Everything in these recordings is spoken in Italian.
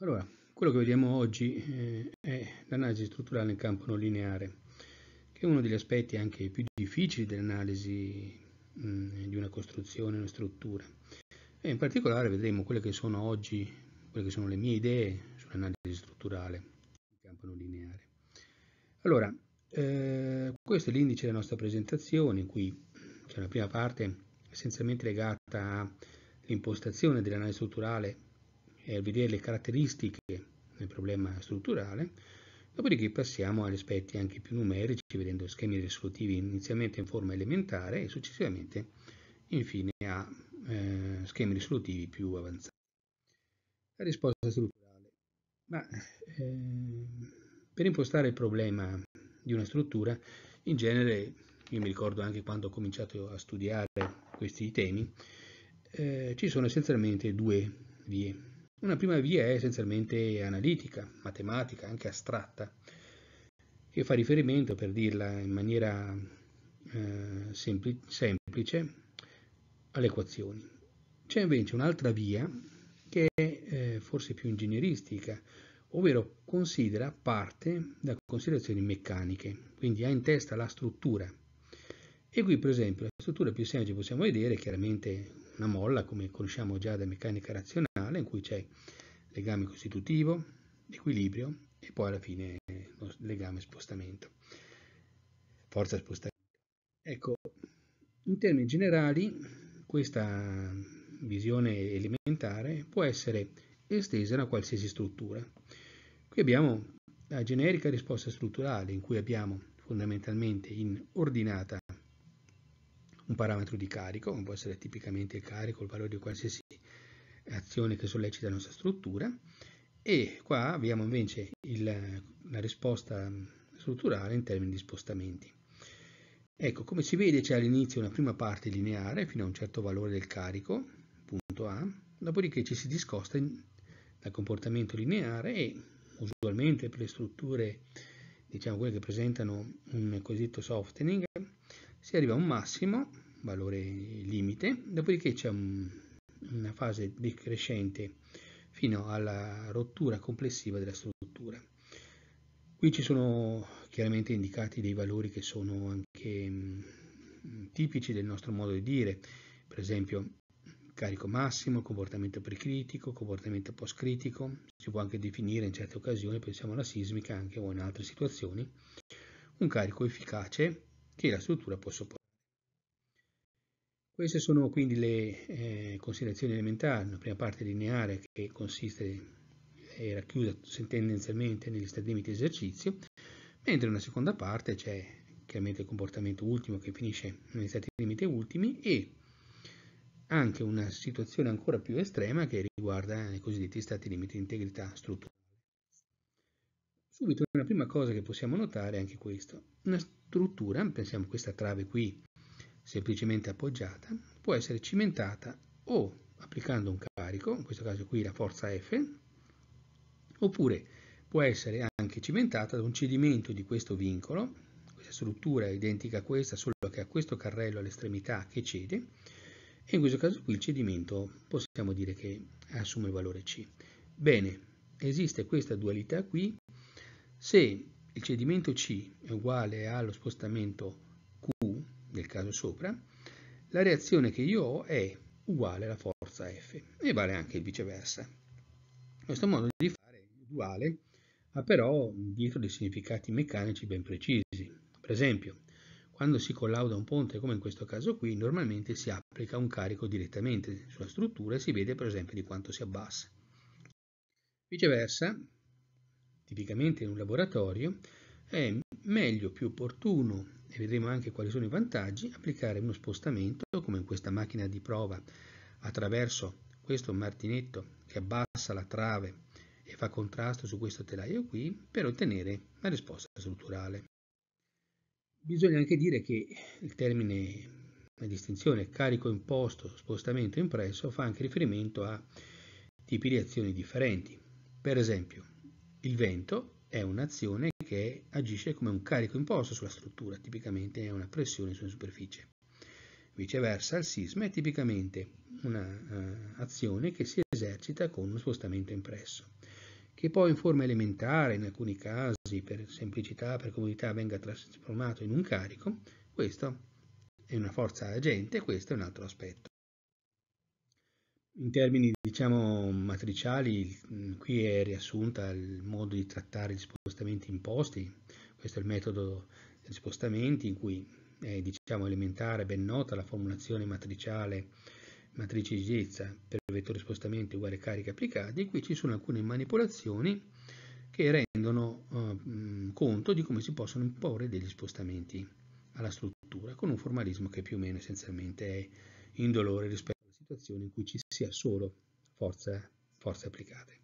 Allora, quello che vediamo oggi eh, è l'analisi strutturale in campo non lineare, che è uno degli aspetti anche più difficili dell'analisi di una costruzione, una struttura. E in particolare vedremo quelle che sono oggi, quelle che sono le mie idee sull'analisi strutturale in campo non lineare. Allora, eh, questo è l'indice della nostra presentazione, qui c'è cioè, una prima parte essenzialmente legata all'impostazione dell'analisi strutturale a vedere le caratteristiche del problema strutturale, dopodiché passiamo agli aspetti anche più numerici, vedendo schemi risolutivi inizialmente in forma elementare e successivamente infine a eh, schemi risolutivi più avanzati. La risposta strutturale. Ma, eh, per impostare il problema di una struttura, in genere, io mi ricordo anche quando ho cominciato a studiare questi temi, eh, ci sono essenzialmente due vie una prima via è essenzialmente analitica, matematica, anche astratta, che fa riferimento, per dirla in maniera eh, sempli semplice, alle equazioni. C'è invece un'altra via che è eh, forse più ingegneristica, ovvero considera parte da considerazioni meccaniche, quindi ha in testa la struttura. E qui per esempio la struttura più semplice possiamo vedere chiaramente una molla, come conosciamo già da meccanica razionale, in cui c'è legame costitutivo, equilibrio e poi alla fine legame spostamento, forza spostamento. Ecco, in termini generali questa visione elementare può essere estesa a qualsiasi struttura. Qui abbiamo la generica risposta strutturale in cui abbiamo fondamentalmente in ordinata un parametro di carico, può essere tipicamente il carico, il valore di qualsiasi azioni che sollecita la nostra struttura e qua abbiamo invece il, la risposta strutturale in termini di spostamenti. Ecco, come si vede c'è all'inizio una prima parte lineare fino a un certo valore del carico, punto A, dopodiché ci si discosta in, dal comportamento lineare e usualmente per le strutture, diciamo quelle che presentano un cosiddetto softening, si arriva a un massimo, valore limite, dopodiché c'è un una fase decrescente fino alla rottura complessiva della struttura. Qui ci sono chiaramente indicati dei valori che sono anche mm, tipici del nostro modo di dire, per esempio carico massimo, comportamento precritico, comportamento postcritico, si può anche definire in certe occasioni, pensiamo alla sismica anche o in altre situazioni, un carico efficace che la struttura può sopportare. Queste sono quindi le eh, considerazioni elementari, una prima parte lineare che consiste e racchiusa tendenzialmente negli stati limiti di esercizio, mentre una seconda parte c'è chiaramente il comportamento ultimo che finisce negli stati limite ultimi e anche una situazione ancora più estrema che riguarda i cosiddetti stati limite di integrità strutturale. Subito una prima cosa che possiamo notare è anche questo. Una struttura, pensiamo a questa trave qui, semplicemente appoggiata, può essere cimentata o applicando un carico, in questo caso qui la forza F, oppure può essere anche cimentata da un cedimento di questo vincolo, questa struttura è identica a questa, solo che ha questo carrello all'estremità che cede, e in questo caso qui il cedimento possiamo dire che assume il valore C. Bene, esiste questa dualità qui, se il cedimento C è uguale allo spostamento del caso sopra, la reazione che io ho è uguale alla forza F e vale anche il viceversa. Questo modo di fare duale ha però dietro dei significati meccanici ben precisi. Per esempio, quando si collauda un ponte, come in questo caso qui, normalmente si applica un carico direttamente sulla struttura e si vede per esempio di quanto si abbassa. Viceversa, tipicamente in un laboratorio, è meglio, più opportuno e vedremo anche quali sono i vantaggi, applicare uno spostamento come in questa macchina di prova attraverso questo martinetto che abbassa la trave e fa contrasto su questo telaio qui per ottenere la risposta strutturale. Bisogna anche dire che il termine, la distinzione carico imposto, spostamento impresso fa anche riferimento a tipi di azioni differenti. Per esempio, il vento è un'azione che agisce come un carico imposto sulla struttura, tipicamente è una pressione sulla superficie. Viceversa, il sisma è tipicamente un'azione eh, uh, che si esercita con uno spostamento impresso, che poi in forma elementare, in alcuni casi, per semplicità, per comodità, venga trasformato in un carico, questo è una forza agente, questo è un altro aspetto. In termini diciamo matriciali, qui è riassunta il modo di trattare gli spostamenti imposti, questo è il metodo degli spostamenti in cui è diciamo, elementare, ben nota la formulazione matriciale matrice di Ghezza per vettore spostamento uguale carica applicati qui ci sono alcune manipolazioni che rendono eh, conto di come si possono imporre degli spostamenti alla struttura con un formalismo che più o meno essenzialmente è indolore rispetto situazione in cui ci sia solo forza, forze applicate.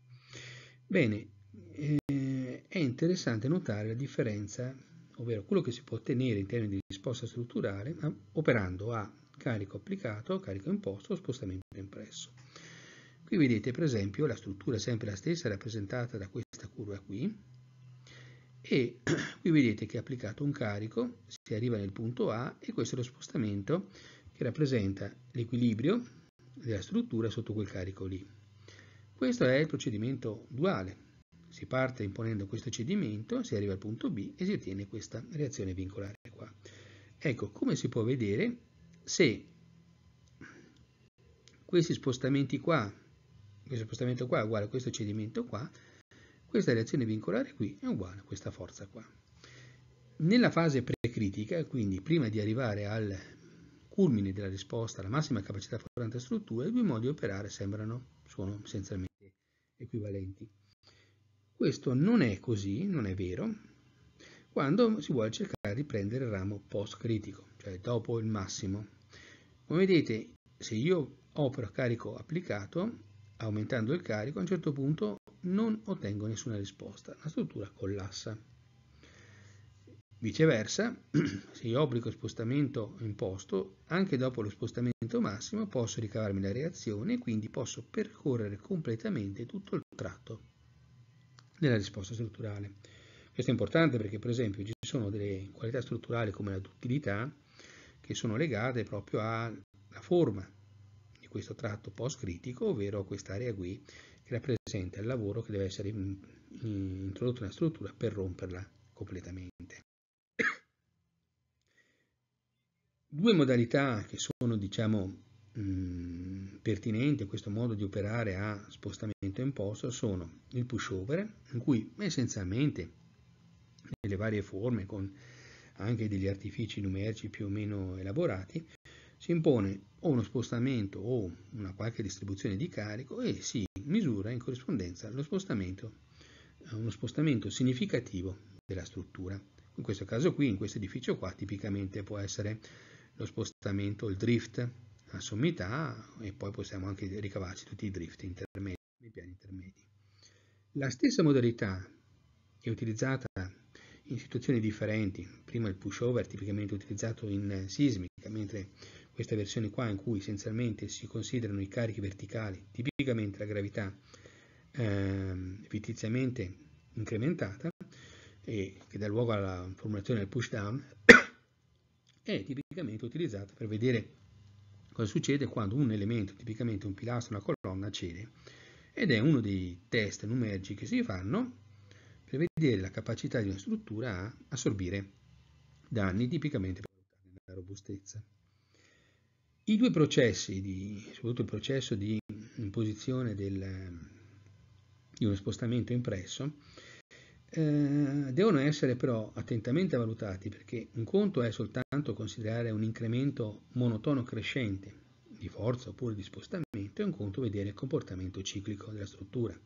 Bene, eh, è interessante notare la differenza, ovvero quello che si può ottenere in termini di risposta strutturale ma operando a carico applicato, carico imposto o spostamento impresso. Qui vedete per esempio la struttura è sempre la stessa rappresentata da questa curva qui e qui vedete che è applicato un carico, si arriva nel punto A e questo è lo spostamento che rappresenta l'equilibrio della struttura sotto quel carico lì. Questo è il procedimento duale. Si parte imponendo questo cedimento, si arriva al punto B e si ottiene questa reazione vincolare qua. Ecco, come si può vedere, se questi spostamenti qua, questo spostamento qua è uguale a questo cedimento qua, questa reazione vincolare qui è uguale a questa forza qua. Nella fase precritica, quindi prima di arrivare al culmine della risposta la massima capacità forante strutture, i due modi di operare sembrano, sono essenzialmente equivalenti. Questo non è così, non è vero, quando si vuole cercare di prendere il ramo post-critico, cioè dopo il massimo. Come vedete, se io opero a carico applicato, aumentando il carico, a un certo punto non ottengo nessuna risposta, la struttura collassa. Viceversa, se io obbligo spostamento imposto, anche dopo lo spostamento massimo posso ricavarmi la reazione e quindi posso percorrere completamente tutto il tratto della risposta strutturale. Questo è importante perché per esempio ci sono delle qualità strutturali come la duttilità che sono legate proprio alla forma di questo tratto post-critico, ovvero a quest'area qui che rappresenta il lavoro che deve essere mm, introdotto nella struttura per romperla completamente. Due modalità che sono, diciamo, mm, pertinenti a questo modo di operare a spostamento imposto sono il pushover, in cui essenzialmente nelle varie forme, con anche degli artifici numerici più o meno elaborati, si impone o uno spostamento o una qualche distribuzione di carico e si misura in corrispondenza lo spostamento, eh, uno spostamento significativo della struttura. In questo caso qui, in questo edificio qua, tipicamente può essere lo spostamento, il drift a sommità e poi possiamo anche ricavarci tutti i drift intermedi, i piani intermedi. La stessa modalità è utilizzata in situazioni differenti, prima il pushover tipicamente utilizzato in sismica, mentre questa versione qua in cui essenzialmente si considerano i carichi verticali, tipicamente la gravità eh, fittiziamente incrementata, e che dà luogo alla formulazione del pushdown, è tipicamente tipicamente utilizzata per vedere cosa succede quando un elemento, tipicamente un pilastro, una colonna, cede. Ed è uno dei test numerici che si fanno per vedere la capacità di una struttura a assorbire danni, tipicamente per la robustezza. I due processi, di, soprattutto il processo di imposizione del, di uno spostamento impresso, eh, devono essere però attentamente valutati perché un conto è soltanto considerare un incremento monotono crescente di forza oppure di spostamento e un conto vedere il comportamento ciclico della struttura.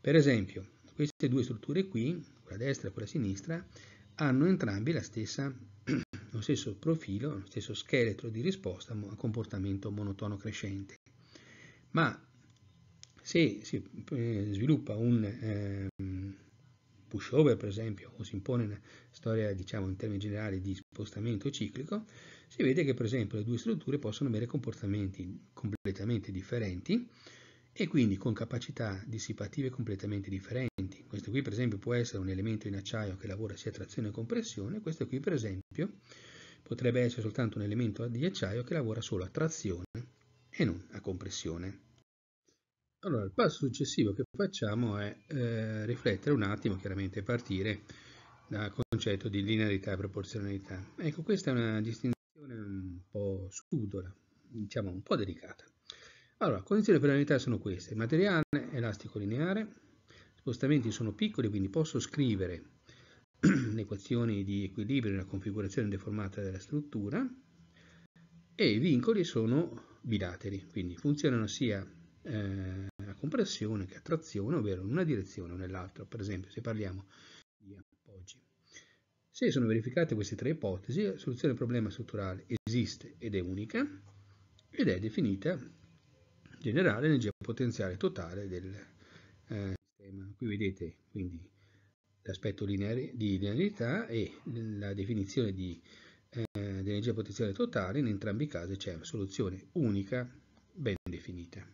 Per esempio, queste due strutture qui, quella destra e quella sinistra, hanno entrambi stessa, lo stesso profilo, lo stesso scheletro di risposta a comportamento monotono crescente. Ma se si eh, sviluppa un, eh, pushover per esempio, o si impone una storia diciamo in termini generali di spostamento ciclico, si vede che per esempio le due strutture possono avere comportamenti completamente differenti e quindi con capacità dissipative completamente differenti. Questo qui per esempio può essere un elemento in acciaio che lavora sia trazione che compressione, questo qui per esempio potrebbe essere soltanto un elemento di acciaio che lavora solo a trazione e non a compressione. Allora, il passo successivo che facciamo è eh, riflettere un attimo, chiaramente partire dal concetto di linearità e proporzionalità. Ecco, questa è una distinzione un po' sudora, diciamo un po' delicata. Allora, condizioni di linearità sono queste, il materiale è elastico lineare, gli spostamenti sono piccoli, quindi posso scrivere le equazioni di equilibrio nella configurazione deformata della struttura e i vincoli sono bilateri, quindi funzionano sia eh, a compressione che a trazione, ovvero in una direzione o nell'altra, per esempio se parliamo di appoggi. Se sono verificate queste tre ipotesi, la soluzione del problema strutturale esiste ed è unica ed è definita in generale energia potenziale totale del eh, sistema. Qui vedete quindi l'aspetto lineare, di linearità e la definizione di, eh, di energia potenziale totale, in entrambi i casi c'è una soluzione unica ben definita.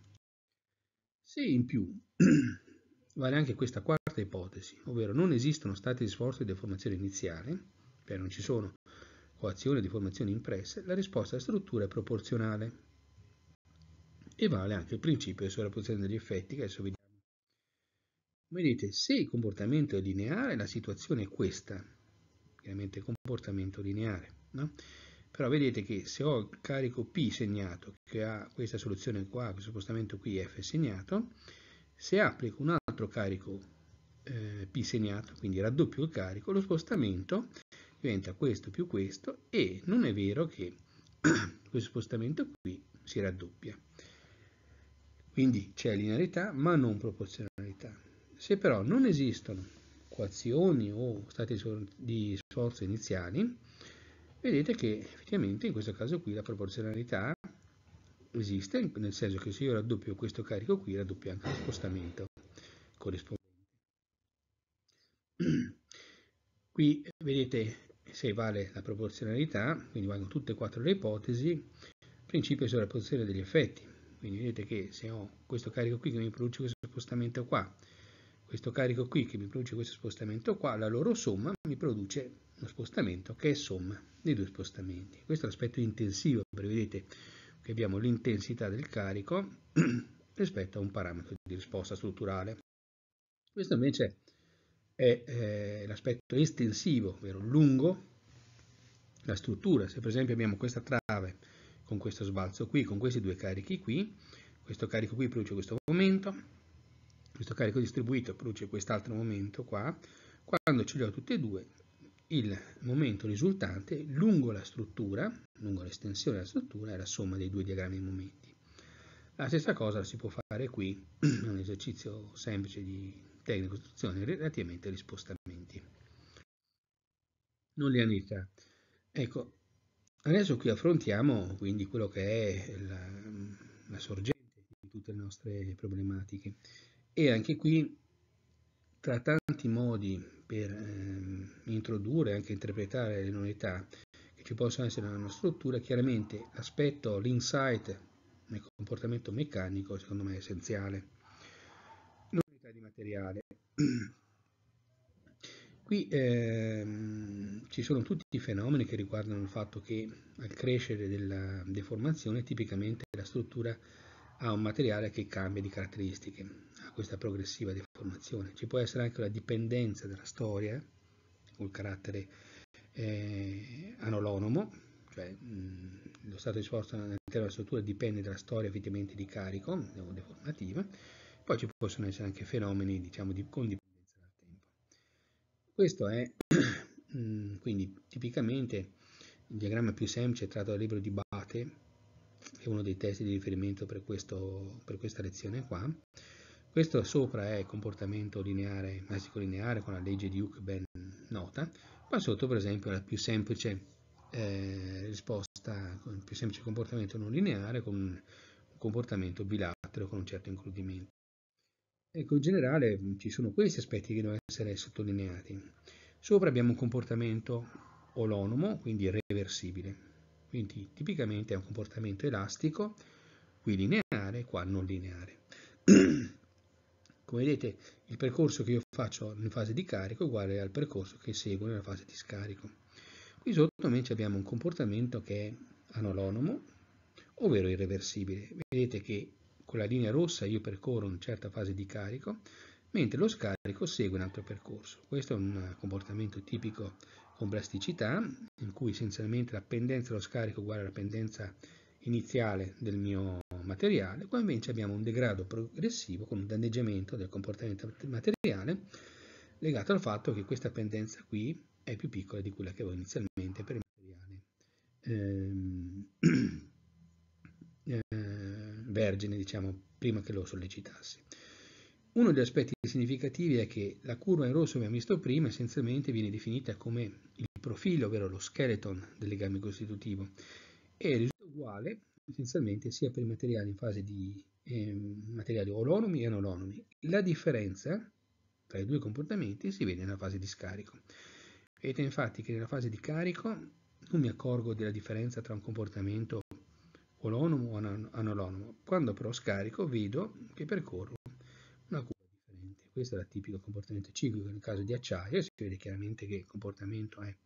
Se in più vale anche questa quarta ipotesi, ovvero non esistono stati di sforzo di deformazione iniziale, cioè non ci sono coazioni e deformazioni impresse, la risposta alla struttura è proporzionale e vale anche il principio di sovrapposizione degli effetti che adesso vediamo. Vedete, se il comportamento è lineare, la situazione è questa, chiaramente comportamento lineare, no? però vedete che se ho il carico P segnato che ha questa soluzione qua, questo spostamento qui F segnato, se applico un altro carico eh, P segnato, quindi raddoppio il carico, lo spostamento diventa questo più questo e non è vero che questo spostamento qui si raddoppia. Quindi c'è linearità ma non proporzionalità. Se però non esistono equazioni o stati di sforzo iniziali, vedete che effettivamente in questo caso qui la proporzionalità esiste, nel senso che se io raddoppio questo carico qui, raddoppio anche lo spostamento corrispondente. Qui vedete se vale la proporzionalità, quindi valgono tutte e quattro le ipotesi, principio di sovrapposizione degli effetti. Quindi vedete che se ho questo carico qui che mi produce questo spostamento qua, questo carico qui che mi produce questo spostamento qua, la loro somma mi produce uno spostamento che è somma dei due spostamenti. Questo è l'aspetto intensivo, prevedete che abbiamo l'intensità del carico rispetto a un parametro di risposta strutturale. Questo invece è eh, l'aspetto estensivo, ovvero lungo la struttura. Se per esempio abbiamo questa trave con questo sbalzo qui, con questi due carichi qui, questo carico qui produce questo momento, questo carico distribuito produce quest'altro momento qua, quando ce li ho tutti e due il momento risultante lungo la struttura, lungo l'estensione della struttura, è la somma dei due diagrammi di momenti. La stessa cosa si può fare qui, in un esercizio semplice di tecnica di costruzione, relativamente agli spostamenti. Non li anita. Ecco, adesso qui affrontiamo quindi quello che è la, la sorgente di tutte le nostre problematiche. E anche qui tra tanti modi per ehm, introdurre e anche interpretare le novità che ci possono essere nella nostra struttura, chiaramente l'aspetto, l'insight nel comportamento meccanico secondo me è essenziale. Novità di materiale. Qui ehm, ci sono tutti i fenomeni che riguardano il fatto che al crescere della deformazione tipicamente la struttura ha un materiale che cambia di caratteristiche, ha questa progressiva deformazione formazione, ci può essere anche la dipendenza della storia, col carattere eh, anolonomo, cioè mh, lo stato di sforzo all'interno della struttura dipende dalla storia ovviamente di carico o deformativa, poi ci possono essere anche fenomeni diciamo di condipendenza dal tempo. Questo è mh, quindi tipicamente il diagramma più semplice tratto dal libro di Bate, che è uno dei testi di riferimento per, questo, per questa lezione qua, questo sopra è il comportamento lineare, mastico lineare con la legge di Hooke ben nota, qua sotto per esempio è la più semplice eh, risposta, il più semplice comportamento non lineare con un comportamento bilaterale con un certo includimento. Ecco, in generale mm, ci sono questi aspetti che devono essere sottolineati. Sopra abbiamo un comportamento olonomo, quindi reversibile, quindi tipicamente è un comportamento elastico, qui lineare, qua non lineare. Come vedete il percorso che io faccio in fase di carico è uguale al percorso che seguo nella fase di scarico. Qui sotto invece abbiamo un comportamento che è anolonomo, ovvero irreversibile. Vedete che con la linea rossa io percorro una certa fase di carico, mentre lo scarico segue un altro percorso. Questo è un comportamento tipico con plasticità, in cui essenzialmente la pendenza dello scarico è uguale alla pendenza iniziale del mio materiale, qua invece abbiamo un degrado progressivo con un danneggiamento del comportamento materiale legato al fatto che questa pendenza qui è più piccola di quella che avevo inizialmente per il materiale ehm, eh, vergine, diciamo, prima che lo sollecitassi. Uno degli aspetti significativi è che la curva in rosso che abbiamo visto prima essenzialmente viene definita come il profilo, ovvero lo skeleton del legame costitutivo, e il uguale essenzialmente sia per i materiali in fase di eh, materiali olonomi e anolonomi. La differenza tra i due comportamenti si vede nella fase di scarico. Vedete infatti che nella fase di carico non mi accorgo della differenza tra un comportamento olonomo o anolonomo. Quando però scarico vedo che percorro una curva differente. Questo è il tipico comportamento ciclico nel caso di acciaio, si vede chiaramente che il comportamento è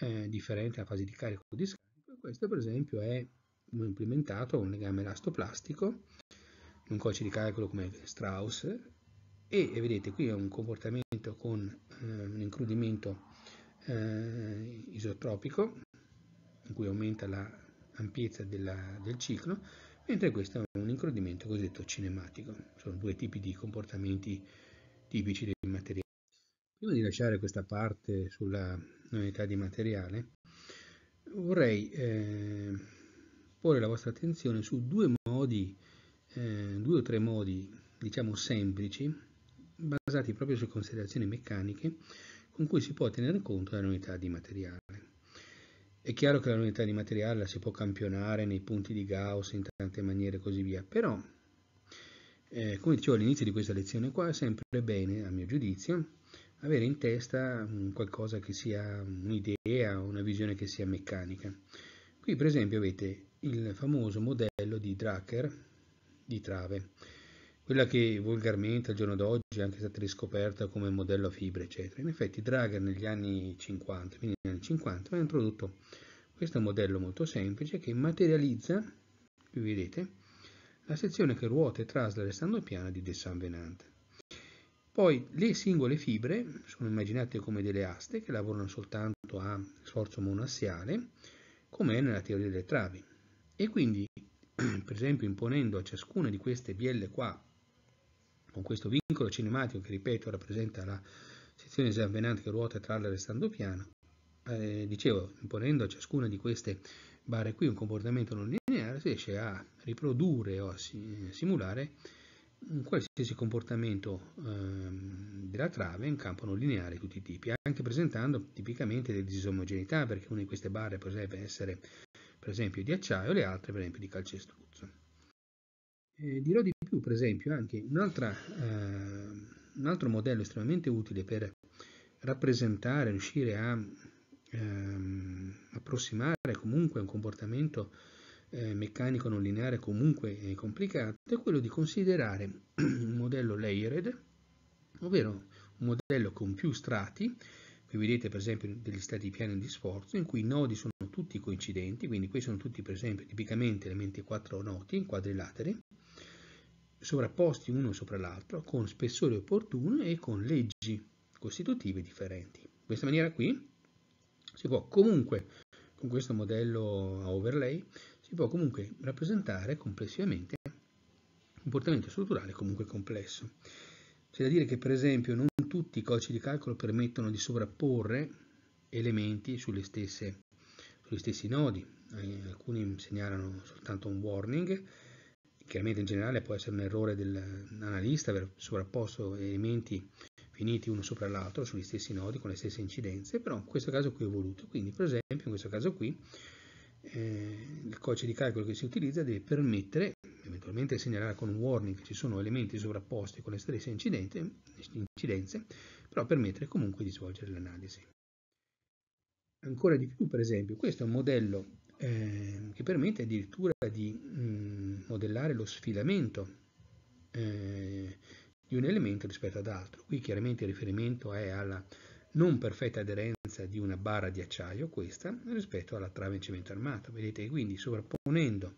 eh, differente nella fase di carico o di scarico questo per esempio è implementato con un legame elastoplastico, in un codice di calcolo come Strauss, e, e vedete qui è un comportamento con eh, un incrudimento eh, isotropico, in cui aumenta l'ampiezza la del ciclo, mentre questo è un incrudimento cosiddetto cinematico. Sono due tipi di comportamenti tipici dei materiali. Prima di lasciare questa parte sulla novità di materiale, vorrei eh, porre la vostra attenzione su due modi, eh, due o tre modi, diciamo semplici, basati proprio su considerazioni meccaniche, con cui si può tenere conto della unità di materiale. È chiaro che la unità di materiale la si può campionare nei punti di Gauss in tante maniere e così via, però, eh, come dicevo all'inizio di questa lezione qua, è sempre bene, a mio giudizio, avere in testa mm, qualcosa che sia un'idea, una visione che sia meccanica. Qui per esempio avete il famoso modello di Drucker di trave, quella che volgarmente al giorno d'oggi è anche stata riscoperta come modello a fibre, eccetera. In effetti Drucker negli anni 50, quindi negli anni 50, ha introdotto questo modello molto semplice che materializza, qui vedete, la sezione che ruota e trasla restando piana di Dessin Venante. Poi le singole fibre sono immaginate come delle aste che lavorano soltanto a sforzo monoassiale, come è nella teoria delle travi. E quindi, per esempio, imponendo a ciascuna di queste bielle qua, con questo vincolo cinematico che, ripeto, rappresenta la sezione savvenante che ruota tra l'ala restando piano, eh, dicevo, imponendo a ciascuna di queste barre qui un comportamento non lineare, si riesce a riprodurre o a eh, simulare qualsiasi comportamento ehm, della trave in campo non lineare di tutti i tipi, anche presentando tipicamente delle disomogeneità, perché una di queste barre potrebbe essere per esempio di acciaio e le altre per esempio di calcestruzzo. Eh, dirò di più, per esempio, anche un, eh, un altro modello estremamente utile per rappresentare, riuscire a ehm, approssimare comunque un comportamento eh, meccanico non lineare comunque eh, complicato è quello di considerare un modello layered, ovvero un modello con più strati, qui vedete per esempio degli stati piani di sforzo in cui i nodi sono tutti coincidenti, quindi qui sono tutti per esempio tipicamente elementi 4 noti quadrilateri, sovrapposti uno sopra l'altro con spessore opportuno e con leggi costitutive differenti. In questa maniera qui si può comunque con questo modello a overlay si può comunque rappresentare complessivamente un comportamento strutturale comunque complesso. C'è da dire che per esempio non tutti i codici di calcolo permettono di sovrapporre elementi sulle stesse, sugli stessi nodi, alcuni segnalano soltanto un warning, chiaramente in generale può essere un errore dell'analista aver sovrapposto elementi finiti uno sopra l'altro sugli stessi nodi con le stesse incidenze, però in questo caso qui è voluto, quindi per esempio in questo caso qui eh, il codice di calcolo che si utilizza deve permettere, eventualmente segnalare con un warning che ci sono elementi sovrapposti con le stesse incidenze, però permettere comunque di svolgere l'analisi. Ancora di più, per esempio, questo è un modello eh, che permette addirittura di mh, mm, modellare lo sfilamento eh, di un elemento rispetto ad altro. Qui chiaramente il riferimento è alla non perfetta aderenza di una barra di acciaio, questa, rispetto alla trave in cemento armato. Vedete, quindi sovrapponendo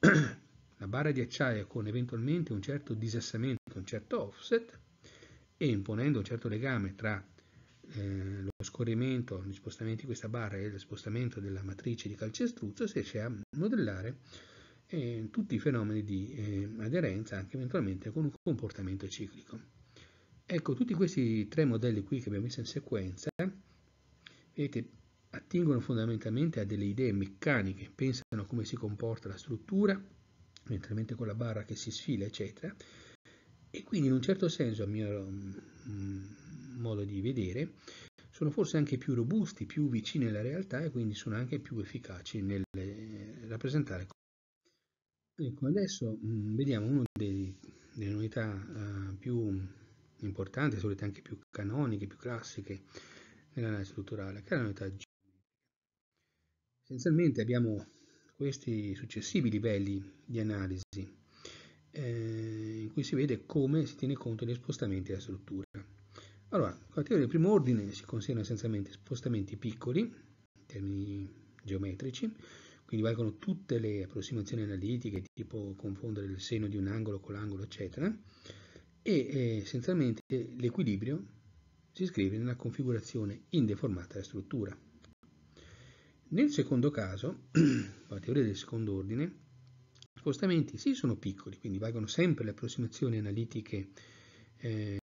la barra di acciaio con eventualmente un certo disassamento, un certo offset, e imponendo un certo legame tra eh, lo scorrimento, gli spostamenti di questa barra e lo spostamento della matrice di calcestruzzo, si riesce a modellare eh, tutti i fenomeni di eh, aderenza, anche eventualmente con un comportamento ciclico. Ecco, tutti questi tre modelli qui che abbiamo messo in sequenza, vedete, attingono fondamentalmente a delle idee meccaniche, pensano come si comporta la struttura, eventualmente con la barra che si sfila, eccetera, e quindi in un certo senso, a mio mm, modo di vedere, sono forse anche più robusti, più vicini alla realtà e quindi sono anche più efficaci nel eh, rappresentare. Ecco, adesso mm, vediamo una delle, novità eh, più importanti, solite anche più canoniche, più classiche nell'analisi strutturale, che è la unità geometrica. Essenzialmente abbiamo questi successivi livelli di analisi eh, in cui si vede come si tiene conto degli spostamenti della struttura. Allora, con la teoria del primo ordine si considerano essenzialmente spostamenti piccoli, in termini geometrici, quindi valgono tutte le approssimazioni analitiche, tipo confondere il seno di un angolo con l'angolo, eccetera, e eh, essenzialmente l'equilibrio si scrive nella configurazione indeformata della struttura. Nel secondo caso, la teoria del secondo ordine, gli spostamenti sì sono piccoli, quindi valgono sempre le approssimazioni analitiche eh,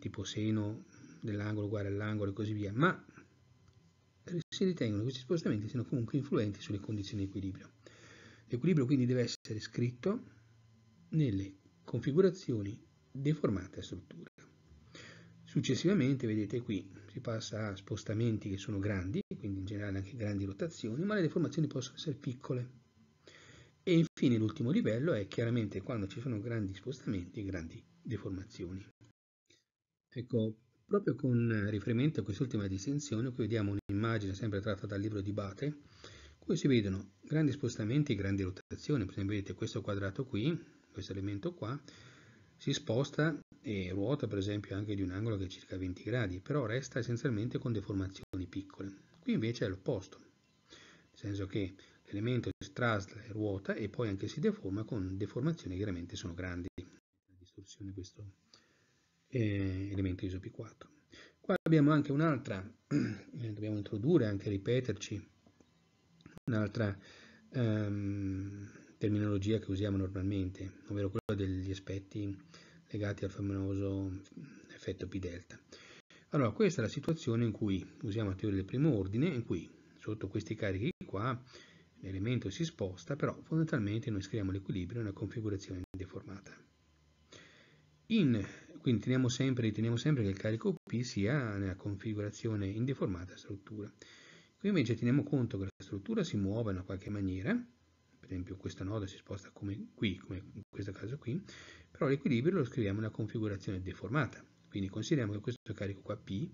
tipo seno dell'angolo uguale all'angolo e così via, ma si ritengono che questi spostamenti siano comunque influenti sulle condizioni di equilibrio. L'equilibrio quindi deve essere scritto nelle configurazioni deformata struttura. Successivamente, vedete qui, si passa a spostamenti che sono grandi, quindi in generale anche grandi rotazioni, ma le deformazioni possono essere piccole. E infine l'ultimo livello è chiaramente quando ci sono grandi spostamenti grandi deformazioni. Ecco, proprio con riferimento a quest'ultima distinzione, qui vediamo un'immagine sempre tratta dal libro di Bate, qui si vedono grandi spostamenti e grandi rotazioni, per esempio vedete questo quadrato qui, questo elemento qua, si sposta e ruota per esempio anche di un angolo che è circa 20 gradi, però resta essenzialmente con deformazioni piccole. Qui invece è l'opposto, nel senso che l'elemento si trasla e ruota e poi anche si deforma con deformazioni che veramente sono grandi. La distorsione di questo eh, elemento ISO P4. Qua abbiamo anche un'altra, eh, dobbiamo introdurre, anche ripeterci, un'altra... Um, terminologia che usiamo normalmente, ovvero quella degli aspetti legati al famoso effetto P delta. Allora, questa è la situazione in cui usiamo la teoria del primo ordine, in cui sotto questi carichi qua l'elemento si sposta, però fondamentalmente noi scriviamo l'equilibrio in una configurazione deformata. In, quindi teniamo sempre, riteniamo sempre che il carico P sia nella configurazione indeformata struttura. Qui invece teniamo conto che la struttura si muove in una qualche maniera, per esempio questo nodo si sposta come qui, come in questo caso qui, però l'equilibrio lo scriviamo in una configurazione deformata, quindi consideriamo che questo carico qua P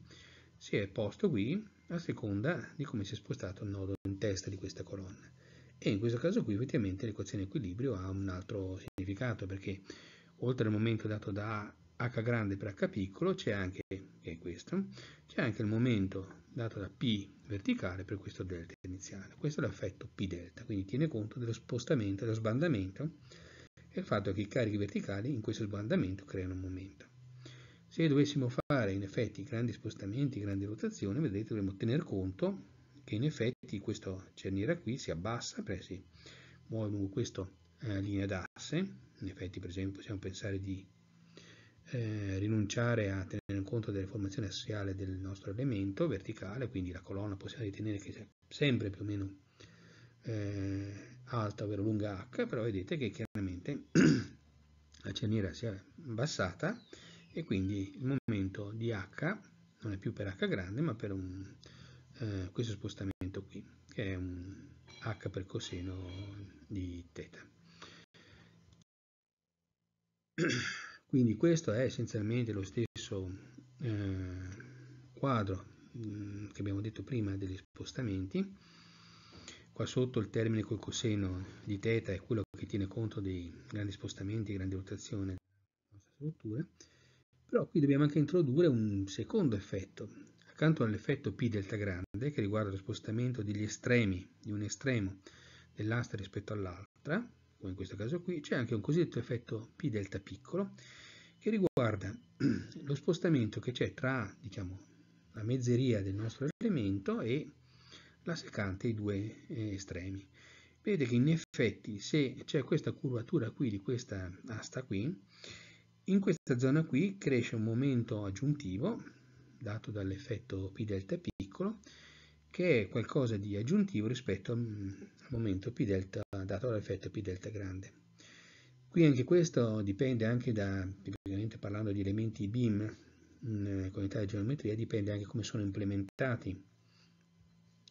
si è posto qui a seconda di come si è spostato il nodo in testa di questa colonna e in questo caso qui effettivamente l'equazione equilibrio ha un altro significato perché oltre al momento dato da A h grande per h piccolo c'è anche, è questo, c'è anche il momento dato da P verticale per questo delta iniziale. Questo è l'effetto P delta, quindi tiene conto dello spostamento, dello sbandamento e il fatto che i carichi verticali in questo sbandamento creano un momento. Se dovessimo fare in effetti grandi spostamenti, grandi rotazioni, vedete dovremmo tener conto che in effetti questa cerniera qui si abbassa, si muove lungo questa eh, linea d'asse, in effetti per esempio possiamo pensare di eh, rinunciare a tenere conto delle formazioni assiali del nostro elemento verticale, quindi la colonna possiamo ritenere che sia sempre più o meno eh, alta, ovvero lunga h, però vedete che chiaramente la cerniera si è abbassata e quindi il momento di h non è più per h grande ma per un, eh, questo spostamento qui, che è un h per coseno di θ. Quindi questo è essenzialmente lo stesso eh, quadro mh, mm, che abbiamo detto prima degli spostamenti. Qua sotto il termine col coseno di θ è quello che tiene conto dei grandi spostamenti grande rotazione rotazioni della nostra struttura. Però qui dobbiamo anche introdurre un secondo effetto. Accanto all'effetto P delta grande, che riguarda lo spostamento degli estremi, di un estremo dell'asta rispetto all'altra, come in questo caso qui, c'è anche un cosiddetto effetto P delta piccolo, che riguarda lo spostamento che c'è tra diciamo, la mezzeria del nostro elemento e la secante i due eh, estremi. Vedete che in effetti se c'è questa curvatura qui di questa asta qui, in questa zona qui cresce un momento aggiuntivo dato dall'effetto P delta piccolo che è qualcosa di aggiuntivo rispetto al mm, momento P delta dato dall'effetto P delta grande. Qui anche questo dipende anche da, ovviamente parlando di elementi BIM mm, con l'età di geometria, dipende anche come sono implementati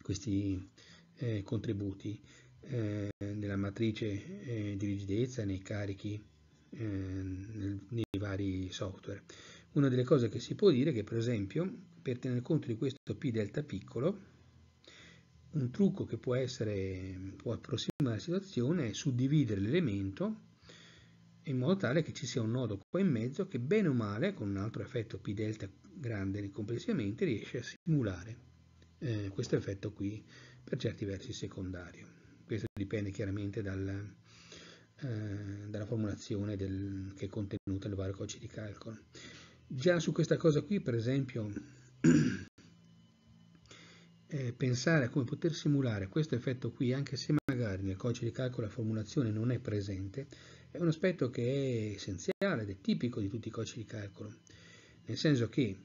questi eh, contributi eh, nella matrice eh, di rigidezza, nei carichi, eh, nel, nei vari software. Una delle cose che si può dire è che per esempio per tenere conto di questo P delta piccolo, un trucco che può essere, può approssimare la situazione è suddividere l'elemento in modo tale che ci sia un nodo qua in mezzo che bene o male, con un altro effetto P delta grande complessivamente, riesce a simulare eh, questo effetto qui per certi versi secondario. Questo dipende chiaramente dal, eh, dalla formulazione del, che è contenuta nel vario codice di calcolo. Già su questa cosa qui, per esempio, eh, pensare a come poter simulare questo effetto qui, anche se magari nel codice di calcolo la formulazione non è presente, è un aspetto che è essenziale ed è tipico di tutti i codici di calcolo, nel senso che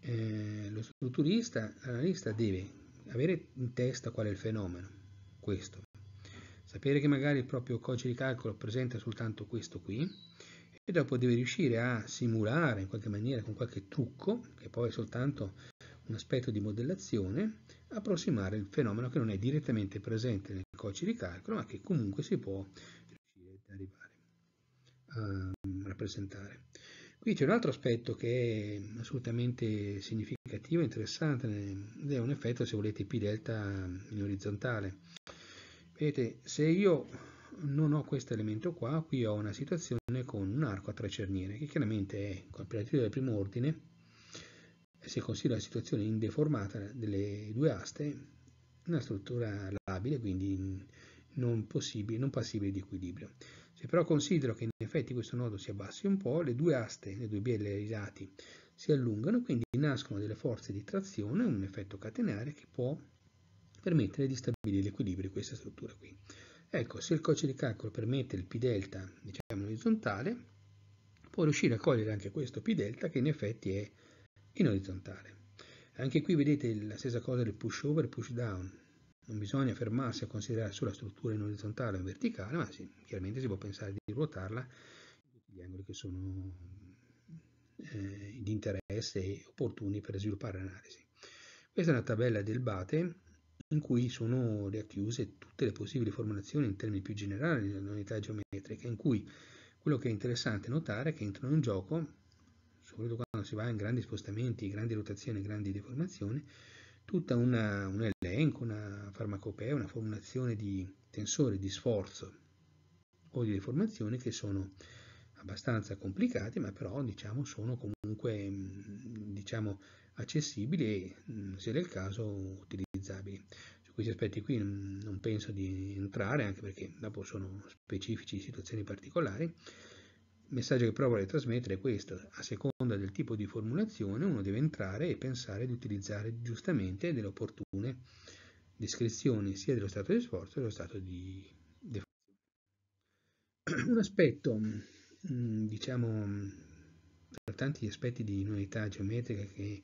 eh, lo strutturista, l'analista deve avere in testa qual è il fenomeno, questo, sapere che magari il proprio codice di calcolo presenta soltanto questo qui e dopo deve riuscire a simulare in qualche maniera con qualche trucco, che poi è soltanto un aspetto di modellazione, approssimare il fenomeno che non è direttamente presente nel codice di calcolo ma che comunque si può riuscire ad arrivare. Ehm, rappresentare. Qui c'è un altro aspetto che è assolutamente significativo e interessante ed è un effetto, se volete, P delta in orizzontale. Vedete, se io non ho questo elemento qua, qui ho una situazione con un arco a tre cerniere, che chiaramente è cooperativo del primo ordine, se considero la situazione indeformata delle due aste, una struttura labile, quindi non, non passibile di equilibrio. Se però considero che in effetti questo nodo si abbassi un po', le due aste, le due bielle ai lati si allungano, quindi nascono delle forze di trazione, un effetto catenare che può permettere di stabilire l'equilibrio di questa struttura qui. Ecco, se il codice di calcolo permette il P delta, diciamo, orizzontale, può riuscire a cogliere anche questo P delta che in effetti è in orizzontale. Anche qui vedete la stessa cosa del push over e push down, non bisogna fermarsi a considerare solo la struttura in orizzontale o in verticale, ma sì, chiaramente si può pensare di ruotarla in tutti gli angoli che sono eh, di interesse e opportuni per sviluppare l'analisi. Questa è una tabella del Bate in cui sono racchiuse tutte le possibili formulazioni in termini più generali delle unità geometriche, in cui quello che è interessante notare è che entrano in gioco, soprattutto quando si va in grandi spostamenti, grandi rotazioni, grandi deformazioni, tutta un elenco, una farmacopea, una formulazione di tensori di sforzo o di deformazione che sono abbastanza complicati, ma però diciamo, sono comunque mm, diciamo, accessibili e mm, se del caso utilizzabili. Su questi aspetti qui mm, non penso di entrare, anche perché dopo sono specifici situazioni particolari. Il messaggio che però vorrei trasmettere è questo. A seconda del tipo di formulazione uno deve entrare e pensare di utilizzare giustamente delle opportune descrizioni sia dello stato di sforzo che dello stato di defazione. Un aspetto, mm, diciamo, tra tanti aspetti di novità geometrica che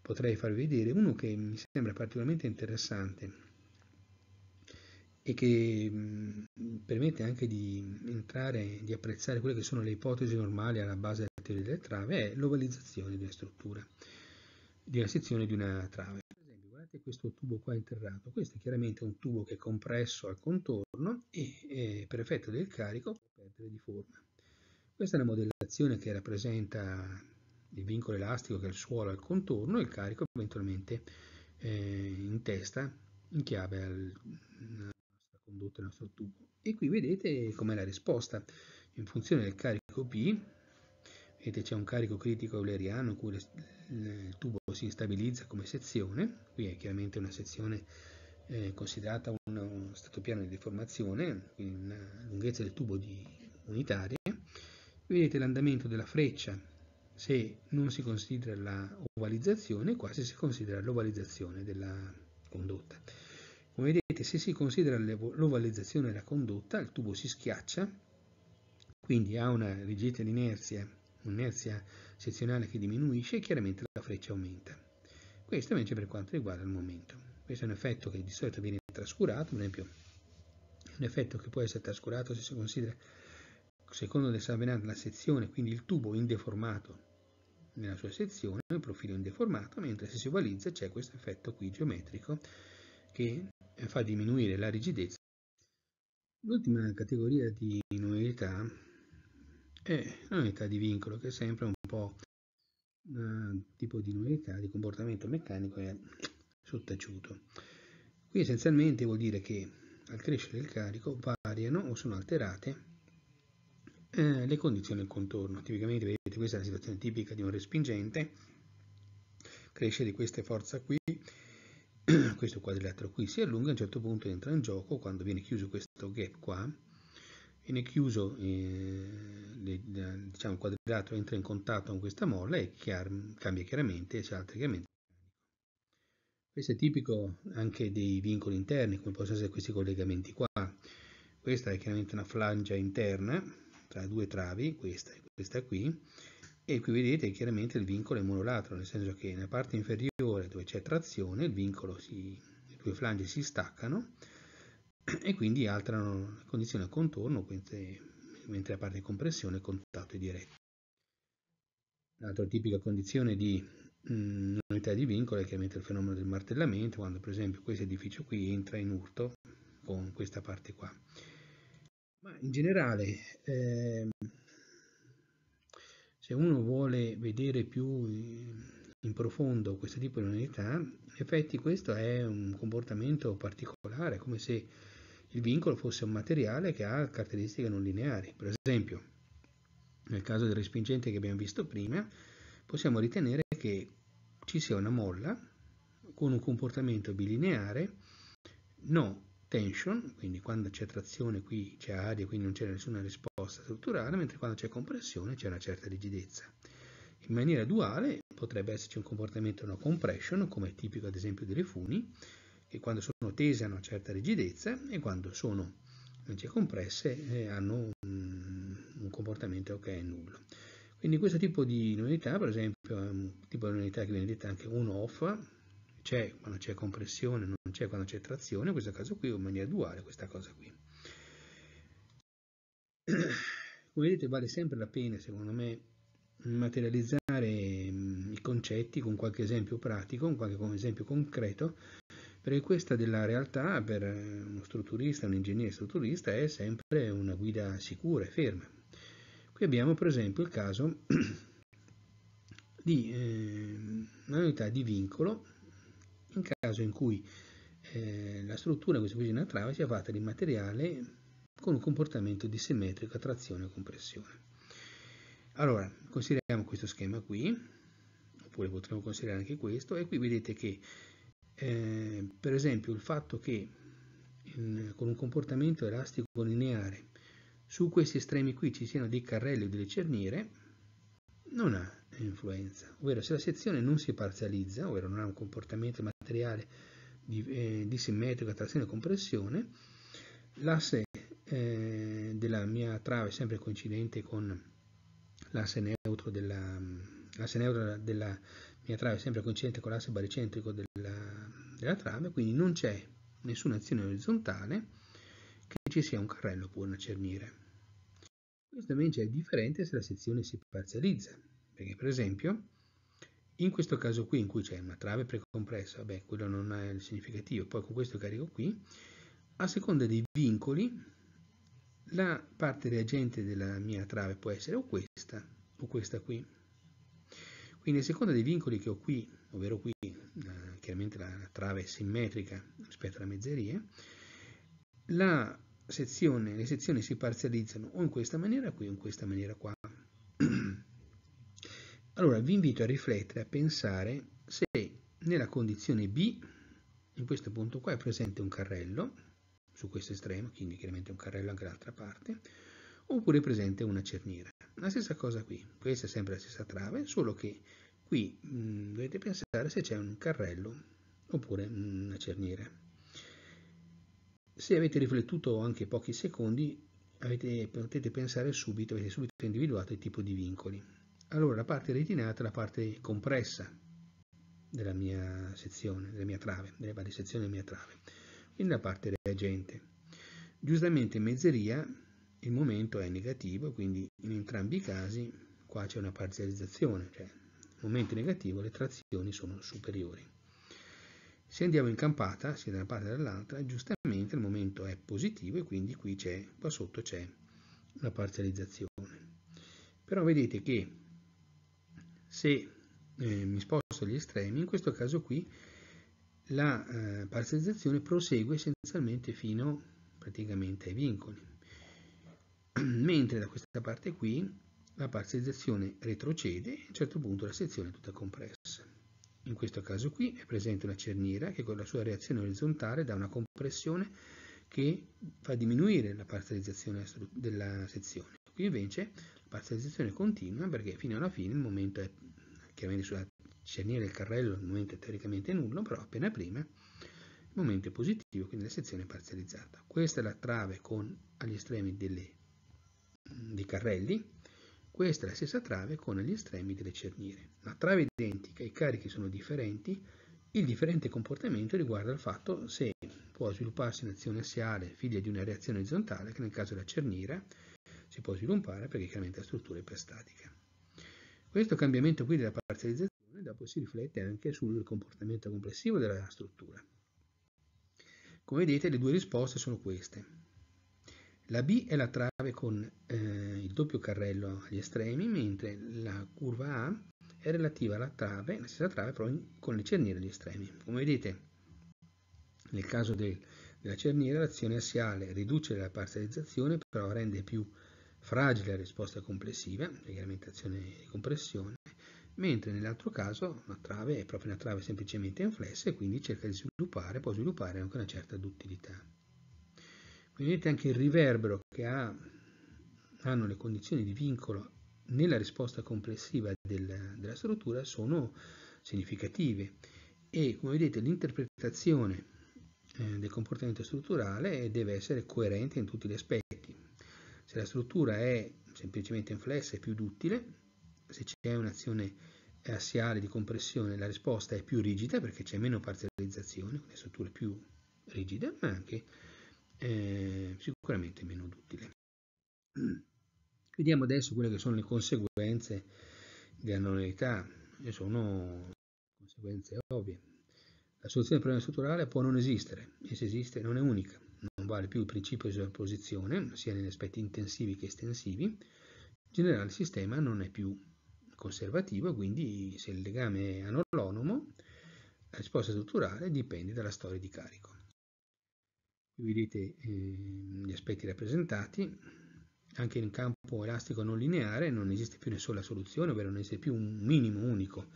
potrei farvi vedere, uno che mi sembra particolarmente interessante e che permette anche di entrare, di apprezzare quelle che sono le ipotesi normali alla base della teoria delle trave, è l'ovalizzazione di una struttura, di una sezione di una trave. Per esempio, guardate questo tubo qua interrato, questo è chiaramente un tubo che è compresso al contorno e eh, per effetto del carico può perdere di forma. Questa è una modellazione che rappresenta il vincolo elastico che è il suolo al contorno e il carico eventualmente eh, in testa in chiave al, condotto il nostro tubo. E qui vedete com'è la risposta. In funzione del carico P, vedete c'è un carico critico euleriano in cui il tubo si stabilizza come sezione, qui è chiaramente una sezione eh, considerata un, un, stato piano di deformazione, quindi una lunghezza del tubo di, unitaria. Vedete l'andamento della freccia, se non si considera la ovalizzazione, qua si considera l'ovalizzazione della condotta. Come vedete, se si considera l'ovalizzazione della condotta, il tubo si schiaccia, quindi ha una rigidità di inerzia, un'inerzia sezionale che diminuisce e chiaramente la freccia aumenta. Questo invece per quanto riguarda il momento. Questo è un effetto che di solito viene trascurato, per esempio un effetto che può essere trascurato se si considera, secondo De Savenant, la sezione, quindi il tubo indeformato nella sua sezione, il profilo indeformato, mentre se si ovalizza c'è questo effetto qui geometrico che fa diminuire la rigidezza. L'ultima categoria di novità è la novità di vincolo, che è sempre un po' un eh, tipo di novità di comportamento meccanico e sottaciuto. Qui essenzialmente vuol dire che al crescere il carico variano o sono alterate eh, le condizioni del contorno. Tipicamente, vedete, questa è la situazione tipica di un respingente, cresce di queste forza qui, questo quadrilatero qui si allunga e a un certo punto entra in gioco quando viene chiuso questo gap qua viene chiuso eh, diciamo, il diciamo, quadrilatero entra in contatto con questa molla e chiar cambia chiaramente e salta chiaramente questo è tipico anche dei vincoli interni come possono essere questi collegamenti qua questa è chiaramente una flangia interna tra due travi questa e questa qui e qui vedete chiaramente il vincolo è monolatero, nel senso che nella parte inferiore dove c'è trazione il vincolo si, le due flangi si staccano e quindi alterano la condizione a contorno, mentre la parte di compressione è contatto e diretto. Un'altra tipica condizione di mm, unità di vincolo è chiaramente il fenomeno del martellamento, quando per esempio questo edificio qui entra in urto con questa parte qua. Ma in generale, eh, se uno vuole vedere più in profondo questo tipo di unità, in effetti questo è un comportamento particolare, come se il vincolo fosse un materiale che ha caratteristiche non lineari. Per esempio, nel caso del respingente che abbiamo visto prima, possiamo ritenere che ci sia una molla con un comportamento bilineare no tension, quindi quando c'è trazione qui c'è aria, quindi non c'è nessuna risposta strutturale, mentre quando c'è compressione c'è una certa rigidezza. In maniera duale potrebbe esserci un comportamento no compression, come è tipico ad esempio delle funi, che quando sono tese hanno una certa rigidezza e quando sono invece compresse eh, hanno un, comportamento che è nullo. Quindi questo tipo di unità, per esempio, è ehm, un tipo di unità che viene detta anche on-off, c'è quando c'è compressione, non c'è quando c'è trazione, in questo caso qui è in maniera duale questa cosa qui. Come vedete vale sempre la pena, secondo me, materializzare mm, i concetti con qualche esempio pratico, con qualche esempio concreto, perché questa della realtà per eh, uno strutturista, un ingegnere strutturista, è sempre una guida sicura e ferma. Qui abbiamo per esempio il caso di eh, una unità di vincolo in caso in cui eh, la struttura in cui si avvicina la trave sia fatta di materiale con un comportamento dissimmetrico a trazione e compressione. Allora, consideriamo questo schema qui, oppure potremmo considerare anche questo, e qui vedete che eh, per esempio il fatto che in, con un comportamento elastico lineare su questi estremi qui ci siano dei carrelli o delle cerniere non ha influenza, ovvero se la sezione non si parzializza, ovvero non ha un comportamento materiale, materiale di, eh, disimmetrico a trazione e compressione, l'asse eh, della mia trave sempre coincidente con l'asse neutro della, neutro della mia trave sempre coincidente con l'asse baricentrico della, della trave, quindi non c'è nessuna azione orizzontale che ci sia un carrello pur da cernire. Questo invece è differente se la sezione si parzializza, perché per esempio in questo caso qui, in cui c'è una trave precompressa, beh, quello non è significativo, poi con questo carico qui, a seconda dei vincoli, la parte reagente della mia trave può essere o questa o questa qui. Quindi a seconda dei vincoli che ho qui, ovvero qui, eh, chiaramente la, la trave è simmetrica rispetto alla mezzeria, la sezione, le sezioni si parzializzano o in questa maniera qui o in questa maniera qua. Allora vi invito a riflettere, a pensare se nella condizione B, in questo punto qua è presente un carrello, su questo estremo, quindi chiaramente un carrello anche dall'altra parte, oppure è presente una cerniera. La stessa cosa qui, questa è sempre la stessa trave, solo che qui mh, mm, dovete pensare se c'è un carrello oppure una cerniera. Se avete riflettuto anche pochi secondi, avete, potete pensare subito, avete subito individuato il tipo di vincoli. Allora la parte retinata è la parte compressa della mia sezione, della mia trave, delle varie sezioni della mia trave, quindi la parte reagente. Giustamente in mezzeria il momento è negativo, quindi in entrambi i casi qua c'è una parzializzazione, cioè il momento è negativo le trazioni sono superiori. Se andiamo in campata, sia da una parte che dall'altra, giustamente il momento è positivo e quindi qui, qua sotto c'è una parzializzazione. Però vedete che se eh, mi sposto agli estremi, in questo caso qui la eh, parzializzazione prosegue essenzialmente fino praticamente ai vincoli, mentre da questa parte qui la parzializzazione retrocede e a un certo punto la sezione è tutta compressa. In questo caso qui è presente una cerniera che con la sua reazione orizzontale dà una compressione che fa diminuire la parzializzazione della sezione. Qui invece parzializzazione continua perché fino alla fine il momento è chiaramente sulla cerniera del carrello il momento è teoricamente nullo, però appena prima il momento è positivo, quindi la sezione è parzializzata. Questa è la trave con agli estremi delle, dei carrelli, questa è la stessa trave con gli estremi delle cerniere. La trave è identica, i carichi sono differenti, il differente comportamento riguarda il fatto se può svilupparsi un'azione assiale figlia di una reazione orizzontale, che nel caso della cerniera, si può sviluppare perché chiaramente la struttura è iperstatica. Questo cambiamento qui della parzializzazione dopo si riflette anche sul comportamento complessivo della struttura. Come vedete le due risposte sono queste. La B è la trave con eh, il doppio carrello agli estremi, mentre la curva A è relativa alla trave, la stessa trave però con le cerniere agli estremi. Come vedete nel caso del, della cerniera l'azione assiale riduce la parzializzazione però rende più fragile a risposte complessive, regolamentazione di compressione, mentre nell'altro caso una trave è proprio una trave semplicemente inflessa e quindi cerca di sviluppare, può sviluppare anche una certa duttilità. Quindi vedete anche il riverbero che ha, hanno le condizioni di vincolo nella risposta complessiva del, della struttura sono significative e come vedete l'interpretazione eh, del comportamento strutturale deve essere coerente in tutti gli aspetti se la struttura è semplicemente in flesso è più duttile, se c'è un'azione assiale di compressione la risposta è più rigida perché c'è meno parzializzazione, quindi la struttura è più rigida, ma anche eh, sicuramente meno duttile. Vediamo adesso quelle che sono le conseguenze di anormalità, sono conseguenze ovvie. La soluzione del problema strutturale può non esistere e se esiste non è unica non vale più il principio di sovrapposizione, sia negli aspetti intensivi che estensivi, in generale il sistema non è più conservativo e quindi se il legame è anolonomo, la risposta strutturale dipende dalla storia di carico. Qui vedete eh, gli aspetti rappresentati, anche in campo elastico non lineare non esiste più una sola soluzione, ovvero non esiste più un minimo unico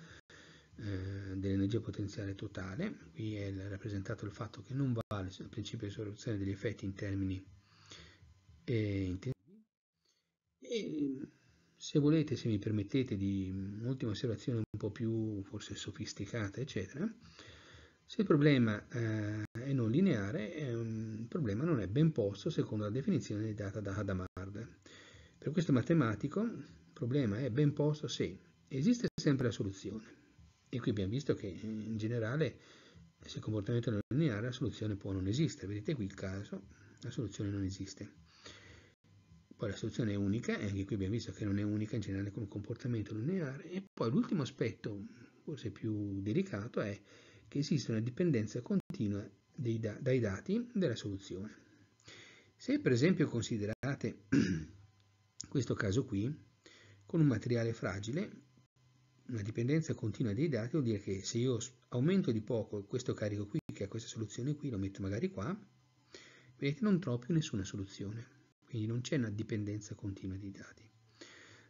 eh, dell'energia potenziale totale, qui è rappresentato il fatto che non vale il principio di soluzione degli effetti in termini eh, intensivi. E, se volete, se mi permettete di un'ultima osservazione un po' più forse sofisticata, eccetera, se il problema eh, è non lineare, eh, il problema non è ben posto secondo la definizione data da Hadamard. Per questo matematico il problema è ben posto se esiste sempre la soluzione, e qui abbiamo visto che in generale se il comportamento non è lineare la soluzione può non esistere. Vedete qui il caso, la soluzione non esiste. Poi la soluzione è unica, e anche qui abbiamo visto che non è unica in generale con un comportamento lineare. E poi l'ultimo aspetto, forse più delicato, è che esiste una dipendenza continua da dai dati della soluzione. Se per esempio considerate questo caso qui, con un materiale fragile una dipendenza continua dei dati vuol dire che se io aumento di poco questo carico qui, che è questa soluzione qui, lo metto magari qua, vedete non trovo più nessuna soluzione, quindi non c'è una dipendenza continua dei dati.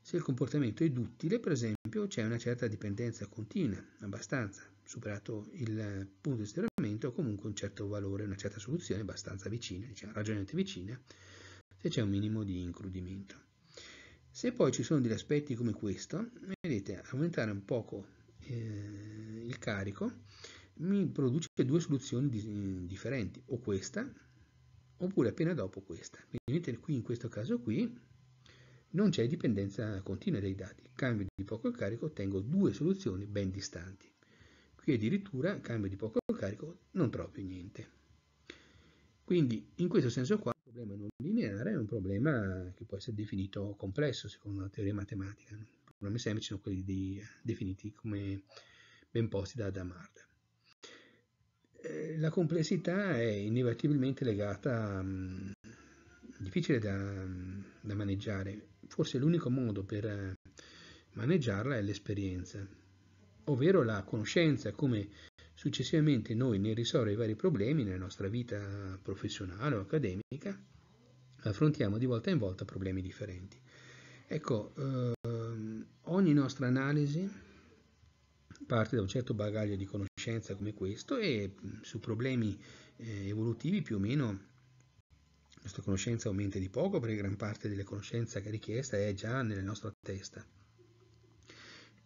Se il comportamento è duttile, per esempio, c'è una certa dipendenza continua, abbastanza, superato il punto di sterramento, comunque un certo valore, una certa soluzione abbastanza vicina, diciamo ragionalmente vicina, se c'è un minimo di incrudimento. Se poi ci sono degli aspetti come questo, vedete, aumentare un poco eh, il carico mi produce due soluzioni di, differenti, o questa, oppure appena dopo questa. vedete qui in questo caso qui non c'è dipendenza continua dei dati. Cambio di poco il carico, ottengo due soluzioni ben distanti. Qui addirittura cambio di poco il carico, non proprio niente. Quindi in questo senso qua problema non lineare è un problema che può essere definito complesso secondo la teoria matematica. I problemi semplici sono quelli di, definiti come ben posti da Damard. Eh, la complessità è inevitabilmente legata, mh, mm, difficile da, da maneggiare, forse l'unico modo per eh, maneggiarla è l'esperienza, ovvero la conoscenza come Successivamente noi nel risolvere i vari problemi nella nostra vita professionale o accademica affrontiamo di volta in volta problemi differenti. Ecco, ehm, ogni nostra analisi parte da un certo bagaglio di conoscenza come questo e mm, su problemi eh, evolutivi più o meno la nostra conoscenza aumenta di poco perché gran parte della conoscenza che è richiesta è già nella nostra testa.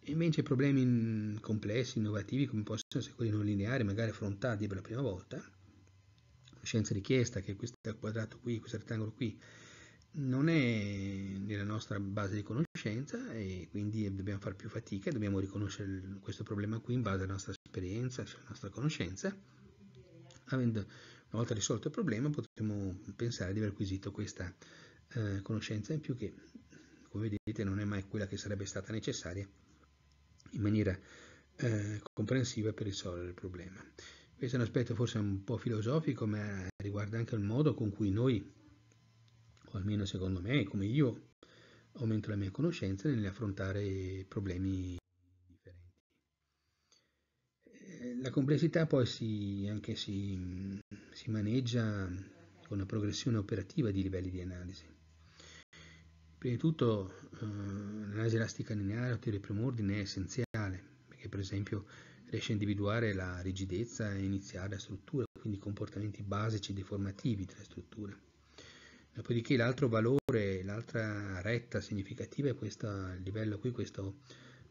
Invece problemi mm, complessi, innovativi, come possono essere quelli non lineari, magari affrontati per la prima volta, eh, scienza richiesta, che questo quadrato qui, questo rettangolo qui, non è nella nostra base di conoscenza e quindi dobbiamo fare più fatica, dobbiamo riconoscere questo problema qui in base alla nostra esperienza, cioè alla nostra conoscenza. Avendo una volta risolto il problema potremo pensare di aver acquisito questa eh, conoscenza in più che, come vedete, non è mai quella che sarebbe stata necessaria in maniera eh, comprensiva per risolvere il problema. Questo è un aspetto forse un po' filosofico, ma riguarda anche il modo con cui noi, o almeno secondo me, come io, aumento la mia conoscenza nell'affrontare problemi differenti. Eh, la complessità poi si, anche si, si maneggia con una progressione operativa di livelli di analisi. Prima di tutto eh, l'analisi elastica lineare o teoria di primo ordine è essenziale, perché per esempio riesce a individuare la rigidezza iniziale della struttura, quindi i comportamenti basici deformativi della strutture. Dopodiché l'altro valore, l'altra retta significativa è questo livello qui, questo,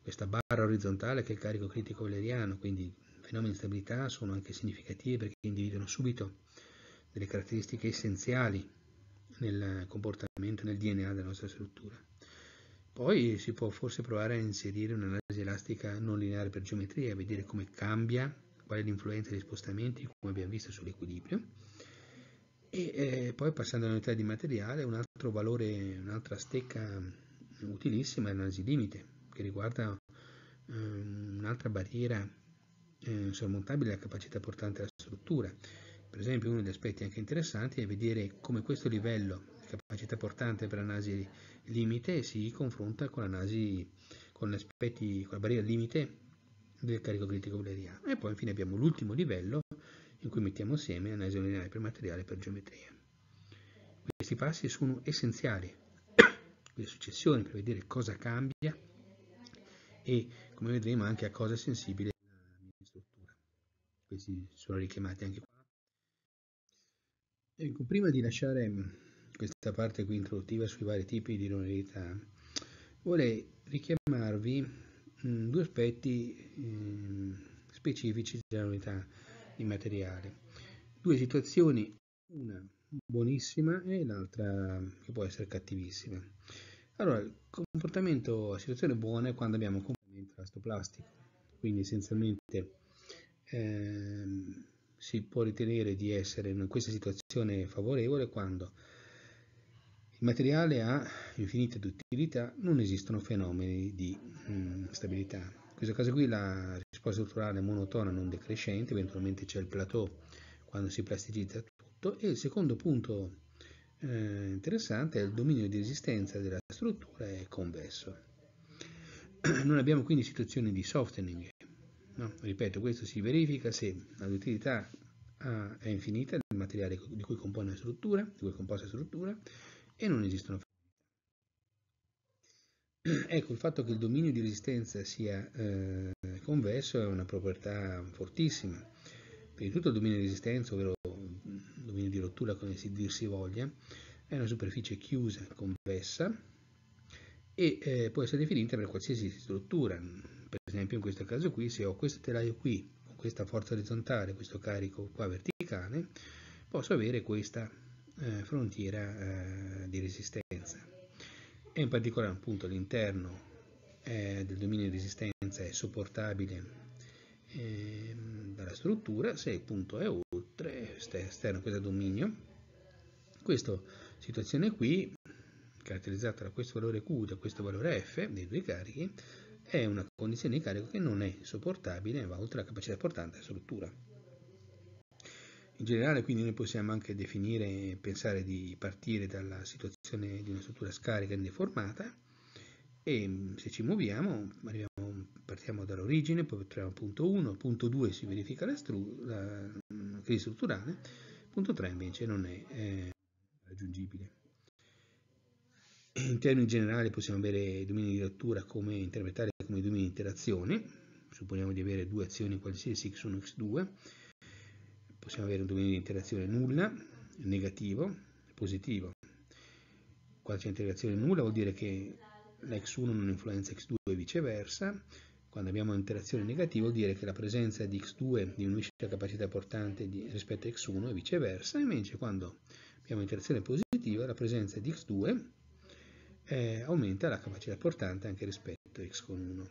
questa barra orizzontale che è il carico critico valeriano, quindi fenomeni di stabilità sono anche significativi perché individuano subito delle caratteristiche essenziali nel comportamento, nel DNA della nostra struttura. Poi si può forse provare a inserire un'analisi elastica non lineare per geometria, vedere come cambia, qual è l'influenza degli spostamenti, come abbiamo visto sull'equilibrio. E eh, poi passando unità di materiale, un altro valore, un'altra stecca utilissima è l'analisi limite, che riguarda eh, un'altra barriera eh, insormontabile, la capacità portante della struttura. Per esempio uno degli aspetti anche interessanti è vedere come questo livello di capacità portante per l'analisi limite si confronta con l'analisi, con, con la barriera limite del carico critico euleriano. E poi infine abbiamo l'ultimo livello in cui mettiamo insieme l'analisi lineare per materiale e per geometria. Questi passi sono essenziali, le successioni per vedere cosa cambia e come vedremo anche a cosa è sensibile la mia struttura. Questi sono richiamati anche qua. Ecco, prima di lasciare questa parte qui introduttiva sui vari tipi di linearità, vorrei richiamarvi mh, mm, due aspetti mh, mm, specifici della unità in materiale. Due situazioni, una buonissima e l'altra che può essere cattivissima. Allora, il comportamento a situazione buona è quando abbiamo un componente plastico, quindi essenzialmente ehm, si può ritenere di essere in questa situazione favorevole quando il materiale ha infinita duttilità, non esistono fenomeni di mh, mm, stabilità. In questo caso qui la risposta strutturale è monotona, non decrescente, eventualmente c'è il plateau quando si plasticizza tutto. E il secondo punto eh, interessante è il dominio di resistenza della struttura è convesso. Non abbiamo quindi situazioni di softening No? Ripeto, questo si verifica se la utilità ah, è infinita del materiale di cui compone la struttura, di cui è composta la struttura, e non esistono Ecco, il fatto che il dominio di resistenza sia eh, convesso è una proprietà fortissima. Prima di tutto il dominio di resistenza, ovvero il mm, dominio di rottura, come si dir si voglia, è una superficie chiusa, convessa, e eh, può essere definita per qualsiasi struttura, esempio in questo caso qui se ho questo telaio qui con questa forza orizzontale questo carico qua verticale posso avere questa eh, frontiera eh, di resistenza e in particolare appunto l'interno eh, del dominio di resistenza è sopportabile ehm, dalla struttura se il punto è oltre esterno a questo dominio questa situazione qui caratterizzata da questo valore Q e da questo valore F dei due carichi è una condizione di carico che non è sopportabile e va oltre la capacità portante della struttura. In generale quindi noi possiamo anche definire e pensare di partire dalla situazione di una struttura scarica e deformata e mm, se ci muoviamo arriviamo, partiamo dall'origine, poi troviamo punto 1, punto 2 si verifica la, stru- la mm, crisi strutturale, punto 3 invece non è eh, raggiungibile. In termini generali possiamo avere domini di rottura come interpretare come domini di interazione, supponiamo di avere due azioni qualsiasi che sono x2, possiamo avere un dominio di interazione nulla, negativo, positivo. Quando c'è interazione nulla vuol dire che l'x1 non influenza x2 e viceversa, quando abbiamo interazione negativa vuol dire che la presenza di x2 diminuisce la capacità portante di, rispetto a x1 e viceversa, invece quando abbiamo interazione positiva la presenza di x2 eh, aumenta la capacità portante anche rispetto x con 1.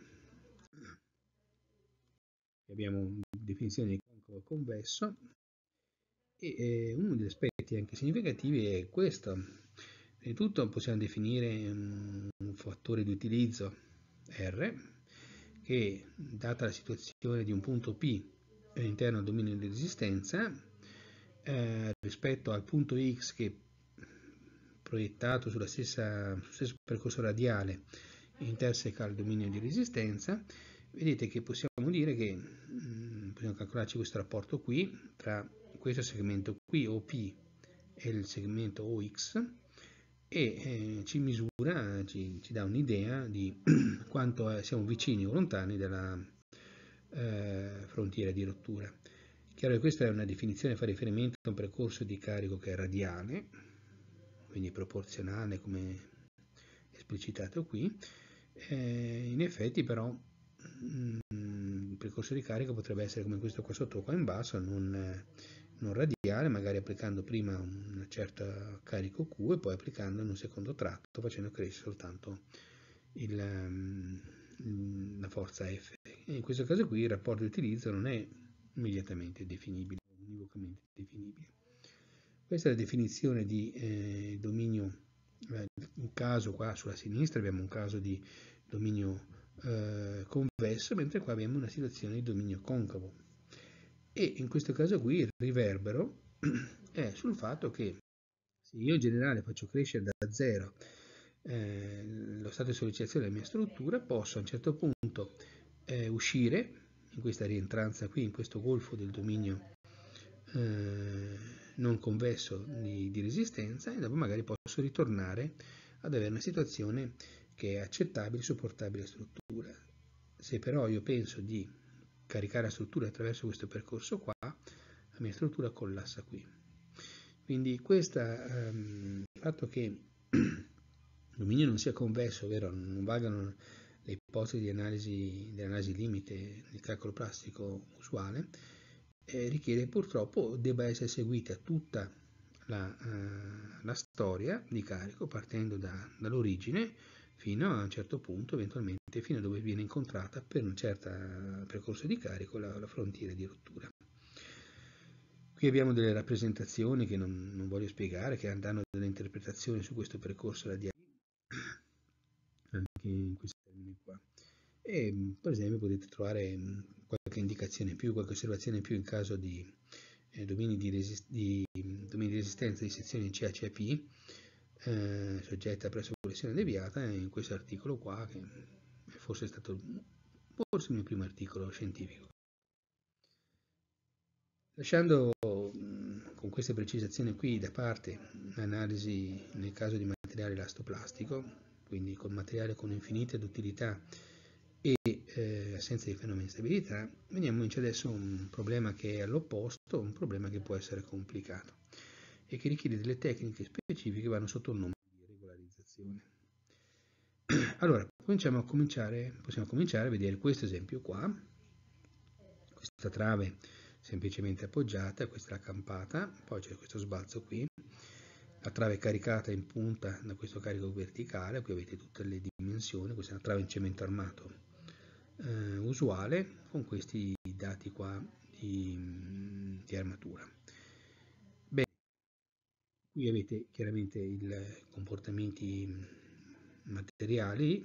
Abbiamo definizione di concavo convesso e eh, uno degli aspetti anche significativi è questo. Prima di tutto possiamo definire un, fattore di utilizzo R che data la situazione di un punto P all'interno del dominio di resistenza eh, rispetto al punto X che proiettato sulla stessa, sul stesso percorso radiale interseca il dominio di resistenza, vedete che possiamo dire che mm, possiamo calcolarci questo rapporto qui tra questo segmento qui OP e il segmento OX e eh, ci misura, ci, ci dà un'idea di quanto eh, siamo vicini o lontani dalla eh, frontiera di rottura. Chiaro che questa è una definizione che fa riferimento a un percorso di carico che è radiale, quindi proporzionale come esplicitato qui, eh, in effetti però mh, mm, il percorso di carico potrebbe essere come questo qua sotto qua in basso, non, non radiale, magari applicando prima un certo carico Q e poi applicando in un secondo tratto facendo crescere soltanto il, mm, la forza F. E in questo caso qui il rapporto di utilizzo non è immediatamente definibile, univocamente definibile. Questa è la definizione di eh, dominio un caso qua sulla sinistra abbiamo un caso di dominio eh, convesso, mentre qua abbiamo una situazione di dominio concavo. E in questo caso qui il riverbero è sul fatto che se io in generale faccio crescere da zero eh, lo stato di sollecitazione della mia struttura, posso a un certo punto eh, uscire in questa rientranza qui, in questo golfo del dominio eh, non convesso di, di resistenza e dopo magari posso posso ritornare ad avere una situazione che è accettabile e supportabile struttura. Se però io penso di caricare la struttura attraverso questo percorso qua, la mia struttura collassa qui. Quindi questo ehm, fatto che il dominio non sia convesso, ovvero non valgano le ipotesi di analisi, dell'analisi limite nel calcolo plastico usuale, eh, richiede purtroppo debba essere seguita tutta la, eh, la storia di carico partendo da, dall'origine fino a un certo punto, eventualmente fino a dove viene incontrata per un certo eh, percorso di carico la, la frontiera di rottura. Qui abbiamo delle rappresentazioni che non, non voglio spiegare, che danno delle interpretazioni su questo percorso radiale, anche in questi termini qua. E, per esempio potete trovare mm, qualche indicazione in più, qualche osservazione in più in caso di, eh, domini, di di, mm, domini, di resistenza di sezioni CACP eh, soggetta presso lesione deviata in questo articolo qua che è mm, forse è stato forse il mio primo articolo scientifico. Lasciando mm, con queste precisazioni qui da parte l'analisi nel caso di materiale elastoplastico, quindi con materiale con infinite utilità eh, assenza di fenomeni di stabilità, invece adesso a un problema che è all'opposto, un problema che può essere complicato e che richiede delle tecniche specifiche che vanno sotto il nome di regolarizzazione. Allora, cominciamo a cominciare, possiamo cominciare a vedere questo esempio qua, questa trave semplicemente appoggiata, questa è la campata, poi c'è questo sbalzo qui, la trave caricata in punta da questo carico verticale, qui avete tutte le dimensioni, questa è una trave in cemento armato eh, usuale con questi dati qua di, di armatura. Bene, qui avete chiaramente i comportamenti materiali,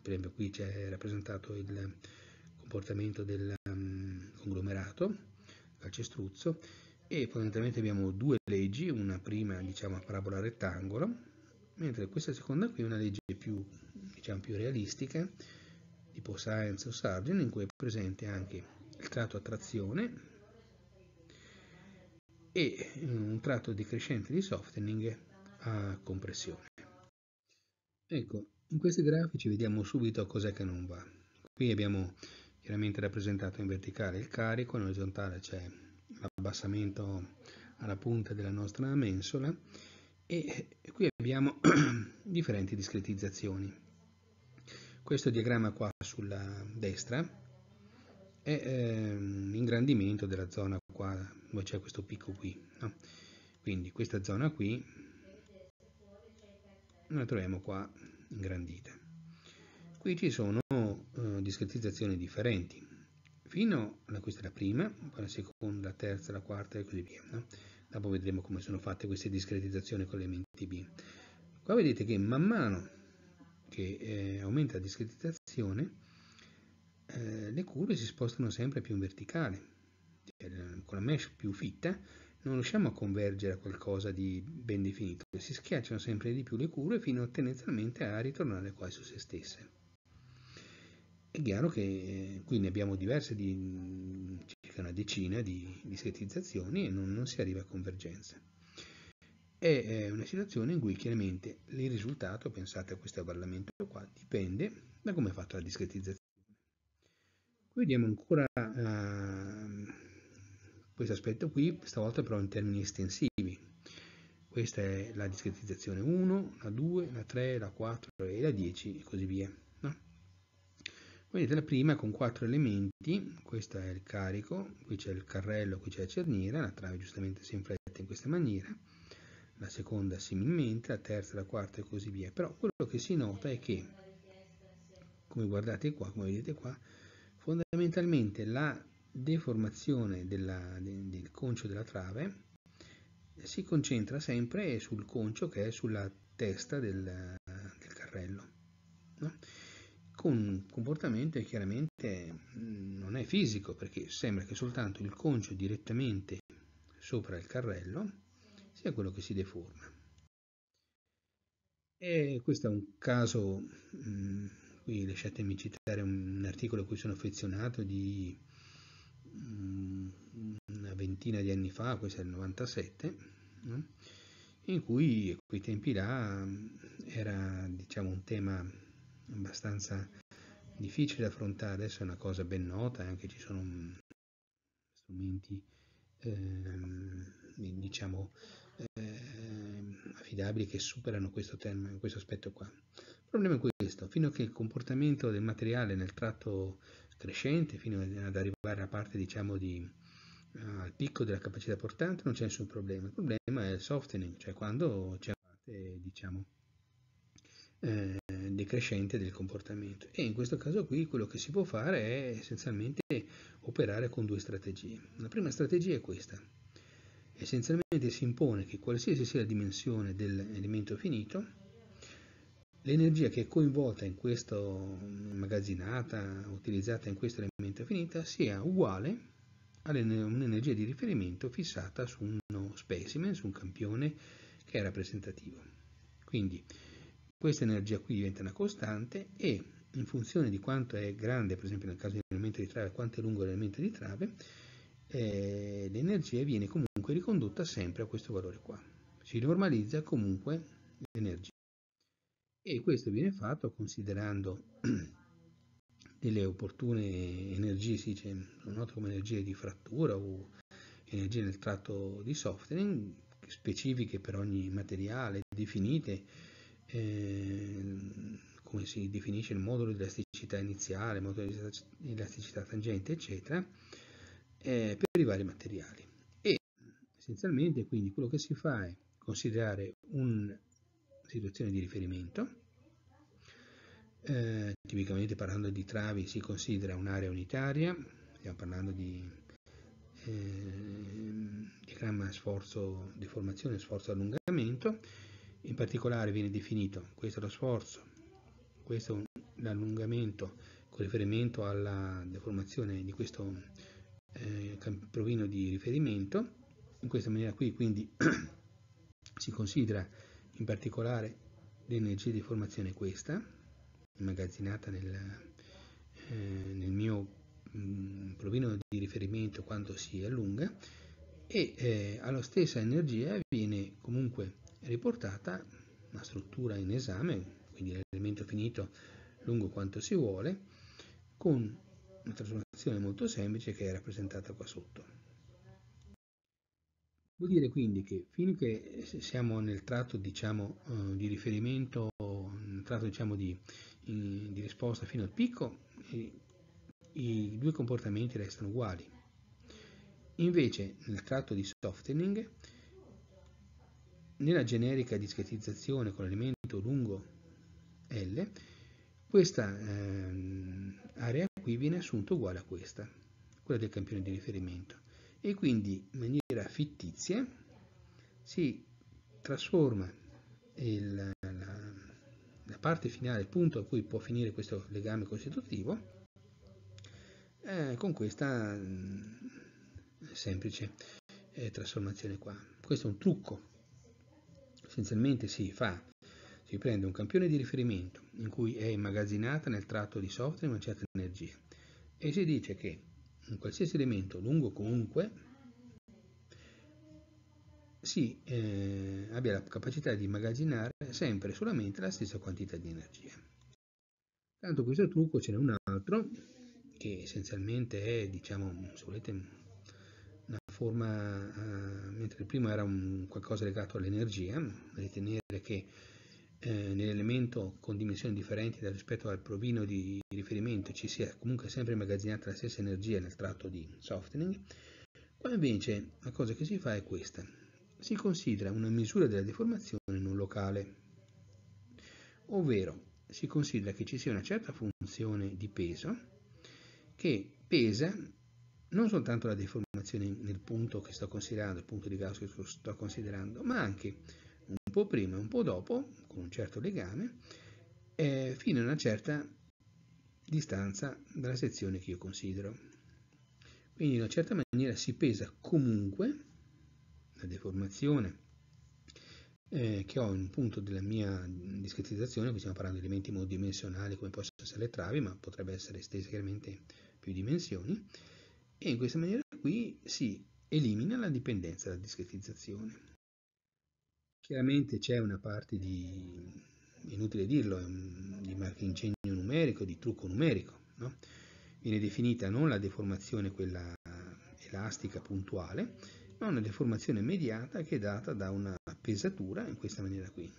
per esempio qui c'è rappresentato il comportamento del um, conglomerato, calcestruzzo, e fondamentalmente abbiamo due leggi, una prima diciamo a parabola rettangolo, mentre questa seconda qui è una legge più, diciamo, più realistica, tipo Science o Sargent, in cui è presente anche il tratto a trazione e un tratto decrescente di softening a compressione. Ecco, in questi grafici vediamo subito cos'è che non va. Qui abbiamo chiaramente rappresentato in verticale il carico, in orizzontale c'è l'abbassamento alla punta della nostra mensola e qui abbiamo differenti discretizzazioni. Questo diagramma qua sulla destra è ehm, l'ingrandimento della zona qua dove c'è questo picco qui. No? Quindi questa zona qui la troviamo qua ingrandita. Qui ci sono eh, discretizzazioni differenti, fino a questa è la prima, poi la seconda, la terza, la quarta e così via. No? Dopo vedremo come sono fatte queste discretizzazioni con elementi B. Qua vedete che man mano che eh, aumenta la discretizzazione, eh, le curve si spostano sempre più in verticale. Cioè, eh, con la mesh più fitta non riusciamo a convergere a qualcosa di ben definito, si schiacciano sempre di più le curve fino a tendenzialmente a ritornare quasi su se stesse. È chiaro che eh, qui ne abbiamo diverse di mm, circa una decina di discretizzazioni e non, non si arriva a convergenza. Eh, è una situazione in cui chiaramente il risultato, pensate a questo avvallamento qua, dipende da come è fatta la discretizzazione. Qui vediamo ancora uh, questo aspetto qui, stavolta però in termini estensivi. Questa è la discretizzazione 1, la 2, la 3, la 4 e la 10 e così via. No? Vedete la prima con 4 elementi, questo è il carico, qui c'è il carrello, qui c'è la cerniera, la trave giustamente si inflette in questa maniera la seconda similmente, la terza, la quarta e così via. Però quello che si nota è che, come guardate qua, come vedete qua, fondamentalmente la deformazione della, del concio della trave si concentra sempre sul concio che è sulla testa del, del carrello, no? con un comportamento che chiaramente mm, non è fisico perché sembra che soltanto il concio direttamente sopra il carrello sia quello che si deforma. E questo è un caso, mm, qui lasciatemi citare un, articolo a cui sono affezionato di mm, una ventina di anni fa, questo è il 97, in cui a quei tempi là era diciamo, un tema abbastanza difficile da affrontare, adesso è una cosa ben nota, eh, anche ci sono mm, strumenti eh, diciamo eh, affidabili che superano questo, termine, questo aspetto qua. Il problema è questo, fino a che il comportamento del materiale nel tratto crescente, fino ad arrivare alla parte diciamo di, eh, al picco della capacità portante non c'è nessun problema, il problema è il softening, cioè quando c'è una parte diciamo, eh, decrescente del comportamento e in questo caso qui quello che si può fare è essenzialmente operare con due strategie. La prima strategia è questa, essenzialmente quindi si impone che qualsiasi sia la dimensione dell'elemento finito, l'energia che è coinvolta in questo immagazzinata, utilizzata in questo elemento finito, sia uguale a un'energia di riferimento fissata su uno specimen, su un campione che è rappresentativo. Quindi questa energia qui diventa una costante e in funzione di quanto è grande, per esempio nel caso di un elemento di trave, quanto è lungo l'elemento di trave, eh, l'energia viene comunque comunque ricondotta sempre a questo valore qua. Si normalizza comunque l'energia. E questo viene fatto considerando delle opportune energie, si dice, noto come energie di frattura o energie nel tratto di softening, specifiche per ogni materiale, definite, eh, come si definisce il modulo di elasticità iniziale, il modulo di elasticità tangente, eccetera, eh, per i vari materiali. Essenzialmente quindi quello che si fa è considerare una situazione di riferimento, eh, tipicamente parlando di travi si considera un'area unitaria, stiamo parlando di eh, diagramma sforzo deformazione, sforzo allungamento, in particolare viene definito questo è lo sforzo, questo è l'allungamento con riferimento alla deformazione di questo eh, camprovino di riferimento in questa maniera qui, quindi si considera in particolare l'energia di formazione questa, immagazzinata nel, eh, nel mio mh, mm, provino di riferimento quando si allunga, e eh, alla stessa energia viene comunque riportata una struttura in esame, quindi l'elemento finito lungo quanto si vuole, con una trasformazione molto semplice che è rappresentata qua sotto. Vuol dire quindi che finché siamo nel tratto diciamo, eh, di riferimento, nel tratto diciamo, di, di, risposta fino al picco, eh, i due comportamenti restano uguali. Invece nel tratto di softening, nella generica discretizzazione con l'elemento lungo L, questa ehm, area qui viene assunta uguale a questa, quella del campione di riferimento. E quindi in maniera bandiera fittizia, si trasforma il, la, la, parte finale, il punto a cui può finire questo legame costitutivo, eh, con questa mm, semplice eh, trasformazione qua. Questo è un trucco. Essenzialmente si fa, si prende un campione di riferimento in cui è immagazzinata nel tratto di software una certa energia e si dice che un qualsiasi elemento lungo comunque si eh, abbia la capacità di immagazzinare sempre e solamente la stessa quantità di energia. Tanto questo trucco ce n'è un altro che essenzialmente è, diciamo, se volete, una forma, eh, mentre il primo era un, qualcosa legato all'energia, ritenere che eh, nell'elemento con dimensioni differenti rispetto al provino di riferimento ci sia comunque sempre immagazzinata la stessa energia nel tratto di softening, qua invece la cosa che si fa è questa, si considera una misura della deformazione in un locale, ovvero si considera che ci sia una certa funzione di peso che pesa non soltanto la deformazione nel punto che sto considerando, il punto di Gauss che sto considerando, ma anche un po' prima e un po' dopo, con un certo legame, eh, fino a una certa distanza dalla sezione che io considero. Quindi in una certa maniera si pesa comunque la deformazione eh, che ho in un punto della mia discretizzazione, qui stiamo parlando di elementi monodimensionali come possono essere le travi, ma potrebbe essere estesa chiaramente più dimensioni, e in questa maniera qui si elimina la dipendenza dalla discretizzazione. Chiaramente c'è una parte di, inutile dirlo, di marchingegno numerico, di trucco numerico, no? viene definita non la deformazione quella elastica puntuale, ma una deformazione mediata che è data da una pesatura in questa maniera qui.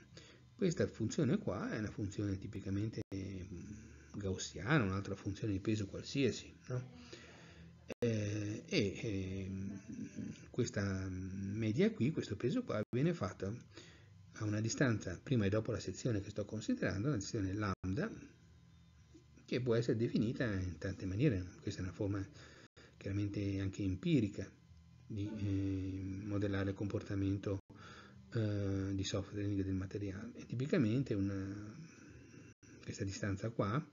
Questa funzione qua è una funzione tipicamente mm, gaussiana, un'altra funzione di peso qualsiasi, no? Eh, e, ehm, questa media qui, questo peso qua, viene fatto a una distanza prima e dopo la sezione che sto considerando, una sezione lambda, che può essere definita in tante maniere, questa è una forma chiaramente anche empirica, di eh, modellare il comportamento eh, di softening del materiale. E tipicamente una, questa distanza qua,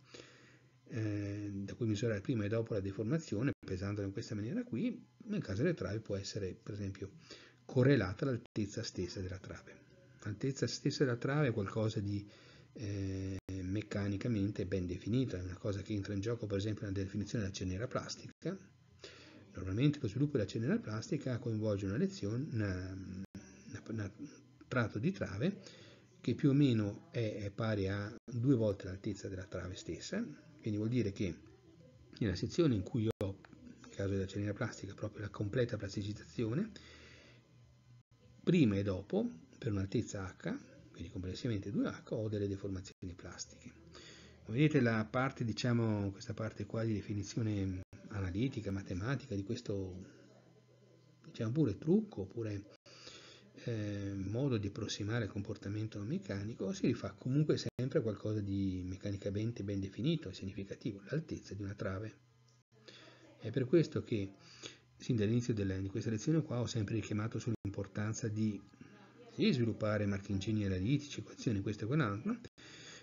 eh, da cui misurare prima e dopo la deformazione, pesandola in questa maniera qui, nel caso delle travi può essere per esempio correlata all'altezza stessa della trave. L'altezza stessa della trave è qualcosa di eh, meccanicamente ben definita, è una cosa che entra in gioco per esempio nella definizione della cenera plastica, Normalmente lo sviluppo della cellula plastica coinvolge una lezione, una, una, una, un tratto di trave che più o meno è, pari a due volte l'altezza della trave stessa, quindi vuol dire che nella sezione in cui ho, nel caso della cellula plastica, proprio la completa plasticizzazione, prima e dopo, per un'altezza h, quindi complessivamente 2h, ho delle deformazioni plastiche. Vedete la parte, diciamo, questa parte qua di definizione analitica, matematica, di questo diciamo pure trucco, oppure eh, modo di approssimare il comportamento meccanico, si rifà comunque sempre a qualcosa di meccanicamente ben definito e significativo, l'altezza di una trave. È per questo che sin dall'inizio di questa lezione qua ho sempre richiamato sull'importanza di sì, sviluppare marchingegni analitici, equazioni, questo e quell'altro,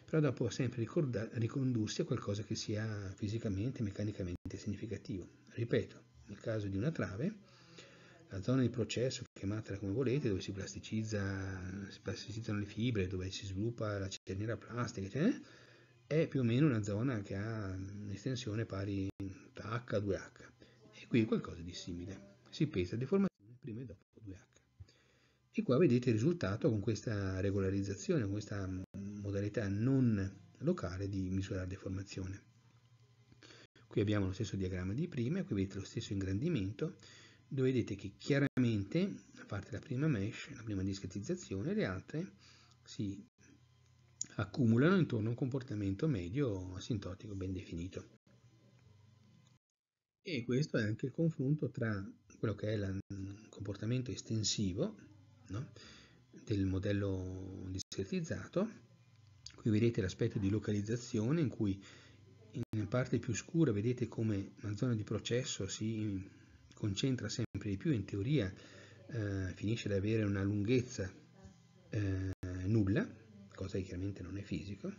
però dopo può sempre ricorda- ricondursi a qualcosa che sia fisicamente, meccanicamente significativo. Ripeto, nel caso di una trave, la zona di processo, chiamatela come volete, dove si, plasticizza, si plasticizzano le fibre, dove si sviluppa la cerniera plastica, eccetera, è più o meno una zona che ha un'estensione pari tra H e 2H e qui è qualcosa di simile. Si pesa deformazione prima e dopo 2H. E qua vedete il risultato con questa regolarizzazione, con questa modalità non locale di misurare deformazione. Qui abbiamo lo stesso diagramma di prima, qui vedete lo stesso ingrandimento, dove vedete che chiaramente, a parte la prima mesh, la prima discretizzazione, le altre si accumulano intorno a un comportamento medio asintotico ben definito. E questo è anche il confronto tra quello che è il comportamento estensivo, no? del modello discretizzato. Qui vedete l'aspetto di localizzazione in cui in parte più scura vedete come la zona di processo si concentra sempre di più, in teoria eh, finisce ad avere una lunghezza eh, nulla, cosa che chiaramente non è fisica,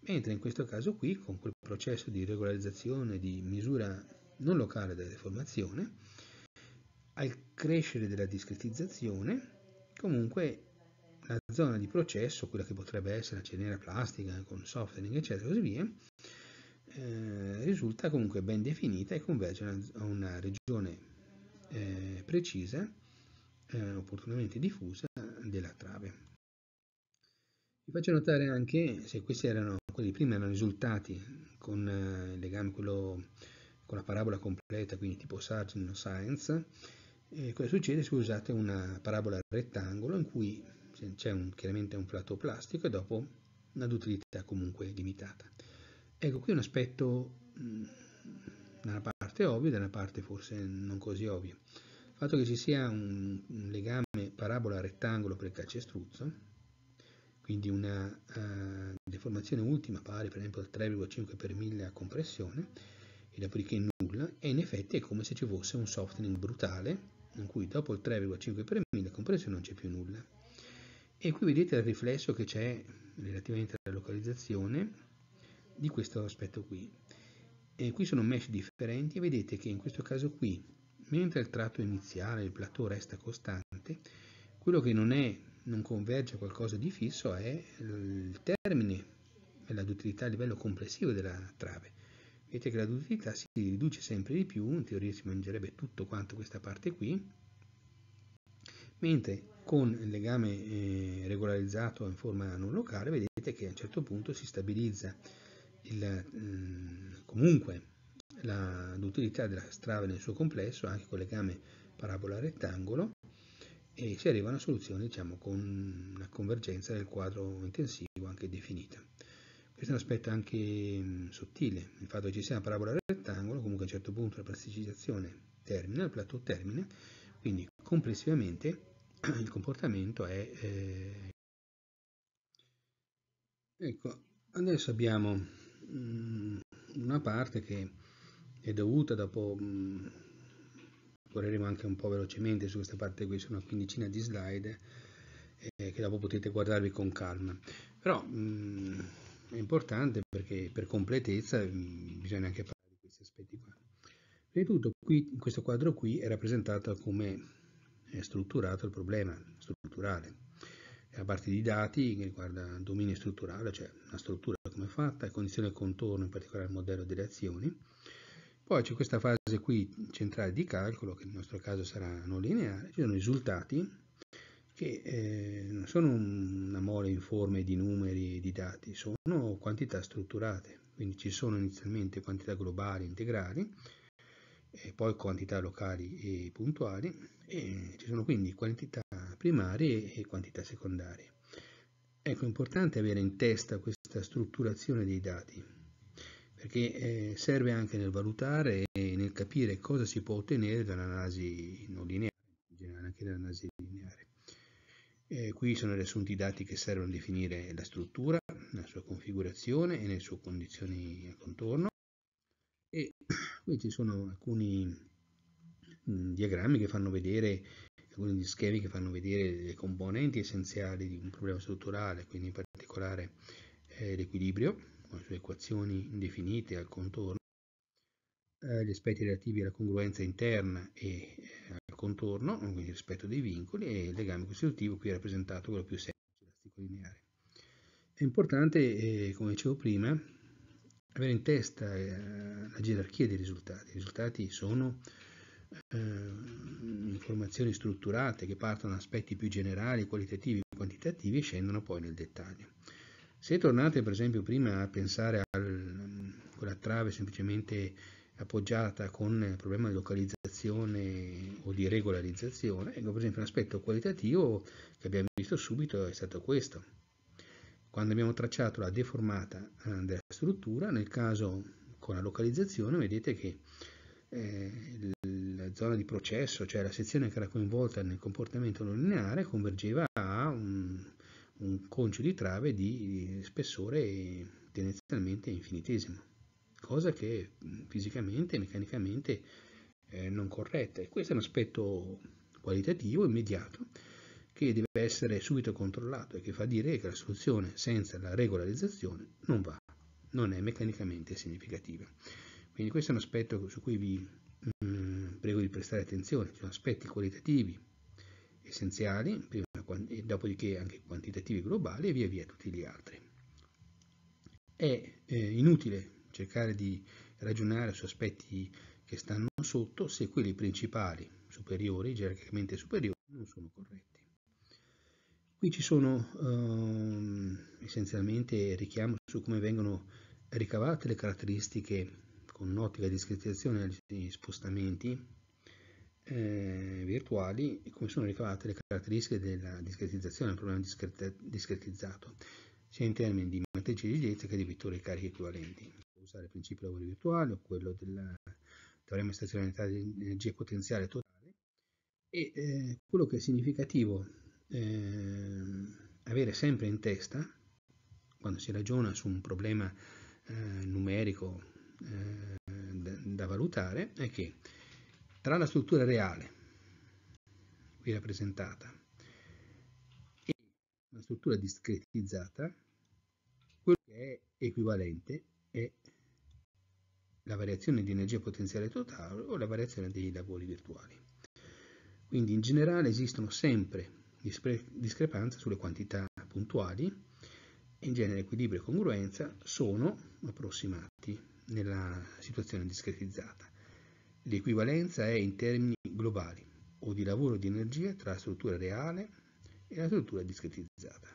mentre in questo caso qui con quel processo di regolarizzazione di misura non locale della deformazione, al crescere della discretizzazione Comunque la zona di processo, quella che potrebbe essere la cenere plastica con softening eccetera e così via, eh, risulta comunque ben definita e converge a una regione eh, precisa, eh, opportunamente diffusa, della trave. Vi faccio notare anche, se questi erano quelli prima, erano risultati con eh, legame quello, con la parabola completa, quindi tipo Sargent Science, e cosa succede se usate una parabola rettangolo in cui c'è chiaramente un flato plastico e dopo una duttilità comunque limitata. Ecco qui un aspetto mm, da una parte ovvio e da una parte forse non così ovvio. Il fatto che ci sia un, un legame parabola-rettangolo per il calcestruzzo, quindi una uh, deformazione ultima pari per esempio al 3,5 per 1000 a compressione, e dopodiché nulla e in effetti è come se ci fosse un softening brutale in cui dopo il 3,5 per 1000 compressione non c'è più nulla. E qui vedete il riflesso che c'è relativamente alla localizzazione di questo aspetto qui. E qui sono mesh differenti e vedete che in questo caso qui, mentre il tratto iniziale, il plateau resta costante, quello che non, è, non converge a qualcosa di fisso è il termine, la dutilità a livello complessivo della trave Vedete che la duttilità si riduce sempre di più, in teoria si mangerebbe tutto quanto questa parte qui, mentre con il legame eh, regolarizzato in forma non locale vedete che a un certo punto si stabilizza il, mh, mm, comunque l'utilità della strave nel suo complesso, anche col legame parabola-rettangolo, e si arriva a una soluzione diciamo, con una convergenza del quadro intensivo anche definita. Questo è un aspetto anche mm, sottile, il fatto che ci sia una parabola rettangolo, comunque a un certo punto la plasticizzazione termina, il plateau termina, quindi complessivamente il comportamento è... Eh... Ecco, adesso abbiamo mh, mm, una parte che è dovuta dopo... Mh, mm, correremo anche un po' velocemente su questa parte qui, sono una quindicina di slide eh, che dopo potete guardarvi con calma. Però... Mh, è importante perché per completezza mm, bisogna anche parlare di questi aspetti qua. Prima di tutto, qui, in questo quadro qui è rappresentato come è strutturato il problema strutturale. È la parte di dati che riguarda il dominio strutturale, cioè la struttura come è fatta, condizione del contorno, in particolare il modello delle azioni. Poi c'è questa fase qui centrale di calcolo, che nel nostro caso sarà non lineare, ci sono i risultati, che eh, non sono una mole in informe di numeri e di dati, sono quantità strutturate, quindi ci sono inizialmente quantità globali e integrali, e poi quantità locali e puntuali, e ci sono quindi quantità primarie e quantità secondarie. Ecco, è importante avere in testa questa strutturazione dei dati, perché eh, serve anche nel valutare e nel capire cosa si può ottenere dall'analisi non lineare, in generale anche dall'analisi lineare. Eh, qui sono riassunti i dati che servono a definire la struttura, la sua configurazione e le sue condizioni a contorno. E qui ci sono alcuni mm, diagrammi che fanno vedere, alcuni schemi che fanno vedere le componenti essenziali di un problema strutturale, quindi in particolare eh, l'equilibrio, con le sue equazioni indefinite al contorno, eh, gli aspetti relativi alla congruenza interna e al eh, contorno, quindi rispetto dei vincoli, e il legame costitutivo qui è rappresentato quello più semplice, elastico lineare. È importante, eh, come dicevo prima, avere in testa eh, la gerarchia dei risultati. I risultati sono eh, informazioni strutturate che partono da aspetti più generali, qualitativi e quantitativi e scendono poi nel dettaglio. Se tornate per esempio prima a pensare a quella trave semplicemente appoggiata con il problema di localizzazione, ottimizzazione o di regolarizzazione, ecco, per esempio un aspetto qualitativo che abbiamo visto subito è stato questo. Quando abbiamo tracciato la deformata eh, della struttura, nel caso con la localizzazione, vedete che eh, la zona di processo, cioè la sezione che era coinvolta nel comportamento non lineare, convergeva a un, un concio di trave di spessore tendenzialmente infinitesimo cosa che mm, fisicamente e meccanicamente eh, non corretta. E questo è un aspetto qualitativo, immediato, che deve essere subito controllato e che fa dire che la soluzione senza la regolarizzazione non va, non è meccanicamente significativa. Quindi questo è un aspetto su cui vi mh, mm, prego di prestare attenzione, ci sono aspetti qualitativi essenziali, prima, e dopodiché anche quantitativi globali e via via tutti gli altri. È eh, inutile cercare di ragionare su aspetti che stanno sotto se quelli principali, superiori, gerarchicamente superiori, non sono corretti. Qui ci sono ehm, essenzialmente richiami su come vengono ricavate le caratteristiche con un'ottica di discretizzazione degli spostamenti eh, virtuali e come sono ricavate le caratteristiche della discretizzazione del problema discretizzato, sia in termini di matrice di leggerezza che di vettori carichi equivalenti. Usare il principio di lavori virtuali o quello della dovremmo stazionalità di energia potenziale totale e eh, quello che è significativo eh, avere sempre in testa quando si ragiona su un problema eh, numerico eh, da, da valutare è che tra la struttura reale qui rappresentata e la struttura discretizzata quello che è equivalente è la variazione di energia potenziale totale o la variazione dei lavori virtuali. Quindi in generale esistono sempre discrepanze sulle quantità puntuali e in genere equilibrio e congruenza sono approssimati nella situazione discretizzata. L'equivalenza è in termini globali o di lavoro di energia tra la struttura reale e la struttura discretizzata.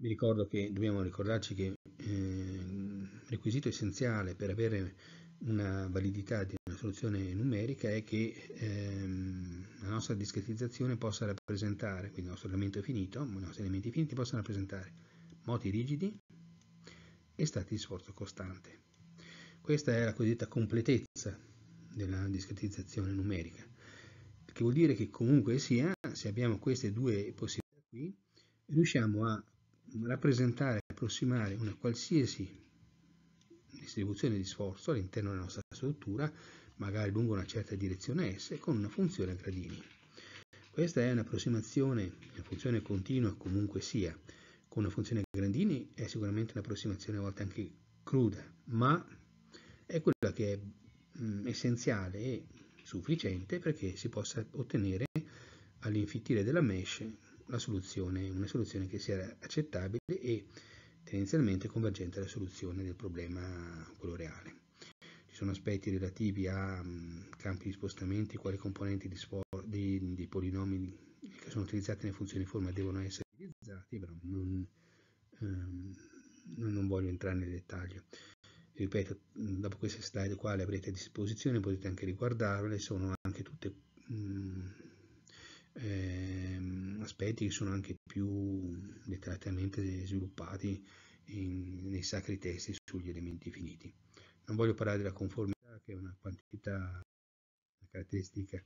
Vi ricordo che dobbiamo ricordarci che eh, requisito essenziale per avere una validità di una soluzione numerica è che ehm, la nostra discretizzazione possa rappresentare, quindi il nostro elemento finito, i nostri elementi finiti possono rappresentare moti rigidi e stati di sforzo costante. Questa è la cosiddetta completezza della discretizzazione numerica, che vuol dire che comunque sia, se abbiamo queste due possibilità qui, riusciamo a rappresentare, approssimare una qualsiasi distribuzione di sforzo all'interno della nostra struttura, magari lungo una certa direzione S, con una funzione a gradini. Questa è un'approssimazione, una funzione continua comunque sia, con una funzione a gradini è sicuramente un'approssimazione a volte anche cruda, ma è quella che è mh, mm, essenziale e sufficiente perché si possa ottenere all'infittire della mesh soluzione, una soluzione che sia accettabile e tendenzialmente convergente alla soluzione del problema quello reale. Ci sono aspetti relativi a mm, campi di spostamento, quali componenti di, di, di, polinomi che sono utilizzati nelle funzioni di forma devono essere utilizzati, però non, ehm, non voglio entrare nel dettaglio. Ripeto, dopo queste slide qua le avrete a disposizione, potete anche riguardarle, sono anche tutte mh, mm, ehm, aspetti che sono anche più dettagliatamente sviluppati in, nei sacri testi sugli elementi finiti. Non voglio parlare della conformità, che è una quantità, una caratteristica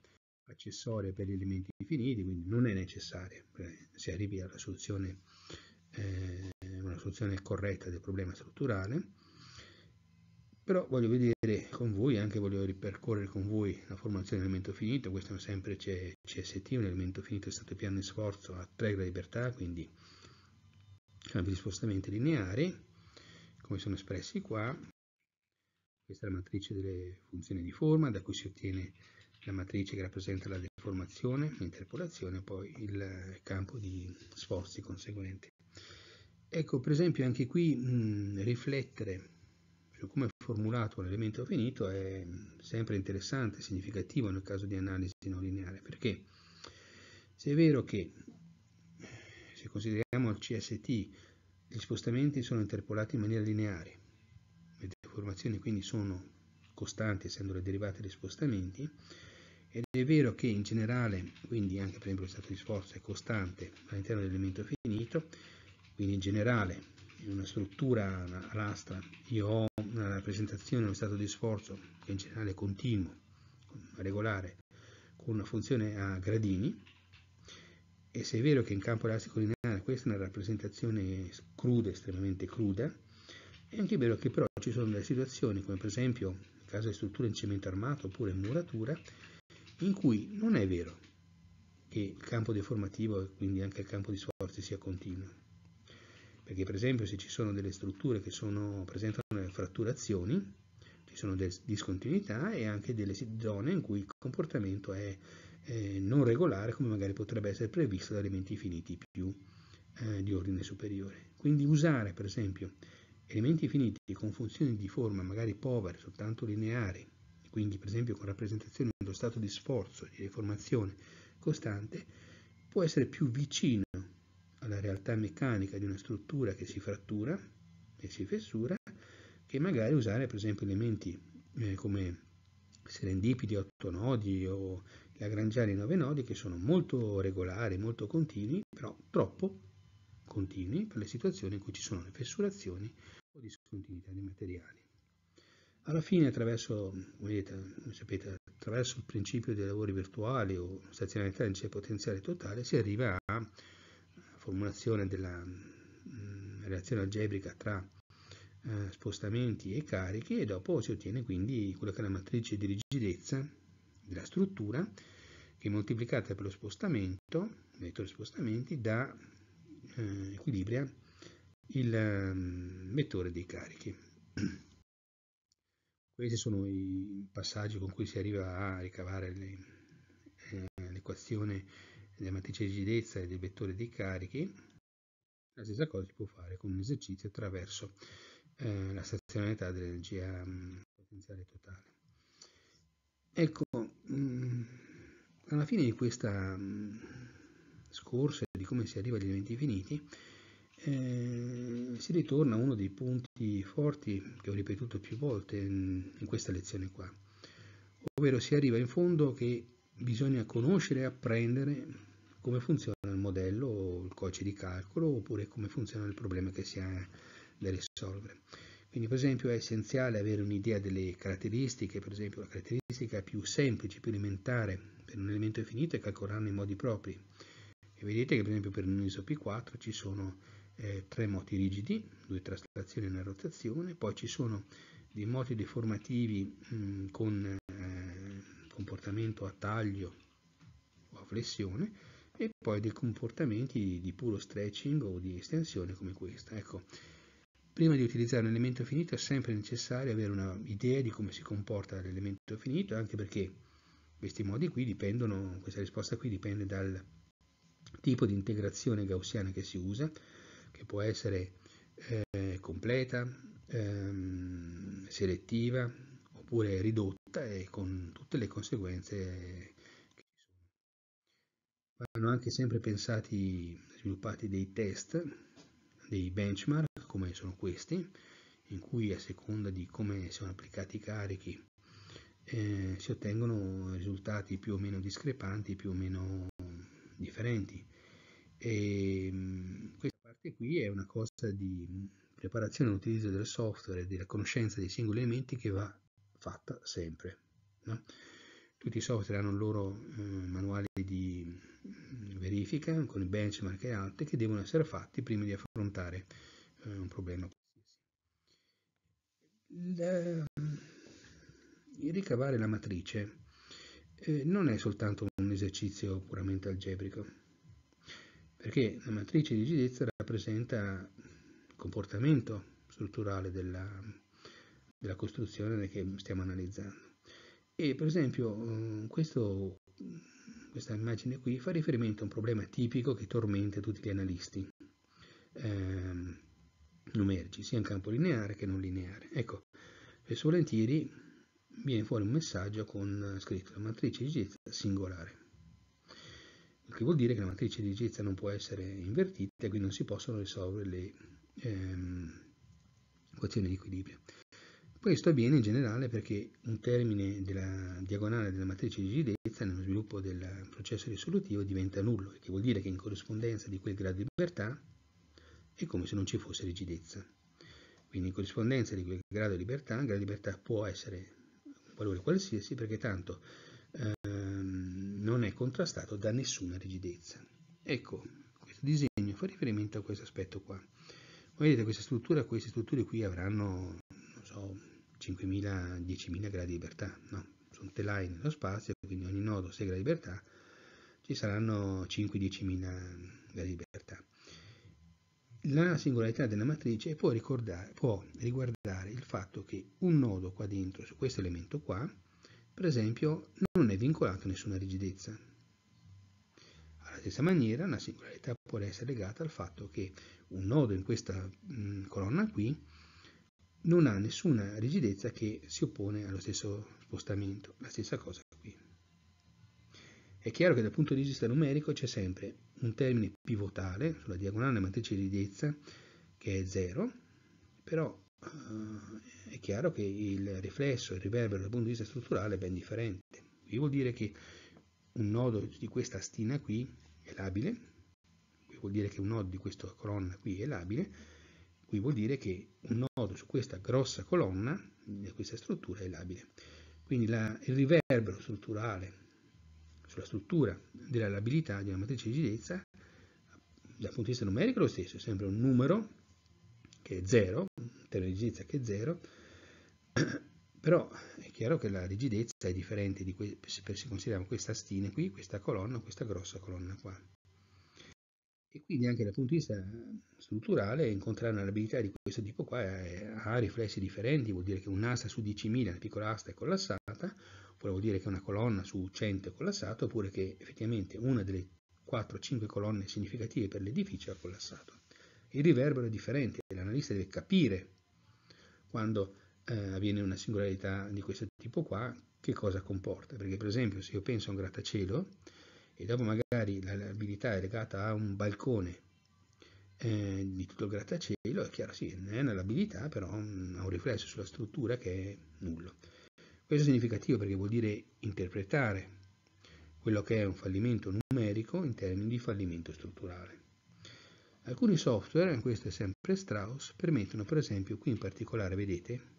accessoria per gli elementi finiti, quindi non è necessaria. Eh, si arrivi alla soluzione, eh, una soluzione corretta del problema strutturale, però voglio vedere con voi, anche voglio ripercorrere con voi la formazione dell'elemento finito, questo è sempre CST, un elemento finito è stato piano di sforzo a 3 gradi per tà, quindi campi di spostamento lineari, come sono espressi qua, questa è la matrice delle funzioni di forma, da cui si ottiene la matrice che rappresenta la deformazione, l'interpolazione, e poi il campo di sforzi conseguenti. Ecco, per esempio anche qui mh, riflettere su come formulato un finito è sempre interessante, significativo nel caso di analisi non lineare, perché se è vero che se consideriamo il CST gli spostamenti sono interpolati in maniera lineare, le deformazioni quindi sono costanti essendo le derivate dei spostamenti, ed è vero che in generale, quindi anche per esempio lo stato di sforzo è costante all'interno dell'elemento finito, quindi in generale in una struttura a lastra, io ho una rappresentazione, uno stato di sforzo che in generale è continuo, regolare, con una funzione a gradini, e se è vero che in campo elastico lineare questa è una rappresentazione cruda, estremamente cruda, è anche vero che però ci sono delle situazioni, come per esempio nel caso di strutture in cemento armato oppure in muratura, in cui non è vero che il campo deformativo e quindi anche il campo di sforzo sia continuo perché per esempio se ci sono delle strutture che sono, presentano delle fratturazioni, ci sono delle discontinuità e anche delle zone in cui il comportamento è eh, non regolare come magari potrebbe essere previsto da elementi finiti più eh, di ordine superiore. Quindi usare per esempio elementi finiti con funzioni di forma magari povere, soltanto lineari, quindi per esempio con rappresentazioni dello stato di sforzo, di deformazione costante, può essere più vicino alla realtà meccanica di una struttura che si frattura e si fessura che magari usare per esempio elementi eh, come serendipiti 8 nodi o lagrangiani 9 nodi che sono molto regolari, molto continui, però troppo continui per le situazioni in cui ci sono le fessurazioni o discontinuità di materiali. Alla fine, attraverso, vedete, sapete, attraverso il principio dei lavori virtuali o stazionalità in potenziale totale, si arriva a formulazione della mm, relazione algebrica tra eh, spostamenti e carichi e dopo si ottiene quindi quella che è la matrice di rigidezza della struttura che moltiplicata per lo spostamento, il vettore spostamenti, dà eh, equilibria il um, vettore dei carichi. Questi sono i passaggi con cui si arriva a ricavare l'equazione le, eh, la matrice rigidezza e dei vettori di carichi, la stessa cosa si può fare con un esercizio attraverso eh, la stazionalità dell'energia mm, potenziale totale. Ecco, mh, mm, alla fine di questa mh, mm, scorsa di come si arriva agli elementi finiti, eh, si ritorna a uno dei punti forti che ho ripetuto più volte in, in questa lezione qua, ovvero si arriva in fondo che bisogna conoscere e apprendere come funziona il modello o il codice di calcolo oppure come funziona il problema che si ha da risolvere. Quindi per esempio è essenziale avere un'idea delle caratteristiche, per esempio la caratteristica più semplice, più elementare per un elemento infinito è calcolarla in modi propri. E vedete che per esempio per un ISO P4 ci sono eh, tre moti rigidi, due traslazioni e una rotazione, poi ci sono dei moti deformativi mh, con comportamento a taglio o a flessione e poi dei comportamenti di puro stretching o di estensione come questa. Ecco, prima di utilizzare un elemento finito è sempre necessario avere un'idea di come si comporta l'elemento finito, anche perché questi modi qui dipendono, questa risposta qui dipende dal tipo di integrazione gaussiana che si usa, che può essere eh, completa, ehm, selettiva oppure ridotta diretta e con tutte le conseguenze che ci sono. Vanno anche sempre pensati, sviluppati dei test, dei benchmark come sono questi, in cui a seconda di come sono applicati i carichi eh, si ottengono risultati più o meno discrepanti, più o meno differenti. E, mm, questa parte qui è una cosa di preparazione all'utilizzo del software e della conoscenza dei singoli elementi che va fatta sempre. No? Tutti i software hanno il loro eh, manuali di mm, verifica con i benchmark e altri che devono essere fatti prima di affrontare eh, un problema qualsiasi. Eh, il ricavare la matrice eh, non è soltanto un esercizio puramente algebrico, perché la matrice di rigidezza rappresenta il comportamento strutturale della della costruzione che stiamo analizzando. E per esempio eh, questo, questa immagine qui fa riferimento a un problema tipico che tormenta tutti gli analisti ehm, numerici, sia in campo lineare che non lineare. Ecco, spesso volentieri viene fuori un messaggio con eh, scritto la matrice di Giza singolare, il che vuol dire che la matrice di Giza non può essere invertita e quindi non si possono risolvere le ehm, equazioni di equilibrio. Questo avviene in generale perché un termine della diagonale della matrice di rigidezza nello sviluppo del processo risolutivo diventa nullo, che vuol dire che in corrispondenza di quel grado di libertà è come se non ci fosse rigidezza. Quindi in corrispondenza di quel grado di libertà, il grado di libertà può essere un valore qualsiasi perché tanto ehm, non è contrastato da nessuna rigidezza. Ecco, questo disegno fa riferimento a questo aspetto qua. Come vedete queste strutture, queste strutture qui avranno, non so, 5.000-10.000 gradi di libertà, no? Sono telai nello spazio, quindi ogni nodo 6 gradi di libertà, ci saranno 5-10.000 gradi di libertà. La singolarità della matrice può, può riguardare il fatto che un nodo qua dentro, su questo elemento qua, per esempio, non è vincolato a nessuna rigidezza. Alla stessa maniera, una singolarità può essere legata al fatto che un nodo in questa mh, colonna qui non ha nessuna rigidezza che si oppone allo stesso spostamento, la stessa cosa qui. È chiaro che dal punto di vista numerico c'è sempre un termine pivotale sulla diagonale matrice di rigidezza che è 0, però eh, è chiaro che il riflesso, il riverbero dal punto di vista strutturale è ben differente. Qui vuol dire che un nodo di questa stina qui è labile, qui vuol dire che un nodo di questa colonna qui è labile, Qui vuol dire che un nodo su questa grossa colonna, di questa struttura, è labile. Quindi la, il riverbero strutturale sulla struttura della labilità di una matrice di rigidezza dal punto di vista numerico è lo stesso, è sempre un numero che è 0, un termine di rigidezza che è 0, però è chiaro che la rigidezza è differente di se consideriamo questa stina qui, questa colonna, questa grossa colonna qua. E quindi anche dal punto di vista strutturale incontrare un'abilità di questo tipo qua ha riflessi differenti, vuol dire che un'asta su 10.000, una piccola asta è collassata, oppure vuol dire che una colonna su 100 è collassata, oppure che effettivamente una delle 4-5 colonne significative per l'edificio ha collassato. Il riverbero è differente, l'analista deve capire quando eh, avviene una singolarità di questo tipo qua, che cosa comporta. Perché per esempio se io penso a un grattacielo, e dopo magari l'abilità è legata a un balcone eh, di tutto il grattacielo, è chiaro sì, è nell'abilità, però mm, ha un riflesso sulla struttura che è nullo. Questo è significativo perché vuol dire interpretare quello che è un fallimento numerico in termini di fallimento strutturale. Alcuni software, questo è sempre Strauss, permettono per esempio, qui in particolare vedete,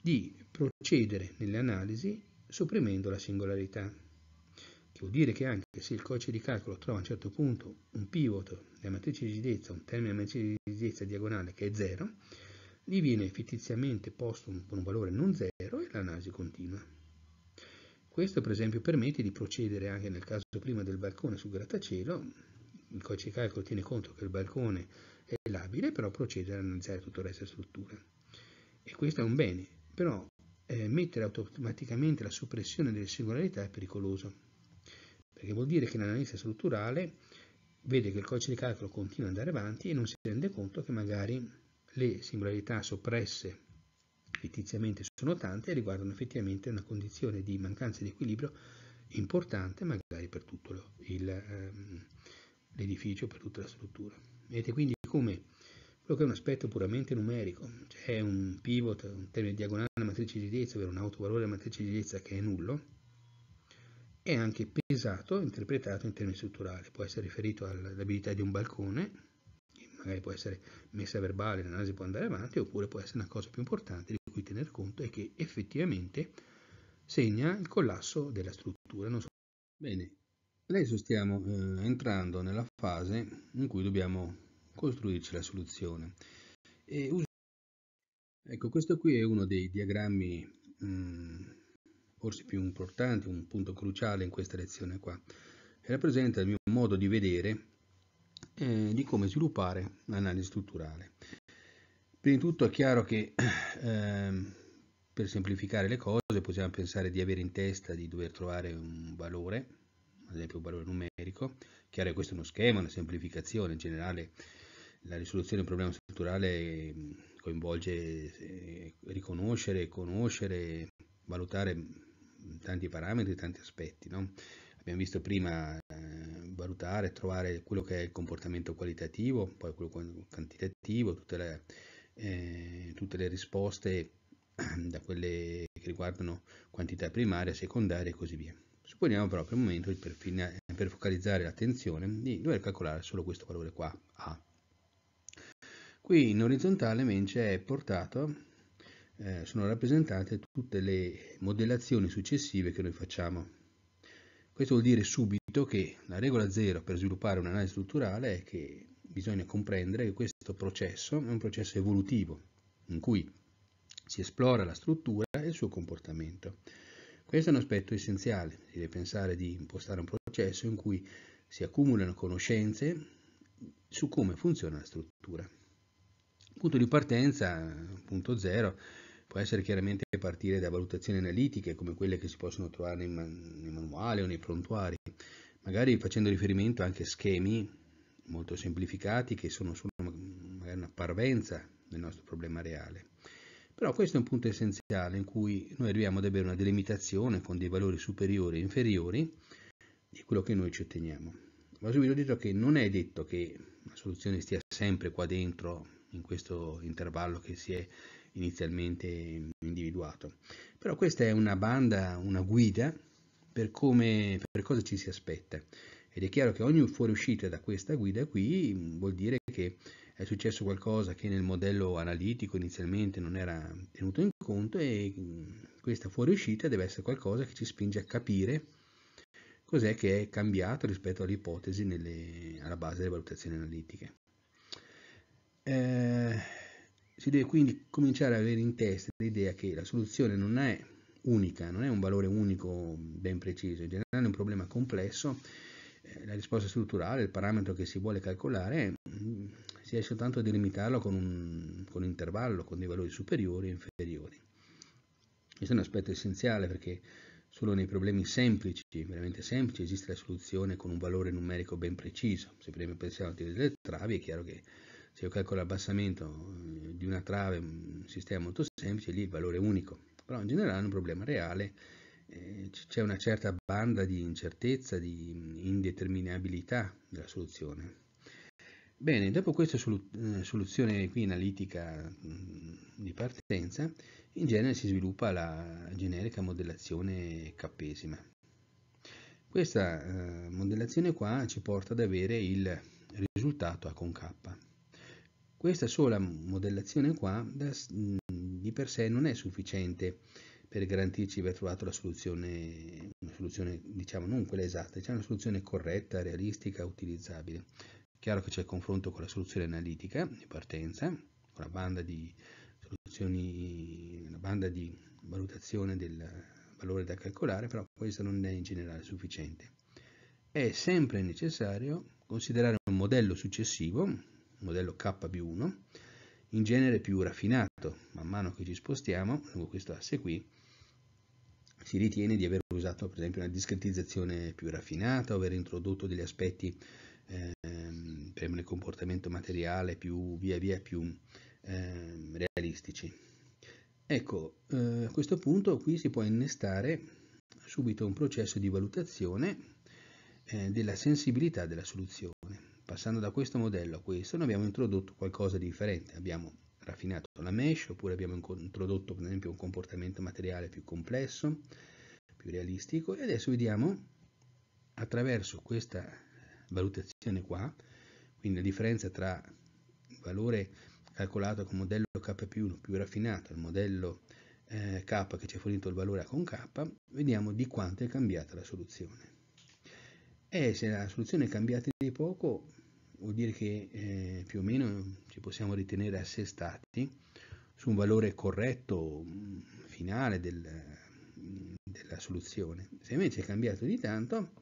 di procedere nelle analisi sopprimendo la singolarità vuol dire che anche se il codice di calcolo trova a un certo punto un pivot della matrice di rigidezza, un termine della matrice di rigidezza diagonale che è 0, gli viene fittiziamente posto un, un valore non 0 e l'analisi continua. Questo per esempio permette di procedere anche nel caso prima del balcone sul grattacielo, il codice di calcolo tiene conto che il balcone è labile, però procede ad analizzare tutto il resto della struttura. E questo è un bene, però eh, mettere automaticamente la soppressione delle singolarità è pericoloso, perché vuol dire che l'analista strutturale vede che il codice di calcolo continua ad andare avanti e non si rende conto che magari le singolarità soppresse fittiziamente sono tante e riguardano effettivamente una condizione di mancanza di equilibrio importante magari per tutto ehm, l'edificio, per tutta la struttura. Vedete quindi come quello che è un aspetto puramente numerico, c'è cioè un pivot, un termine diagonale alla matrice di lezza, ovvero un autovalore alla matrice di lezza che è nullo, è anche pesato, interpretato in termini strutturali, può essere riferito all'abilità di un balcone, che magari può essere messa a verbale, l'analisi può andare avanti, oppure può essere una cosa più importante di cui tener conto e che effettivamente segna il collasso della struttura. So. Bene, adesso stiamo eh, entrando nella fase in cui dobbiamo costruirci la soluzione. E ecco, questo qui è uno dei diagrammi mh, mm, forse più importante, un punto cruciale in questa lezione qua, e rappresenta il mio modo di vedere eh, di come sviluppare l'analisi strutturale. Prima di tutto è chiaro che eh, per semplificare le cose possiamo pensare di avere in testa di dover trovare un valore, ad esempio un valore numerico, chiaro che questo è uno schema, una semplificazione, in generale la risoluzione del problema strutturale ehm, coinvolge eh, riconoscere, conoscere, valutare tanti parametri, tanti aspetti. No? Abbiamo visto prima eh, valutare, trovare quello che è il comportamento qualitativo, poi quello quantitativo, tutte le, eh, tutte le risposte da quelle che riguardano quantità primaria, secondaria e così via. Supponiamo però per il momento, per, fine, per focalizzare l'attenzione, di dover calcolare solo questo valore qua, A. Qui in orizzontale invece è portato eh, sono rappresentate tutte le modellazioni successive che noi facciamo. Questo vuol dire subito che la regola zero per sviluppare un'analisi strutturale è che bisogna comprendere che questo processo è un processo evolutivo, in cui si esplora la struttura e il suo comportamento. Questo è un aspetto essenziale, si deve pensare di impostare un processo in cui si accumulano conoscenze su come funziona la struttura. punto di partenza, punto zero, Può essere chiaramente partire da valutazioni analitiche come quelle che si possono trovare nei, man nei manuali o nei prontuari, magari facendo riferimento anche a schemi molto semplificati che sono solo magari una parvenza del nostro problema reale. Però questo è un punto essenziale in cui noi arriviamo ad avere una delimitazione con dei valori superiori e inferiori di quello che noi ci otteniamo. Ma subito detto che non è detto che la soluzione stia sempre qua dentro, in questo intervallo che si è inizialmente individuato. Però questa è una banda, una guida per, come, per cosa ci si aspetta. Ed è chiaro che ogni fuoriuscita da questa guida qui mm, vuol dire che è successo qualcosa che nel modello analitico inizialmente non era tenuto in conto e mm, questa fuoriuscita deve essere qualcosa che ci spinge a capire cos'è che è cambiato rispetto all'ipotesi alla base delle valutazioni analitiche. Eh, si deve quindi cominciare ad avere in testa l'idea che la soluzione non è unica, non è un valore unico ben preciso, in generale è un problema complesso, eh, la risposta strutturale, il parametro che si vuole calcolare, mm, si riesce soltanto a delimitarlo con un, con intervallo, con dei valori superiori e inferiori. Questo è un aspetto essenziale perché solo nei problemi semplici, veramente semplici, esiste la soluzione con un valore numerico ben preciso. Se prima pensiamo a delle travi è chiaro che se io calcolo l'abbassamento eh, di una trave, un sistema molto semplice, lì il valore è unico, però in generale è un problema reale, eh, c'è una certa banda di incertezza, di indeterminabilità della soluzione. Bene, dopo questa eh, soluzione qui analitica di partenza, in genere si sviluppa la generica modellazione cappesima. Questa eh, modellazione qua ci porta ad avere il risultato A con K. Questa sola modellazione qua mhmm, di per sé non è sufficiente per garantirci di aver trovato la soluzione, una soluzione diciamo non quella esatta, cioè una soluzione corretta, realistica, utilizzabile. Chiaro che c'è il confronto con la soluzione analitica di partenza, con la banda di, la banda di valutazione del valore da calcolare, però questa non è in generale sufficiente. È sempre necessario considerare un modello successivo, modello KB1, in genere più raffinato, man mano che ci spostiamo lungo questo asse qui, si ritiene di aver usato per esempio una discretizzazione più raffinata, aver introdotto degli aspetti eh, per il comportamento materiale più via via più eh, realistici. Ecco, eh, a questo punto qui si può innestare subito un processo di valutazione eh, della sensibilità della soluzione. Passando da questo modello a questo, noi abbiamo introdotto qualcosa di differente, abbiamo raffinato la mesh, oppure abbiamo introdotto per esempio un comportamento materiale più complesso, più realistico, e adesso vediamo attraverso questa valutazione qua, quindi la differenza tra il valore calcolato con modello K più 1 più raffinato il modello eh, K che ci ha fornito il valore A con K, vediamo di quanto è cambiata la soluzione. E se la soluzione è cambiata di poco, vuol dire che eh, più o meno ci possiamo ritenere assestati su un valore corretto mm, finale del, mm, della soluzione. Se invece è cambiato di tanto,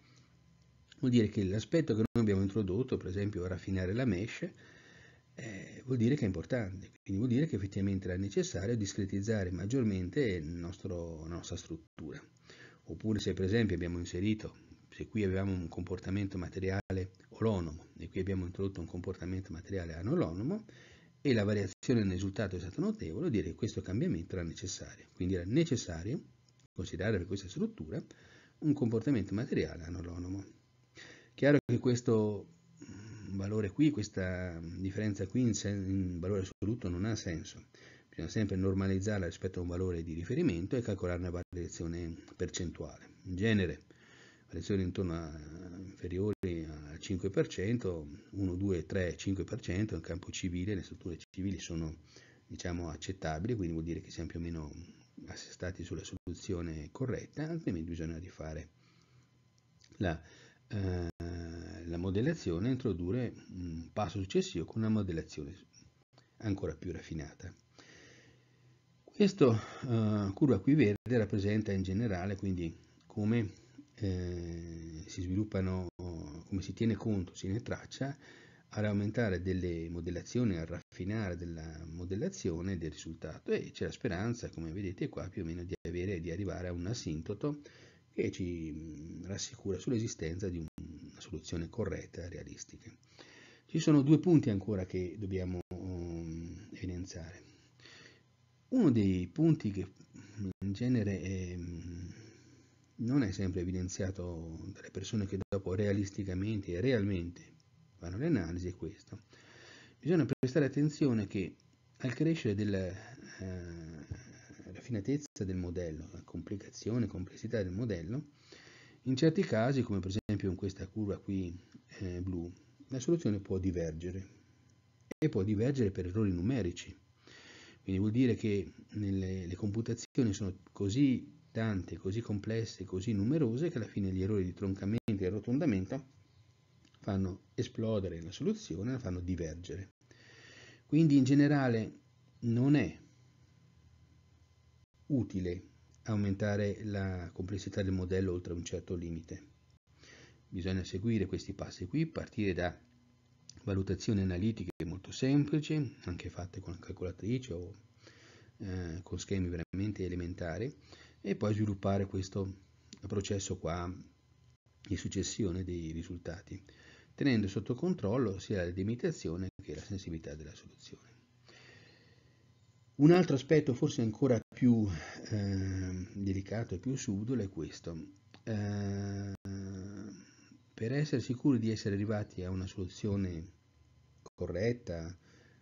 vuol dire che l'aspetto che noi abbiamo introdotto, per esempio raffinare la mesh, eh, vuol dire che è importante, quindi vuol dire che effettivamente era necessario discretizzare maggiormente nostro, la nostra struttura. Oppure se per esempio abbiamo inserito, se qui avevamo un comportamento materiale olonomo, di cui abbiamo introdotto un comportamento materiale anolonomo, e la variazione nel risultato è stata notevole, dire che questo cambiamento era necessario. Quindi era necessario considerare per questa struttura un comportamento materiale anolonomo. Chiaro che questo mm, valore qui, questa mm, differenza qui in, in valore assoluto non ha senso. Bisogna sempre normalizzarla rispetto a un valore di riferimento e calcolare una variazione percentuale. In genere, variazioni intorno a eh, inferiori a 5%, 1, 2, 3, 5%, in campo civile le strutture civili sono diciamo, accettabili, quindi vuol dire che siamo più o meno assestati sulla soluzione corretta, altrimenti bisogna rifare la, eh, la modellazione e introdurre un passo successivo con una modellazione ancora più raffinata. Questa eh, curva qui verde rappresenta in generale quindi come eh, si sviluppano, come si tiene conto, si ne traccia, ad aumentare delle modellazioni, a raffinare della modellazione del risultato e c'è la speranza, come vedete qua, più o meno di, avere, di arrivare a un asintoto che ci mm, rassicura sull'esistenza di una soluzione corretta e realistica. Ci sono due punti ancora che dobbiamo mm, evidenziare. Uno dei punti che mm, in genere è non è sempre evidenziato dalle persone che dopo realisticamente e realmente fanno le analisi è questo. Bisogna prestare attenzione che al crescere della eh, raffinatezza del modello, la complicazione, e complessità del modello, in certi casi, come per esempio in questa curva qui eh, blu, la soluzione può divergere e può divergere per errori numerici. Quindi vuol dire che nelle, le computazioni sono così importanti, così complesse, così numerose che alla fine gli errori di troncamento e arrotondamento fanno esplodere la soluzione, la fanno divergere. Quindi in generale non è utile aumentare la complessità del modello oltre un certo limite. Bisogna seguire questi passi qui, partire da valutazioni analitiche molto semplici, anche fatte con la calcolatrice o eh, con schemi veramente elementari, e poi sviluppare questo processo qua di successione dei risultati, tenendo sotto controllo sia la limitazione che la sensibilità della soluzione. Un altro aspetto forse ancora più eh, delicato e più subdolo è questo. Eh, per essere sicuri di essere arrivati a una soluzione corretta,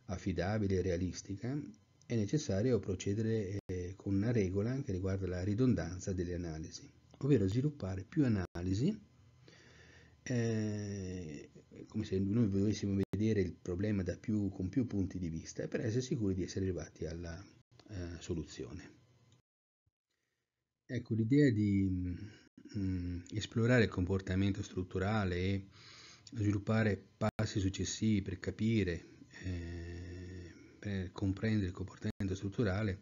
affidabile e realistica, è necessario procedere eh, con una regola che riguarda la ridondanza delle analisi, ovvero sviluppare più analisi, eh, come se noi volessimo vedere il problema più, con più punti di vista, per essere sicuri di essere arrivati alla eh, soluzione. Ecco, l'idea di mh, mm, esplorare il comportamento strutturale e sviluppare passi successivi per capire eh, eh, comprendere il comportamento strutturale,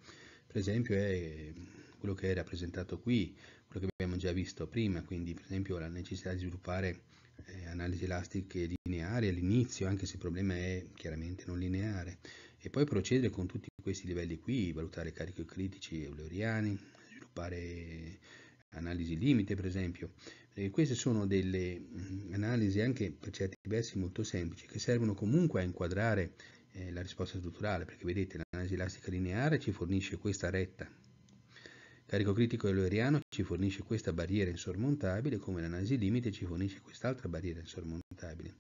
per esempio, è quello che è rappresentato qui, quello che abbiamo già visto prima, quindi per esempio la necessità di sviluppare eh, analisi elastiche lineari all'inizio, anche se il problema è chiaramente non lineare, e poi procedere con tutti questi livelli qui, valutare carichi critici euleriani, sviluppare analisi limite per esempio. E queste sono delle mm, analisi anche per certi versi molto semplici che servono comunque a inquadrare eh, la risposta strutturale, perché vedete l'analisi elastica lineare ci fornisce questa retta, carico critico euleriano ci fornisce questa barriera insormontabile, come l'analisi limite ci fornisce quest'altra barriera insormontabile.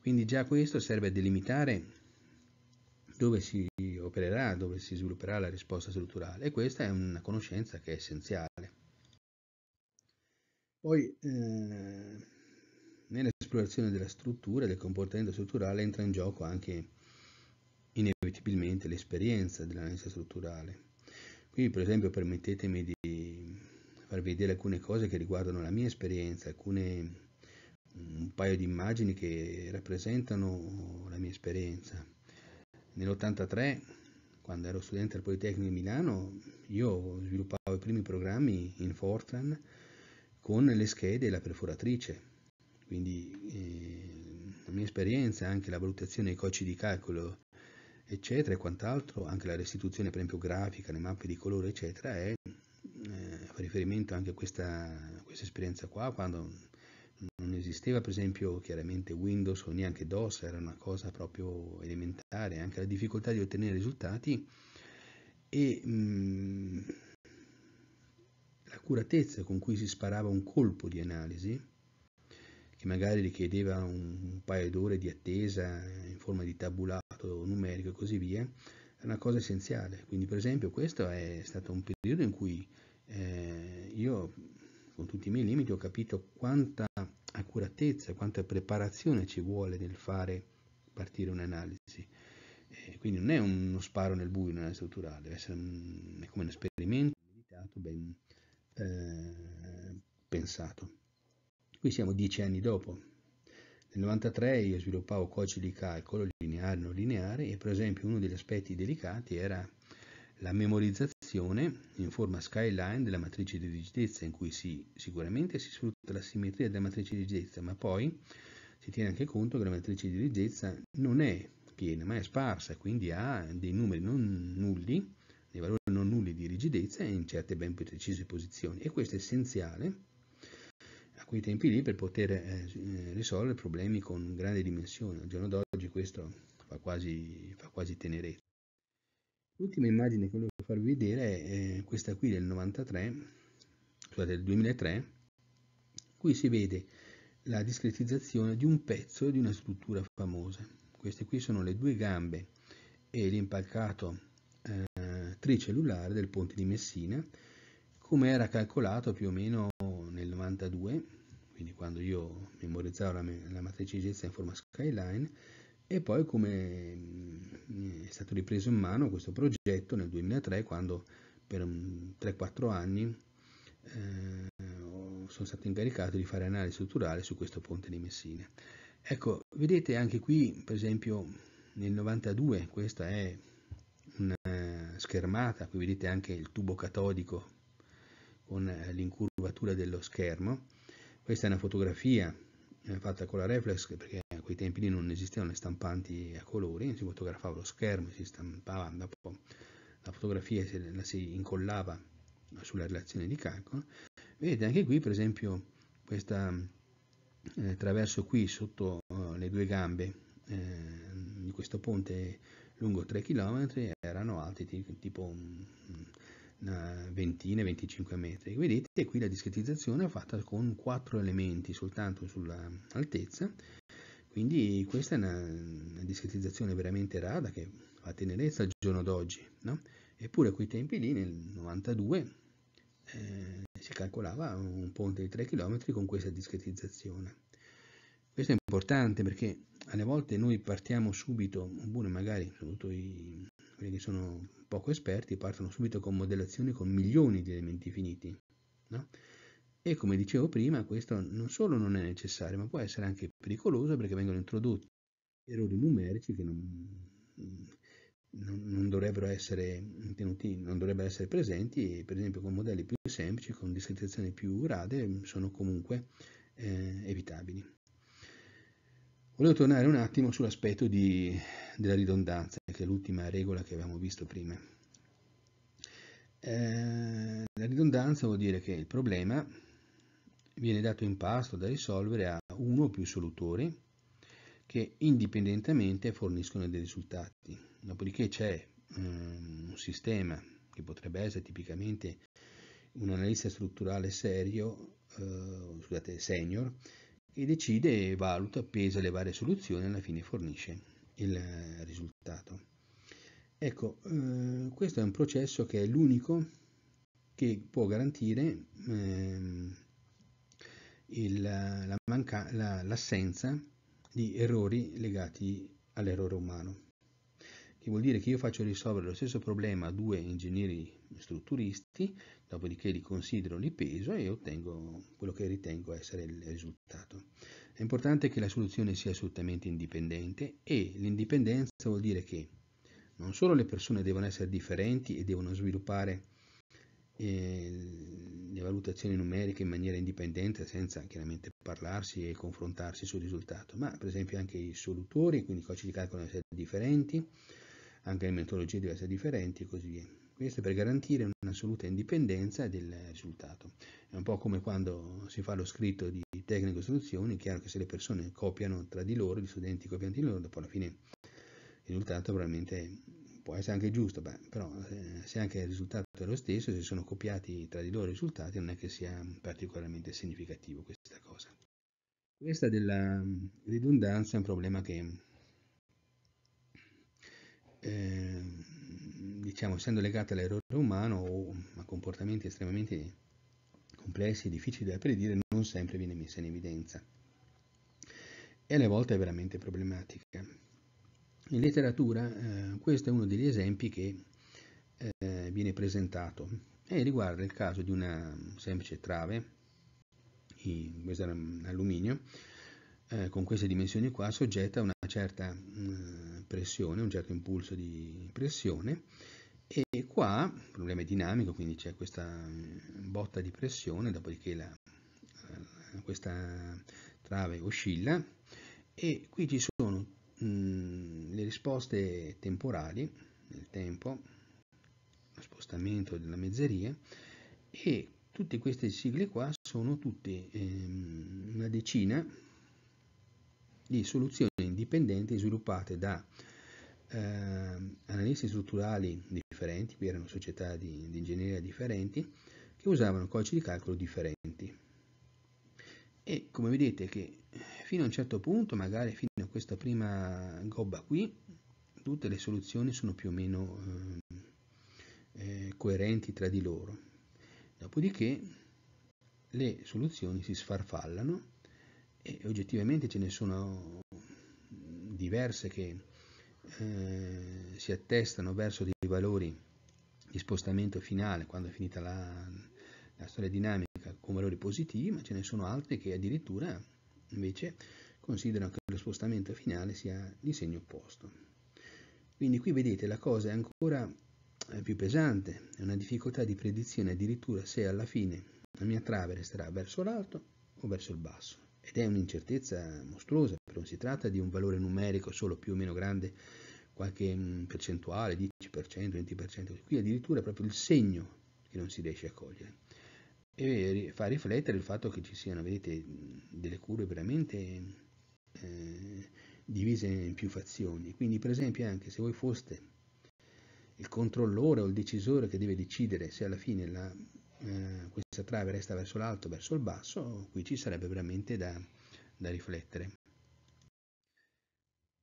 Quindi già questo serve a delimitare dove si opererà, dove si svilupperà la risposta strutturale e questa è una conoscenza che è essenziale. Poi eh, nell'esplorazione della struttura e del comportamento strutturale entra in gioco anche inevitabilmente l'esperienza dell'analisi strutturale. Qui per esempio permettetemi di farvi vedere alcune cose che riguardano la mia esperienza, alcune, un paio di immagini che rappresentano la mia esperienza. Nell'83, quando ero studente al Politecnico di Milano, io sviluppavo i primi programmi in Fortran con le schede e la perforatrice. Quindi eh, la mia esperienza, anche la valutazione dei codici di calcolo eccetera, e quant'altro, anche la restituzione, per esempio, grafica, le mappe di colore, eccetera, è eh, fa riferimento anche a questa, questa esperienza qua, quando non esisteva, per esempio, chiaramente Windows o neanche DOS, era una cosa proprio elementare, anche la difficoltà di ottenere risultati e mh, mm, l'accuratezza con cui si sparava un colpo di analisi che magari richiedeva un, paio d'ore di attesa in forma di tabulata dato numerico e così via, è una cosa essenziale. Quindi per esempio questo è stato un periodo in cui eh, io con tutti i miei limiti ho capito quanta accuratezza, quanta preparazione ci vuole nel fare partire un'analisi. Eh, quindi non è uno sparo nel buio, in una strutturale, deve essere un, è come un esperimento meditato, ben eh, pensato. Qui siamo dieci anni dopo, nel 1993 io sviluppavo codici di calcolo lineare e non lineare e per esempio uno degli aspetti delicati era la memorizzazione in forma skyline della matrice di rigidezza in cui si, sicuramente si sfrutta la simmetria della matrice di rigidezza ma poi si tiene anche conto che la matrice di rigidezza non è piena ma è sparsa quindi ha dei numeri non nulli, dei valori non nulli di rigidezza in certe ben precise posizioni e questo è essenziale quei tempi lì per poter eh, eh, risolvere problemi con grande dimensione. Al giorno d'oggi questo fa quasi, fa quasi tenerezza. L'ultima immagine che volevo farvi vedere è eh, questa qui del 93, cioè del 2003, qui si vede la discretizzazione di un pezzo di una struttura famosa. Queste qui sono le due gambe e l'impalcato eh, tricellulare del ponte di Messina, come era calcolato più o meno nel 92 quindi quando io memorizzavo la, la matrice egizia in forma skyline, e poi come mm, è stato ripreso in mano questo progetto nel 2003 quando per 3-4 mm, anni eh, sono stato incaricato di fare analisi strutturale su questo ponte di Messina. Ecco, vedete anche qui, per esempio, nel 92, questa è una schermata, qui vedete anche il tubo catodico con eh, l'incurvatura dello schermo, questa è una fotografia eh, fatta con la reflex perché a quei tempi lì non esistevano le stampanti a colori, si fotografava lo schermo, si stampava dopo la fotografia la si incollava sulla relazione di calcolo. Vedete anche qui per esempio questa eh, traverso qui sotto eh, le due gambe eh, di questo ponte lungo 3 km erano alti tipo eh, ventina 25 metri vedete qui la discretizzazione è fatta con quattro elementi soltanto sull'altezza quindi questa è una, una discretizzazione veramente rada che fa tenerezza al giorno d'oggi no? eppure a quei tempi lì nel 92 eh, si calcolava un ponte di 3 km con questa discretizzazione questo è importante perché alle volte noi partiamo subito oppure magari soprattutto i, quelli che sono poco esperti partono subito con modellazioni con milioni di elementi finiti. No? E come dicevo prima, questo non solo non è necessario, ma può essere anche pericoloso perché vengono introdotti errori numerici che non, non, non dovrebbero essere tenuti, non dovrebbero essere presenti, e per esempio con modelli più semplici, con discretizzazioni più rade, sono comunque eh, evitabili. Volevo tornare un attimo sull'aspetto della ridondanza, che è l'ultima regola che abbiamo visto prima. Eh, la ridondanza vuol dire che il problema viene dato in pasto da risolvere a uno o più solutori che indipendentemente forniscono dei risultati. Dopodiché c'è um, un sistema che potrebbe essere tipicamente un analista strutturale serio, eh, scusate, senior, e decide e valuta, pesa le varie soluzioni e alla fine fornisce il eh, risultato. Ecco, eh, questo è un processo che è l'unico che può garantire eh, l'assenza la la, di errori legati all'errore umano che vuol dire che io faccio risolvere lo stesso problema a due ingegneri strutturisti, dopodiché li considero, li peso e ottengo quello che ritengo essere il risultato. È importante che la soluzione sia assolutamente indipendente e l'indipendenza vuol dire che non solo le persone devono essere differenti e devono sviluppare eh, le valutazioni numeriche in maniera indipendente senza chiaramente parlarsi e confrontarsi sul risultato, ma per esempio anche i solutori, quindi i codici di calcolo devono essere differenti, anche le metodologie devono essere differenti e così via. Questo per garantire un'assoluta indipendenza del risultato. È un po' come quando si fa lo scritto di tecnico istruzioni, è chiaro che se le persone copiano tra di loro, gli studenti copiano tra di loro, dopo alla fine il risultato probabilmente può essere anche giusto, beh, però eh, se anche il risultato è lo stesso, se sono copiati tra di loro i risultati, non è che sia particolarmente significativo questa cosa. Questa della mm, ridondanza è un problema che Ehm, diciamo, essendo legate all'errore umano o a comportamenti estremamente complessi e difficili da predire, non sempre viene messa in evidenza e alle volte è veramente problematica. In letteratura eh, questo è uno degli esempi che eh, viene presentato e riguarda il caso di una semplice trave, in, questa era alluminio, eh, con queste dimensioni qua, soggetta a una certa mm, pressione, un certo impulso di pressione e qua il problema è dinamico, quindi c'è questa mm, botta di pressione, dopodiché la, questa trave oscilla e qui ci sono mh, mm, le risposte temporali nel tempo, lo spostamento della mezzeria e tutte queste sigle qua sono tutte ehm, una decina di soluzioni indipendenti sviluppate da eh, analisti strutturali differenti, qui erano società di, di ingegneria differenti, che usavano codici di calcolo differenti. E come vedete che fino a un certo punto, magari fino a questa prima gobba qui, tutte le soluzioni sono più o meno ehm, eh, coerenti tra di loro. Dopodiché le soluzioni si sfarfallano e oggettivamente ce ne sono diverse che eh, si attestano verso dei valori di spostamento finale quando è finita la, la storia dinamica con valori positivi, ma ce ne sono altre che addirittura invece considerano che lo spostamento finale sia di segno opposto. Quindi qui vedete la cosa è ancora eh, più pesante, è una difficoltà di predizione addirittura se alla fine la mia trave resterà verso l'alto o verso il basso ed è un'incertezza mostruosa, perché non si tratta di un valore numerico solo più o meno grande, qualche mm, percentuale, 10%, 20%, qui addirittura è proprio il segno che non si riesce a cogliere. E fa riflettere il fatto che ci siano, vedete, delle curve veramente eh, divise in più fazioni. Quindi, per esempio, anche se voi foste il controllore o il decisore che deve decidere se alla fine la eh, questa trave resta verso l'alto, verso il basso, qui ci sarebbe veramente da, da riflettere.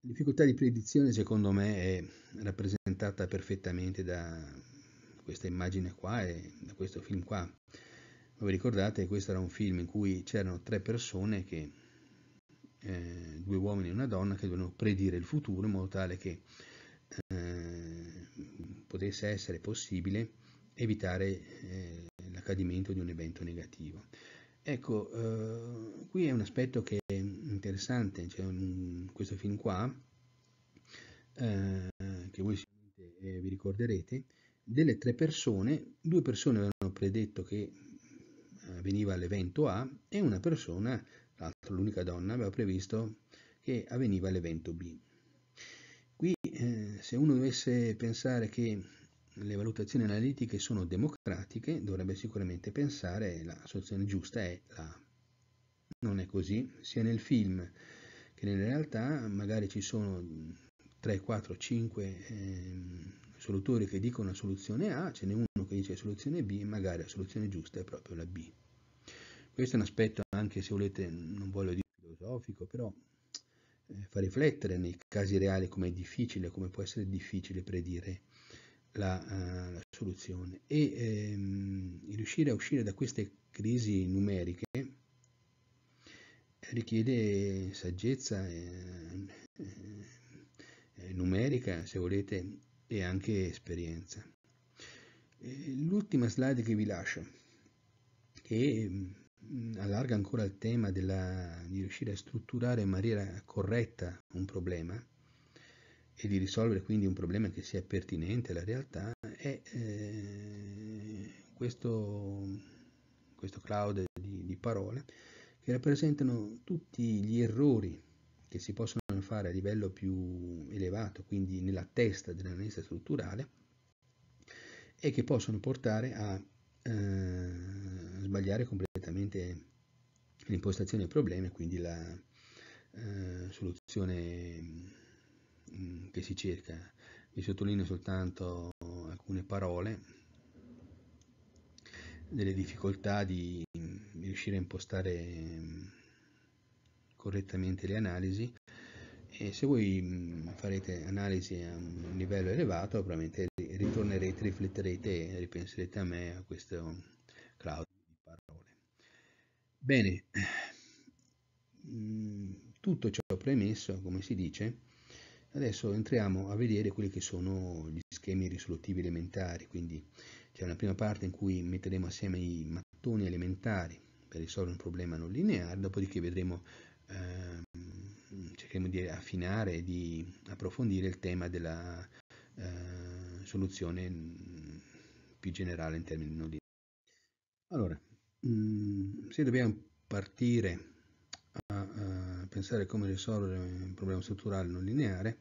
La difficoltà di predizione secondo me è rappresentata perfettamente da questa immagine qua e da questo film qua. Ma vi ricordate, questo era un film in cui c'erano tre persone che, eh, due uomini e una donna, che dovevano predire il futuro in modo tale che eh, potesse essere possibile evitare eh, accadimento di un evento negativo. Ecco, eh, qui è un aspetto che è interessante, cioè un, questo film qua, eh, che voi sicuramente eh, vi ricorderete, delle tre persone, due persone avevano predetto che avveniva eh, l'evento A e una persona, l'altra, l'unica donna, aveva previsto che avveniva l'evento B. Qui eh, se uno dovesse pensare che le valutazioni analitiche sono democratiche, dovrebbe sicuramente pensare la soluzione giusta è la Non è così, sia nel film che nella realtà magari ci sono 3, 4, 5 eh, solutori che dicono la soluzione A, ce n'è uno che dice la soluzione B e magari la soluzione giusta è proprio la B. Questo è un aspetto anche se volete, non voglio dire filosofico, però eh, fa riflettere nei casi reali come è difficile, come può essere difficile predire la, eh, la soluzione e ehm, riuscire a uscire da queste crisi numeriche richiede saggezza eh, eh, eh numerica se volete e anche esperienza. L'ultima slide che vi lascio che mm, allarga ancora il tema della, di riuscire a strutturare in maniera corretta un problema e di risolvere quindi un problema che sia pertinente alla realtà, è eh, questo, questo, cloud di, di parole che rappresentano tutti gli errori che si possono fare a livello più elevato, quindi nella testa dell'analista strutturale, e che possono portare a eh, sbagliare completamente l'impostazione del problema e quindi la eh, soluzione Mm, che si cerca. Vi sottolineo soltanto alcune parole delle difficoltà di, mm, riuscire a impostare mm, correttamente le analisi e se voi farete analisi a un livello elevato probabilmente ritornerete, rifletterete e ripenserete a me a questo cloud di parole. Bene, tutto ciò premesso, come si dice, Adesso entriamo a vedere quelli che sono gli schemi risolutivi elementari, quindi c'è una prima parte in cui metteremo assieme i mattoni elementari per risolvere un problema non lineare, dopodiché vedremo, ehm, cercheremo di affinare e di approfondire il tema della eh, soluzione mm, più generale in termini non lineari. Allora, mh, mm, se dobbiamo partire a, a pensare come risolvere un problema strutturale non lineare,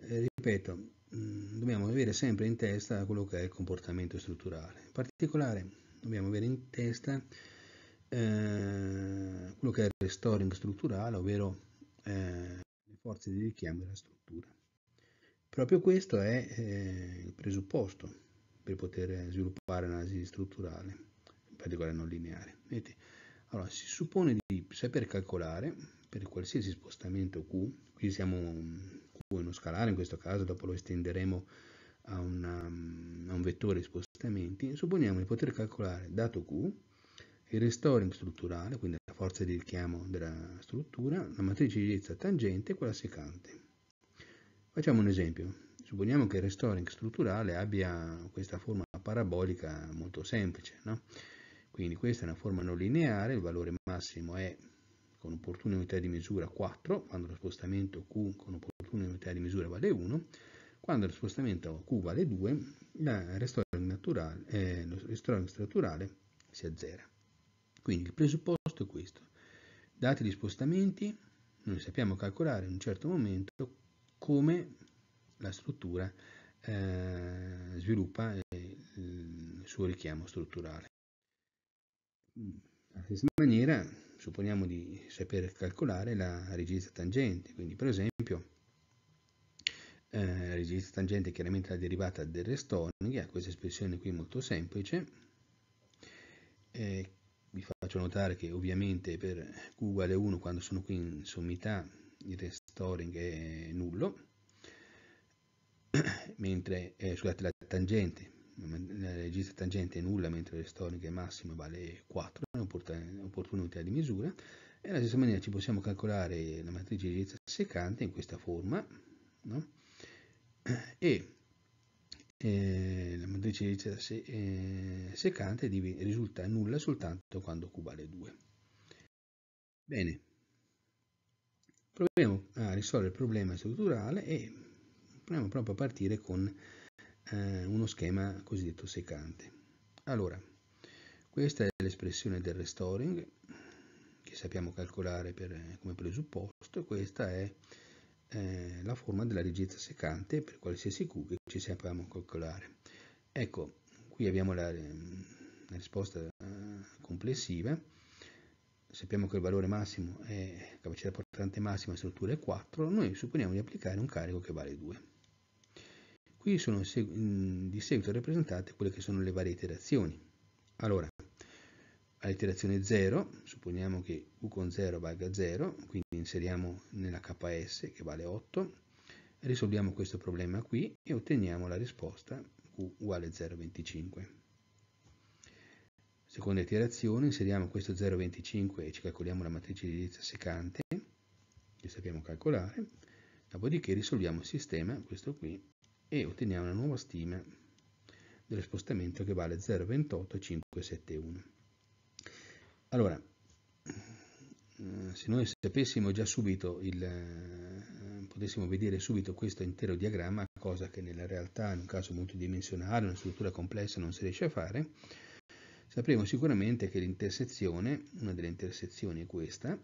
eh, ripeto, mh, mm, dobbiamo avere sempre in testa quello che è il comportamento strutturale. In particolare dobbiamo avere in testa eh, quello che è il restoring strutturale, ovvero eh, le forze di richiamo della struttura. Proprio questo è eh, il presupposto per poter sviluppare analisi strutturale, in particolare non lineare. Vedete? Allora, si suppone di saper calcolare per qualsiasi spostamento Q, qui siamo Q è uno scalare, in questo caso dopo lo estenderemo a, una, a un vettore di spostamenti, supponiamo di poter calcolare, dato Q, il restoring strutturale, quindi la forza di richiamo della struttura, la matrice di direzza tangente e quella secante. Facciamo un esempio. Supponiamo che il restoring strutturale abbia questa forma parabolica molto semplice, no? Quindi questa è una forma non lineare, il valore massimo è con opportune unità di misura 4, quando lo spostamento Q con opportuna unità di misura vale 1, quando lo spostamento Q vale 2, il restoring, naturale, eh, lo restoring strutturale si azzera. Quindi il presupposto è questo. Dati gli spostamenti, noi sappiamo calcolare in un certo momento come la struttura eh, sviluppa eh, il suo richiamo strutturale alla mm. stessa maniera supponiamo di saper calcolare la rigidezza tangente, quindi per esempio eh, la rigidezza tangente è chiaramente la derivata del restoring, che ha questa espressione qui molto semplice, eh, vi faccio notare che ovviamente per q uguale 1 quando sono qui in sommità il restoring è nullo, mentre eh, scusate, la tangente la eh, gita tangente è nulla mentre le storiche massime vale 4, è un'opportuna unità di misura, e nella stessa maniera ci possiamo calcolare la matrice di gita secante in questa forma, no? e eh, la matrice di gita se, eh, secante risulta nulla soltanto quando Q vale 2. Bene, proviamo a risolvere il problema strutturale e proviamo proprio a partire con eh, uno schema cosiddetto secante. Allora, questa è l'espressione del restoring che sappiamo calcolare per, come presupposto e questa è eh, la forma della righezza secante per qualsiasi Q che ci sappiamo calcolare. Ecco, qui abbiamo la, ehm, la risposta eh, complessiva, sappiamo che il valore massimo è capacità portante massima struttura è 4, noi supponiamo di applicare un carico che vale 2. Qui sono di seguito rappresentate quelle che sono le varie iterazioni. Allora, all'iterazione 0, supponiamo che u con 0 valga 0, quindi inseriamo nella KS che vale 8, risolviamo questo problema qui e otteniamo la risposta Q uguale 0,25. Seconda iterazione, inseriamo questo 0,25 e ci calcoliamo la matrice di edilizia secante, che sappiamo calcolare, dopodiché risolviamo il sistema, questo qui, e otteniamo una nuova stima dello spostamento che vale 0,28571. Allora, eh, se noi sapessimo già subito, il, eh, potessimo vedere subito questo intero diagramma, cosa che nella realtà in un caso multidimensionale, una struttura complessa non si riesce a fare, sapremo sicuramente che l'intersezione, una delle intersezioni è questa,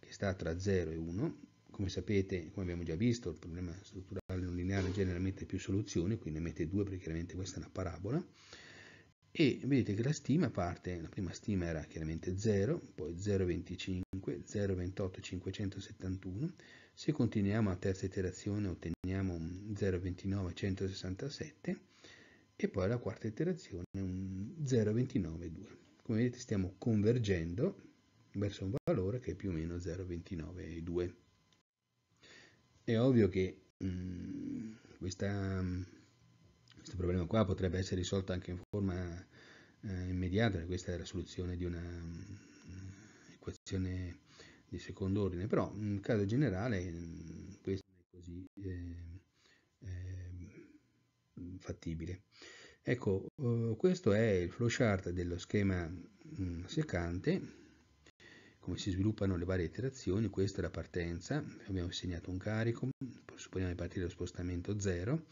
che sta tra 0 e 1, come sapete, come abbiamo già visto, il problema strutturale non reale generalmente più soluzioni, quindi ne mette due perché chiaramente questa è una parabola, e vedete che la stima parte, la prima stima era chiaramente 0, poi 0,25, 0,28, 571, se continuiamo la terza iterazione otteniamo un 0,29, 167, e poi la quarta iterazione 0,29,2. Come vedete stiamo convergendo verso un valore che è più o meno 0,29,2. È ovvio che Mm, questa, mm, questo problema qua potrebbe essere risolto anche in forma eh, immediata, questa è la soluzione di un'equazione mm, di secondo ordine, però in caso generale mh, questo è così eh, eh, fattibile. Ecco, oh, questo è il flowchart dello schema mh, seccante come si sviluppano le varie iterazioni, questa è la partenza, abbiamo segnato un carico, supponiamo di partire dallo spostamento 0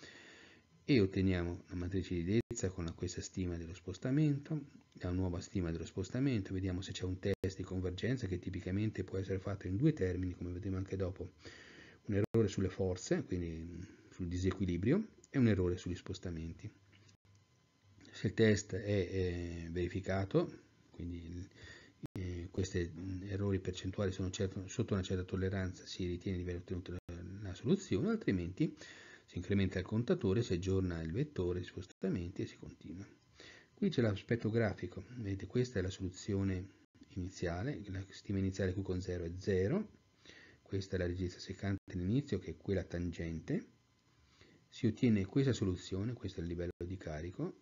e otteniamo la matrice di idezza con questa stima dello spostamento, la nuova stima dello spostamento, vediamo se c'è un test di convergenza che tipicamente può essere fatto in due termini, come vedremo anche dopo, un errore sulle forze, quindi mm, sul disequilibrio, e un errore sugli spostamenti. Se il test è, è eh, verificato, quindi questi errori percentuali sono certo, sotto una certa tolleranza si ritiene di aver ottenuto la soluzione, altrimenti si incrementa il contatore, si aggiorna il vettore, gli spostamenti e si continua. Qui c'è l'aspetto grafico, vedete questa è la soluzione iniziale, la stima iniziale Q con 0 è 0, questa è la resistenza seccante all'inizio che è quella tangente, si ottiene questa soluzione, questo è il livello di carico,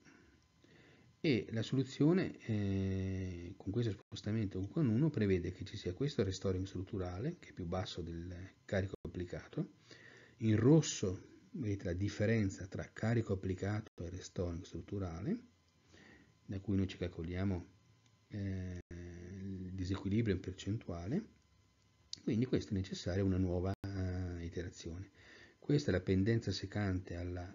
e la soluzione eh, con questo spostamento 1 con 1 prevede che ci sia questo restoring strutturale che è più basso del carico applicato in rosso vedete la differenza tra carico applicato e restoring strutturale da cui noi ci calcoliamo eh, il disequilibrio in percentuale quindi questa è necessaria una nuova eh, iterazione questa è la pendenza secante alla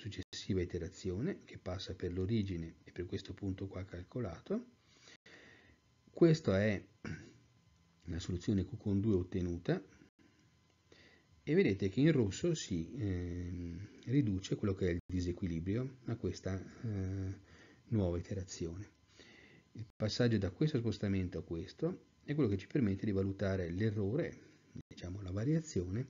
successiva iterazione che passa per l'origine e per questo punto qua calcolato. Questa è la soluzione Q con 2 ottenuta e vedete che in rosso si eh, riduce quello che è il disequilibrio a questa eh, nuova iterazione. Il passaggio da questo spostamento a questo è quello che ci permette di valutare l'errore, diciamo la variazione,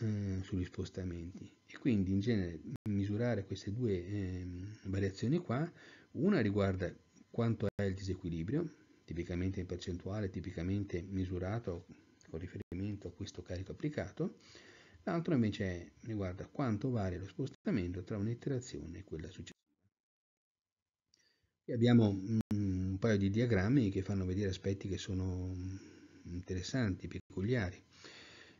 mh, mm, sugli spostamenti e quindi in genere misurare queste due eh, variazioni qua una riguarda quanto è il disequilibrio tipicamente in percentuale tipicamente misurato con riferimento a questo carico applicato l'altro invece riguarda quanto varia lo spostamento tra un'iterazione e quella successiva e abbiamo mm, un paio di diagrammi che fanno vedere aspetti che sono mm, interessanti, peculiari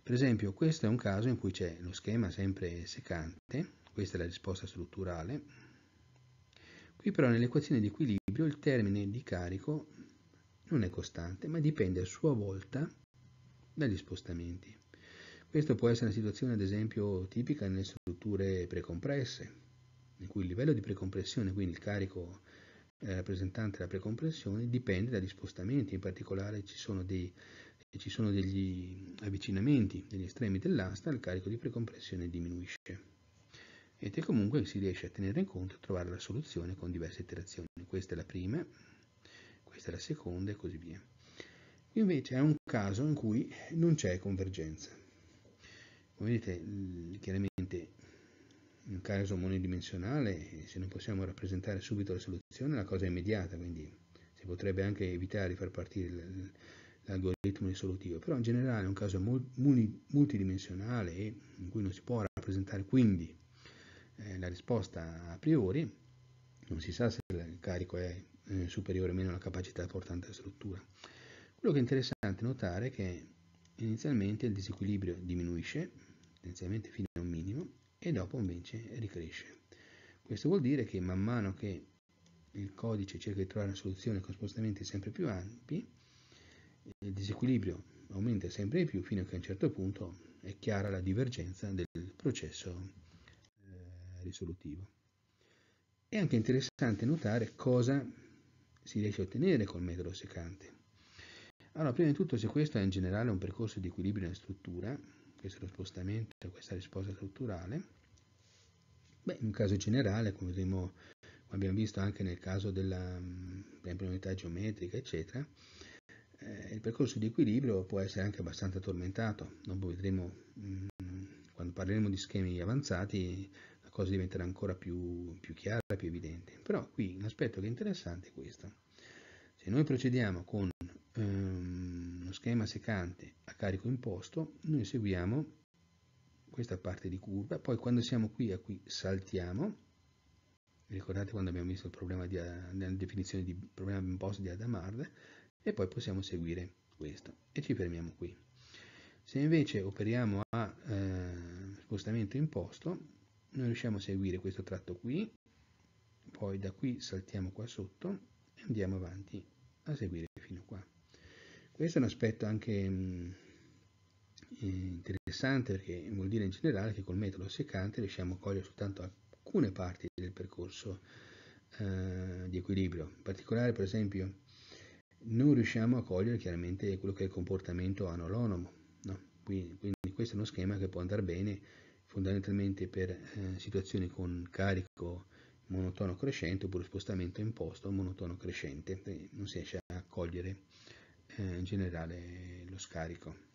per esempio, questo è un caso in cui c'è lo schema sempre secante, questa è la risposta strutturale. Qui però nell'equazione di equilibrio il termine di carico non è costante, ma dipende a sua volta dagli spostamenti. Questo può essere una situazione, ad esempio, tipica nelle strutture precompresse, in cui il livello di precompressione, quindi il carico eh, rappresentante la precompressione, dipende dagli spostamenti. In particolare ci sono dei e ci sono degli avvicinamenti negli estremi dell'asta, il carico di precompressione diminuisce. Ed è comunque si riesce a tenere in conto e trovare la soluzione con diverse iterazioni. Questa è la prima, questa è la seconda e così via. Invece è un caso in cui non c'è convergenza. Come vedete, chiaramente in un caso monodimensionale, se non possiamo rappresentare subito la soluzione, la cosa è immediata, quindi si potrebbe anche evitare di far partire il l'algoritmo risolutivo, però in generale è un caso multidimensionale in cui non si può rappresentare quindi eh, la risposta a priori, non si sa se il carico è eh, superiore o meno alla capacità portante della struttura. Quello che è interessante notare è che inizialmente il disequilibrio diminuisce, tendenzialmente fino a un minimo, e dopo invece ricresce. Questo vuol dire che man mano che il codice cerca di trovare una soluzione con spostamenti sempre più ampi, il disequilibrio aumenta sempre di più fino a che a un certo punto è chiara la divergenza del processo eh, risolutivo. È anche interessante notare cosa si riesce a ottenere col metodo secante. Allora, prima di tutto, se questo è in generale un percorso di equilibrio nella struttura, questo è lo spostamento, questa risposta strutturale, beh, in un caso generale, come vedremo, abbiamo visto anche nel caso della, della mm, geometrica, eccetera, eh, il percorso di equilibrio può essere anche abbastanza tormentato, dopo vedremo mh, mm, quando parleremo di schemi avanzati la cosa diventerà ancora più, più chiara e più evidente, però qui un aspetto che è interessante è questo, se noi procediamo con ehm, uno schema secante a carico imposto, noi seguiamo questa parte di curva, poi quando siamo qui a qui saltiamo, ricordate quando abbiamo visto il problema di, della definizione di problema imposto di Adamard, e poi possiamo seguire questo e ci fermiamo qui. Se invece operiamo a eh, spostamento imposto, noi riusciamo a seguire questo tratto qui, poi da qui saltiamo qua sotto e andiamo avanti a seguire fino qua. Questo è un aspetto anche mh, mm, interessante perché vuol dire in generale che col metodo seccante riusciamo a cogliere soltanto alcune parti del percorso eh, di equilibrio. In particolare, per esempio, non riusciamo a cogliere chiaramente quello che è il comportamento anolonomo. No? Quindi, quindi, questo è uno schema che può andare bene fondamentalmente per eh, situazioni con carico monotono crescente oppure spostamento imposto monotono crescente, non si riesce a cogliere eh, in generale lo scarico.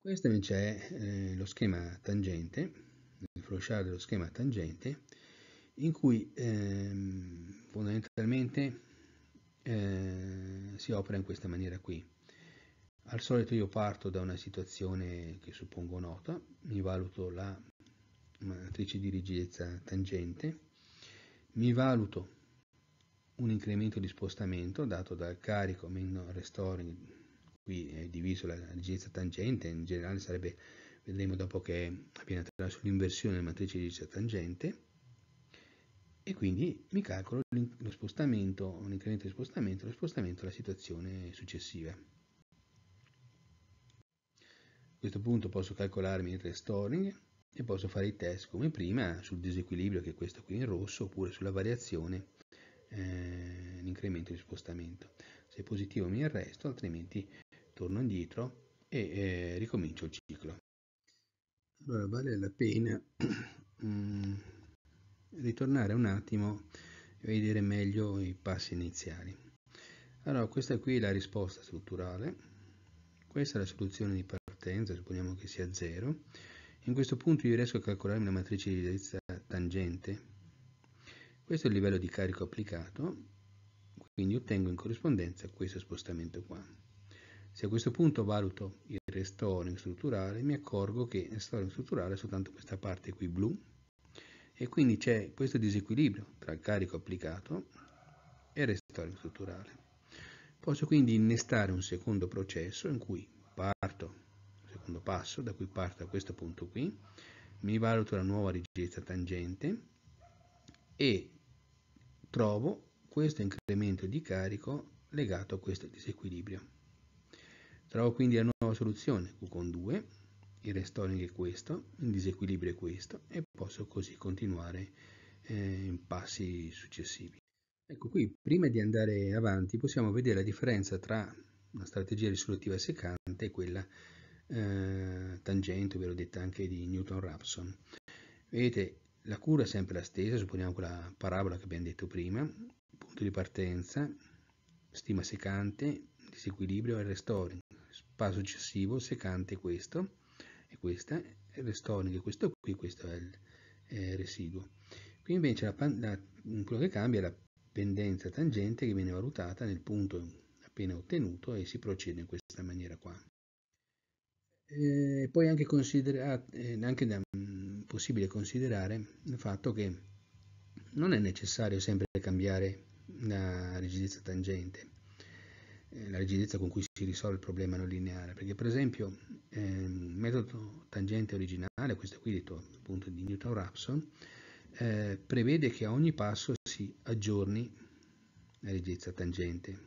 Questo invece è eh, lo schema tangente, il flowchart dello schema tangente, in cui ehm, fondamentalmente eh, si opera in questa maniera qui. Al solito io parto da una situazione che suppongo nota, mi valuto la matrice di rigidezza tangente, mi valuto un incremento di spostamento dato dal carico meno restoring, qui è diviso la rigidezza tangente, in generale sarebbe, vedremo dopo che avviene attraverso l'inversione della matrice di rigidezza tangente, e quindi mi calcolo lo spostamento, un incremento di spostamento, lo spostamento alla situazione successiva. A questo punto posso calcolarmi il restoring e posso fare i test come prima sul disequilibrio che è questo qui in rosso oppure sulla variazione eh, l'incremento di spostamento. Se è positivo mi arresto, altrimenti torno indietro e eh, ricomincio il ciclo. Allora vale la pena mm, ritornare un attimo e vedere meglio i passi iniziali. Allora, questa qui è la risposta strutturale, questa è la soluzione di partenza, supponiamo che sia 0. In questo punto io riesco a calcolarmi la matrice di direzione tangente. Questo è il livello di carico applicato, quindi ottengo in corrispondenza questo spostamento qua. Se a questo punto valuto il restoring strutturale, mi accorgo che il restoring strutturale è soltanto questa parte qui blu, e quindi c'è questo disequilibrio tra il carico applicato e il strutturale. Posso quindi innestare un secondo processo in cui parto, secondo passo, da cui parto a questo punto qui, mi valuto la nuova rigidezza tangente e trovo questo incremento di carico legato a questo disequilibrio. Trovo quindi la nuova soluzione Q con 2, il restoring è questo, il disequilibrio è questo e posso così continuare eh, in passi successivi. Ecco qui, prima di andare avanti, possiamo vedere la differenza tra una strategia risolutiva seccante e quella eh, tangente, l'ho detta anche di Newton-Raphson. Vedete, la cura è sempre la stessa, supponiamo quella parabola che abbiamo detto prima, punto di partenza, stima secante, disequilibrio e restoring, passo successivo, secante questo e questa, e restoring questo qui, questo è il eh, residuo. Qui invece la, la, quello che cambia è la pendenza tangente che viene valutata nel punto appena ottenuto e si procede in questa maniera qua. Eh, poi anche, considera ah, eh, anche da, mm, possibile considerare il fatto che non è necessario sempre cambiare la rigidezza tangente, eh, la rigidezza con cui si risolve il problema non lineare, perché per esempio il eh, metodo tangente originale, questo qui detto appunto di Newton-Raphson, eh, prevede che a ogni passo si aggiorni la rigidezza tangente,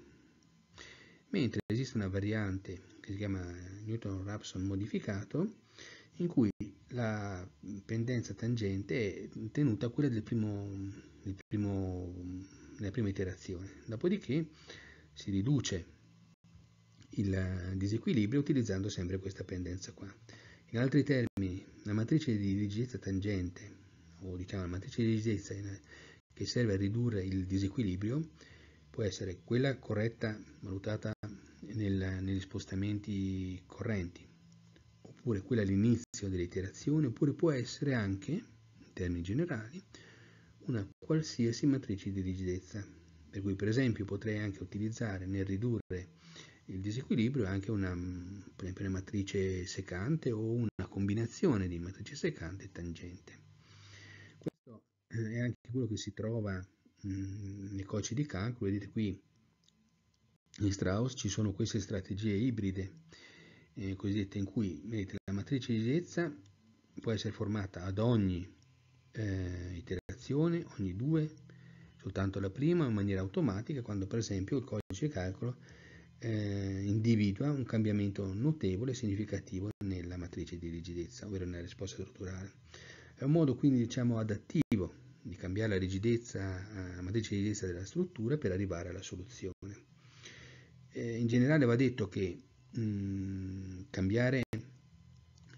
mentre esiste una variante che si chiama Newton-Raphson modificato, in cui la pendenza tangente è tenuta quella del primo, del primo, della prima iterazione, dopodiché si riduce il disequilibrio utilizzando sempre questa pendenza qua. In altri termini, la matrice di rigidezza tangente, o diciamo la matrice di rigidezza che serve a ridurre il disequilibrio, può essere quella corretta valutata nel, negli spostamenti correnti, oppure quella all'inizio dell'iterazione, oppure può essere anche, in termini generali, una qualsiasi matrice di rigidezza per cui per esempio potrei anche utilizzare nel ridurre il disequilibrio anche una, mm, per esempio, una matrice secante o una combinazione di matrice secante e tangente. Questo eh, è anche quello che si trova mm, nei codici di calcolo, vedete qui in Strauss ci sono queste strategie ibride eh, cosiddette in cui vedete, la matrice di Gezza può essere formata ad ogni eh, iterazione, ogni due soltanto la prima in maniera automatica quando per esempio il codice di calcolo eh, individua un cambiamento notevole e significativo nella matrice di rigidezza, ovvero nella risposta strutturale. È un modo quindi diciamo adattivo di cambiare la rigidezza, eh, la matrice di rigidezza della struttura per arrivare alla soluzione. Eh, in generale va detto che mh, mm, cambiare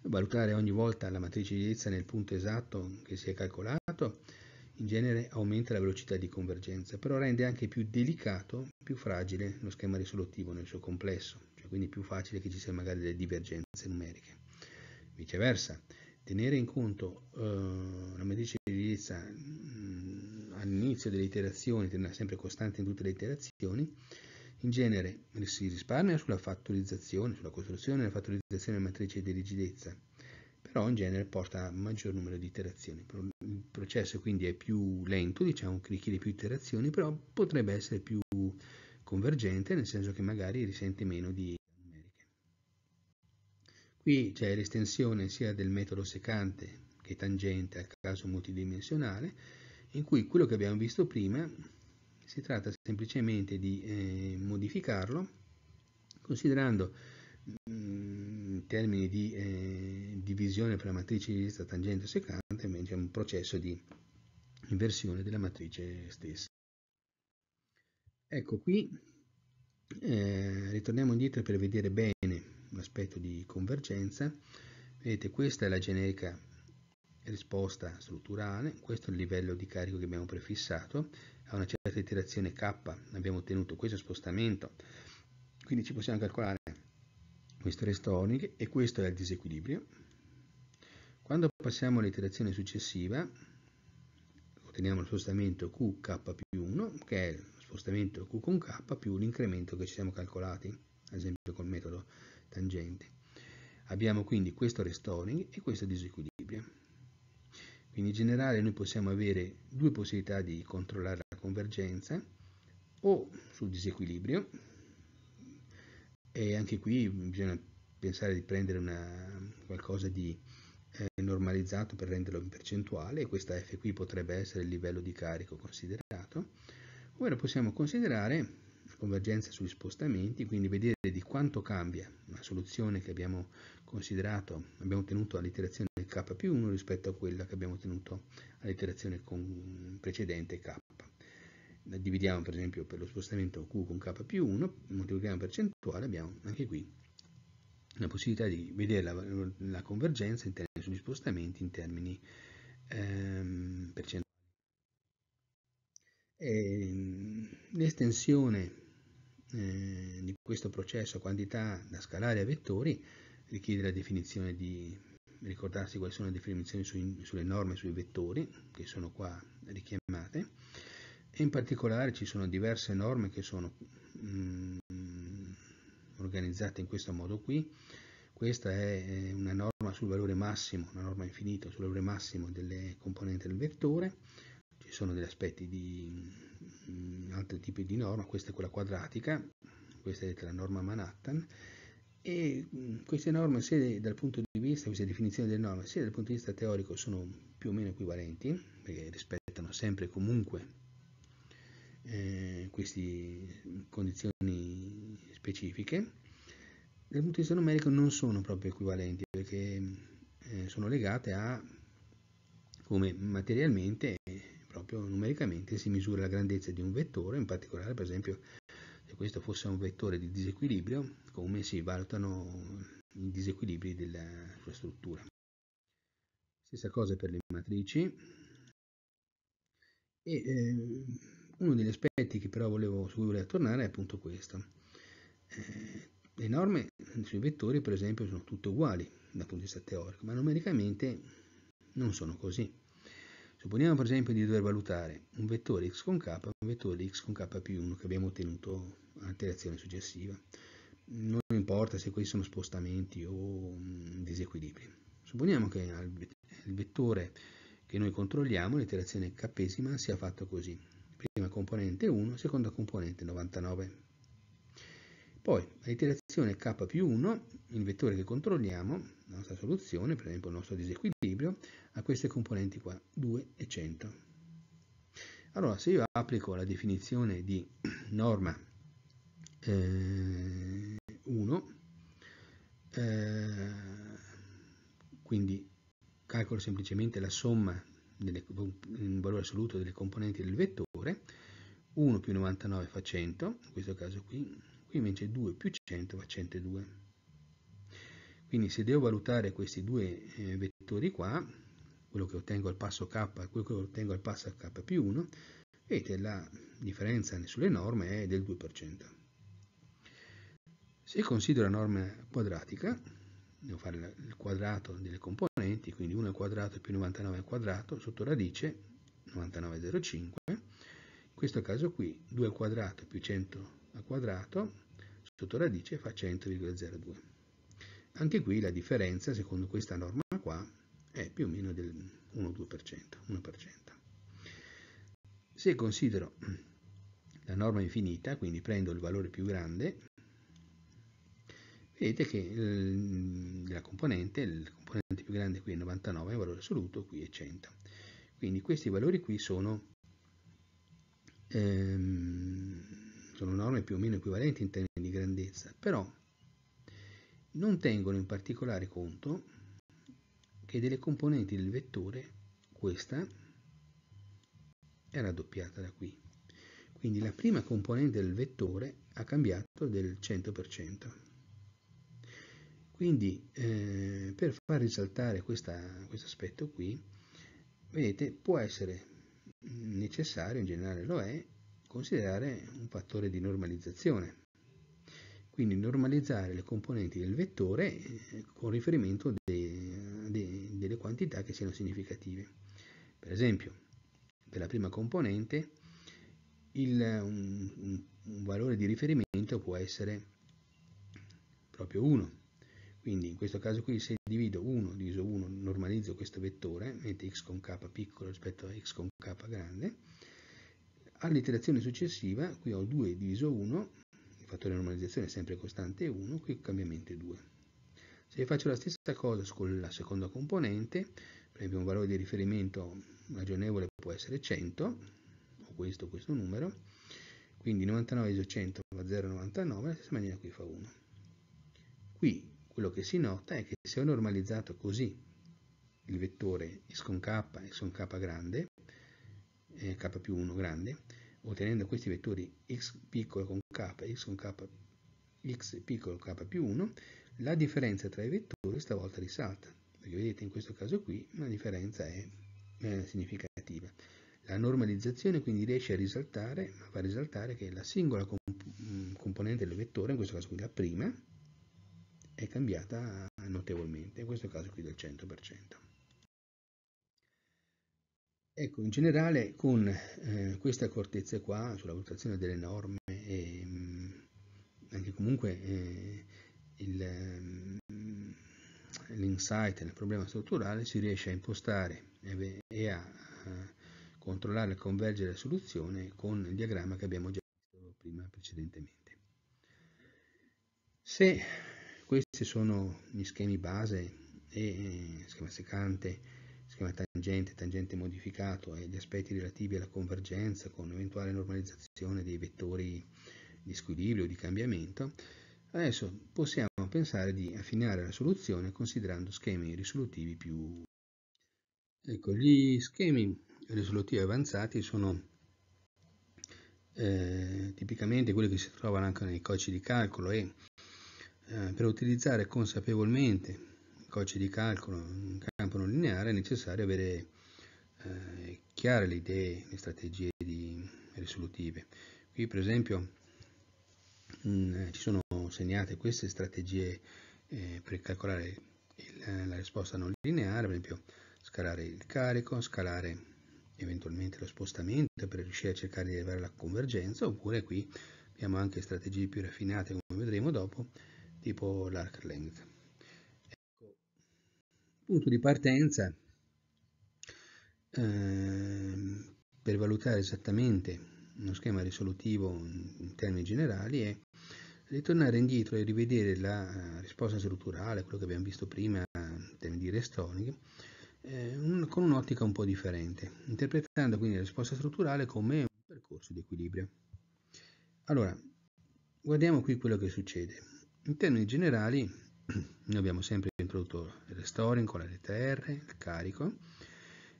valutare ogni volta la matrice di rigidezza nel punto esatto che si è calcolato in genere aumenta la velocità di convergenza, però rende anche più delicato, più fragile lo schema risolutivo nel suo complesso, cioè quindi più facile che ci siano magari delle divergenze numeriche. Viceversa, tenere in conto eh, la matrice di edilizia mm, all'inizio delle iterazioni, tenerla sempre costante in tutte le iterazioni, in genere si risparmia sulla fattorizzazione, sulla costruzione e la fattorizzazione della matrice di rigidezza, però in genere porta a maggior numero di iterazioni. Il processo quindi è più lento, diciamo che richiede più iterazioni, però potrebbe essere più convergente, nel senso che magari risente meno di numeriche. Qui c'è l'estensione sia del metodo secante che tangente al caso multidimensionale, in cui quello che abbiamo visto prima si tratta semplicemente di eh, modificarlo considerando in mm, termini di eh, divisione per la matrice di destra tangente secante, mentre è un processo di inversione della matrice stessa. Ecco qui, eh, ritorniamo indietro per vedere bene l'aspetto di convergenza. Vedete, questa è la generica risposta strutturale, questo è il livello di carico che abbiamo prefissato, a una certa iterazione k abbiamo ottenuto questo spostamento, quindi ci possiamo calcolare questo resto e questo è il disequilibrio, Passiamo all'iterazione successiva, otteniamo lo spostamento QK più 1, che è lo spostamento Q con K più l'incremento che ci siamo calcolati, ad esempio col metodo tangente. Abbiamo quindi questo restoring e questo disequilibrio. Quindi in generale noi possiamo avere due possibilità di controllare la convergenza, o sul disequilibrio, e anche qui bisogna pensare di prendere una, qualcosa di normalizzato per renderlo in percentuale e questa F qui potrebbe essere il livello di carico considerato. Ora possiamo considerare la convergenza sugli spostamenti, quindi vedere di quanto cambia la soluzione che abbiamo considerato, abbiamo ottenuto all'iterazione k più 1 rispetto a quella che abbiamo ottenuto all'iterazione precedente k. dividiamo per esempio per lo spostamento q con k più 1, moltiplichiamo percentuale, abbiamo anche qui la possibilità di vedere la, la convergenza in termini sugli spostamenti, in termini ehm, percentuali. L'estensione eh, di questo processo a quantità da scalare a vettori richiede la definizione di ricordarsi quali sono le definizioni sui, sulle norme sui vettori che sono qua richiamate e in particolare ci sono diverse norme che sono mh, organizzate in questo modo qui. Questa è una norma sul valore massimo, una norma infinita sul valore massimo delle componenti del vettore. Ci sono degli aspetti di mm, altri tipi di norma, questa è quella quadratica, questa è la norma Manhattan. E mm, queste norme, sia dal punto di vista, queste definizioni delle norme, sia dal punto di vista teorico sono più o meno equivalenti, perché rispettano sempre e comunque eh, queste condizioni specifiche, le mutazioni numeriche non sono proprio equivalenti perché eh, sono legate a come materialmente proprio numericamente si misura la grandezza di un vettore, in particolare per esempio se questo fosse un vettore di disequilibrio, come si valutano i disequilibri della sua struttura. Stessa cosa per le matrici. E, eh, uno degli aspetti che però volevo, su cui volevo tornare è appunto questo le eh, norme sui vettori, per esempio, sono tutte uguali dal punto di vista teorico, ma numericamente non sono così. Supponiamo per esempio di dover valutare un vettore x con k e un vettore x con k più 1 che abbiamo ottenuto all'interazione successiva. Non importa se questi sono spostamenti o mm, disequilibri. Supponiamo che il vettore che noi controlliamo, l'interazione k sia fatto così. Prima componente 1, seconda componente 99 poi la iterazione k più 1, il vettore che controlliamo, la nostra soluzione, per esempio il nostro disequilibrio, ha queste componenti qua, 2 e 100. Allora, se io applico la definizione di norma eh, 1, eh, quindi calcolo semplicemente la somma delle, in valore assoluto delle componenti del vettore, 1 più 99 fa 100, in questo caso qui qui invece 2 più 100 fa 102. Quindi se devo valutare questi due eh, vettori qua, quello che ottengo al passo k e quello che ottengo al passo k più 1, vedete la differenza sulle norme è del 2%. Se considero la norma quadratica, devo fare il quadrato delle componenti, quindi 1 al quadrato più 99 al quadrato, sotto radice 99,05, in questo caso qui 2 al quadrato più 100 al quadrato sotto radice fa 100,02. Anche qui la differenza, secondo questa norma qua, è più o meno del 1,2%, 1%. Se considero la norma infinita, quindi prendo il valore più grande, vedete che ehm, la componente, il componente più grande qui è 99, il valore assoluto qui è 100. Quindi questi valori qui sono ehm, sono norme più o meno equivalenti in termini di grandezza, però non tengono in particolare conto che delle componenti del vettore questa è raddoppiata da qui. Quindi la prima componente del vettore ha cambiato del 100%. Quindi eh, per far risaltare questo quest aspetto qui, vedete, può essere necessario, in generale lo è, considerare un fattore di normalizzazione. Quindi normalizzare le componenti del vettore eh, con riferimento de, de, delle quantità che siano significative. Per esempio, per la prima componente il, un, un, un valore di riferimento può essere proprio 1. Quindi in questo caso qui se divido 1 diviso 1 normalizzo questo vettore, mentre x con k piccolo rispetto a x con k grande, All'iterazione successiva, qui ho 2 diviso 1, il fattore di normalizzazione è sempre costante 1, qui il cambiamento è 2. Se faccio la stessa cosa con la seconda componente, per esempio un valore di riferimento ragionevole può essere 100, o questo, questo numero, quindi 99 diviso 100 fa 0,99, la stessa maniera qui fa 1. Qui quello che si nota è che se ho normalizzato così il vettore x con k, x con k grande, eh, k più 1 grande, ottenendo questi vettori x piccolo con k, x con k, x piccolo con k più 1, la differenza tra i vettori stavolta risalta, perché vedete in questo caso qui la differenza è eh, significativa. La normalizzazione quindi riesce a risaltare, ma fa risaltare che la singola comp mm, componente del vettore, in questo caso qui la prima, è cambiata notevolmente, in questo caso qui del 100%. Ecco, in generale con eh, queste accortezze qua sulla valutazione delle norme e mh, mm, anche comunque eh, mm, l'insight nel problema strutturale si riesce a impostare e, e a, a, controllare e convergere la soluzione con il diagramma che abbiamo già visto prima precedentemente. Se questi sono gli schemi base e eh, schema secante, si chiama tangente, tangente modificato e gli aspetti relativi alla convergenza con eventuale normalizzazione dei vettori di squilibrio o di cambiamento, adesso possiamo pensare di affinare la soluzione considerando schemi risolutivi più... Ecco, gli schemi risolutivi avanzati sono eh, tipicamente quelli che si trovano anche nei codici di calcolo e eh, per utilizzare consapevolmente i codici di calcolo In campo non lineare è necessario avere eh, chiare le idee, le strategie di, risolutive. Qui per esempio mh, mm, eh, ci sono segnate queste strategie eh, per calcolare il, eh, la risposta non lineare, per esempio scalare il carico, scalare eventualmente lo spostamento per riuscire a cercare di arrivare alla convergenza, oppure qui abbiamo anche strategie più raffinate come vedremo dopo, tipo l'arc length punto di partenza eh, per valutare esattamente uno schema risolutivo in termini generali è ritornare indietro e rivedere la eh, risposta strutturale, quello che abbiamo visto prima in termini di restoring, eh, con un'ottica un po' differente, interpretando quindi la risposta strutturale come un percorso di equilibrio. Allora, guardiamo qui quello che succede. In termini generali, noi abbiamo sempre introdotto il restoring con la lettera R, il carico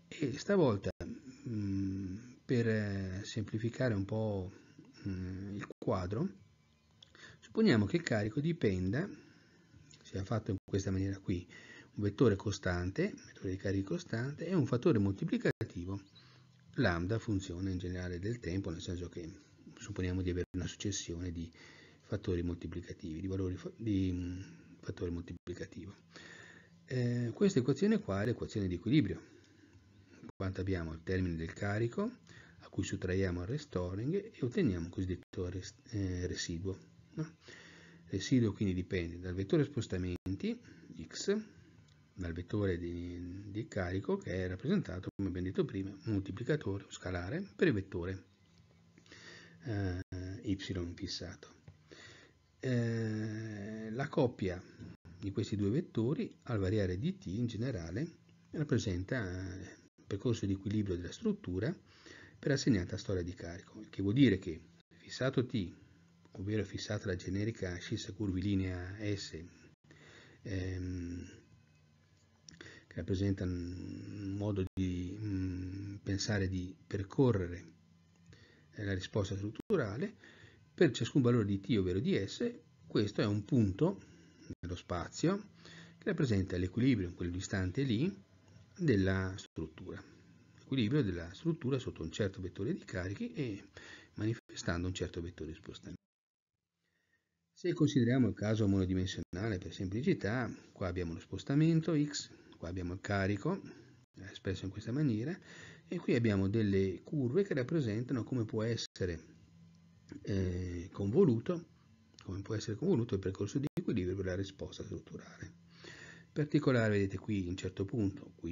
e stavolta mh, mm, per eh, semplificare un po' mh, mm, il quadro supponiamo che il carico dipenda sia fatto in questa maniera qui un vettore costante, un vettore di carico costante e un fattore moltiplicativo lambda funzione in generale del tempo nel senso che supponiamo di avere una successione di fattori moltiplicativi di valori di fattore moltiplicativo. Eh, questa equazione qua è l'equazione di equilibrio, in quanto abbiamo il termine del carico a cui sottraiamo il restoring e otteniamo il cosiddetto res eh, residuo. No? Residuo quindi dipende dal vettore spostamenti x, dal vettore di, di carico che è rappresentato, come abbiamo detto prima, moltiplicatore o scalare per il vettore eh, y fissato. Eh, la coppia di questi due vettori al variare di t in generale rappresenta il eh, percorso di equilibrio della struttura per assegnata storia di carico, il che vuol dire che fissato t, ovvero fissata la generica scissa curvilinea S, ehm, che rappresenta un modo di mh, mm, pensare di percorrere la risposta strutturale, per ciascun valore di t, ovvero di s, questo è un punto nello spazio che rappresenta l'equilibrio, quello distante lì, della struttura. L'equilibrio della struttura sotto un certo vettore di carichi e manifestando un certo vettore di spostamento. Se consideriamo il caso monodimensionale per semplicità, qua abbiamo lo spostamento x, qua abbiamo il carico, eh, espresso in questa maniera, e qui abbiamo delle curve che rappresentano come può essere eh, convoluto, come può essere convoluto il percorso di equilibrio per la risposta strutturale. In particolare vedete qui, in certo punto, qui,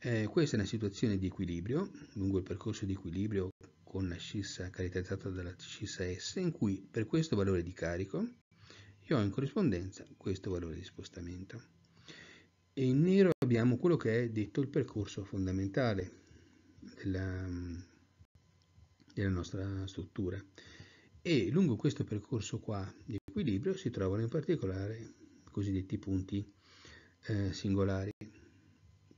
eh, questa è una situazione di equilibrio, lungo il percorso di equilibrio con la scissa caratterizzata dalla scissa S, in cui per questo valore di carico io ho in corrispondenza questo valore di spostamento. E in nero abbiamo quello che è detto il percorso fondamentale della, della nostra struttura. E lungo questo percorso qua di equilibrio si trovano in particolare i cosiddetti punti eh, singolari,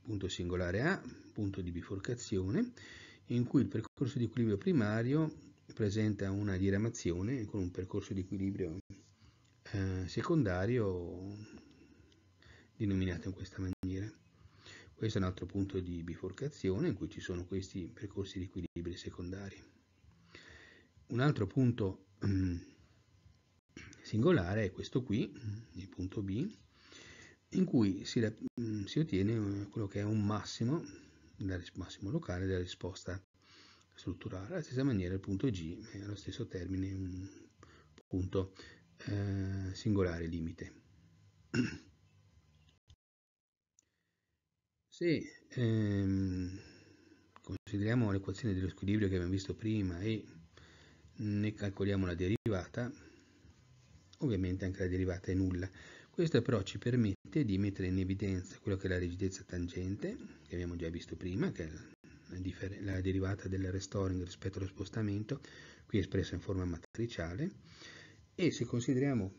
punto singolare A, punto di biforcazione, in cui il percorso di equilibrio primario presenta una diramazione con un percorso di equilibrio eh, secondario denominato in questa maniera. Questo è un altro punto di biforcazione in cui ci sono questi percorsi di equilibrio secondari un altro punto mm, singolare è questo qui, mm, il punto B, in cui si, mm, si ottiene eh, quello che è un massimo, massimo locale della risposta strutturale. Alla stessa maniera il punto G è allo stesso termine un punto eh, singolare limite. Se ehm, consideriamo l'equazione dello squilibrio che abbiamo visto prima e ne calcoliamo la derivata, ovviamente anche la derivata è nulla. Questo però ci permette di mettere in evidenza quello che è la rigidezza tangente, che abbiamo già visto prima, che è la, la derivata del restoring rispetto allo spostamento, qui espressa in forma matriciale, e se consideriamo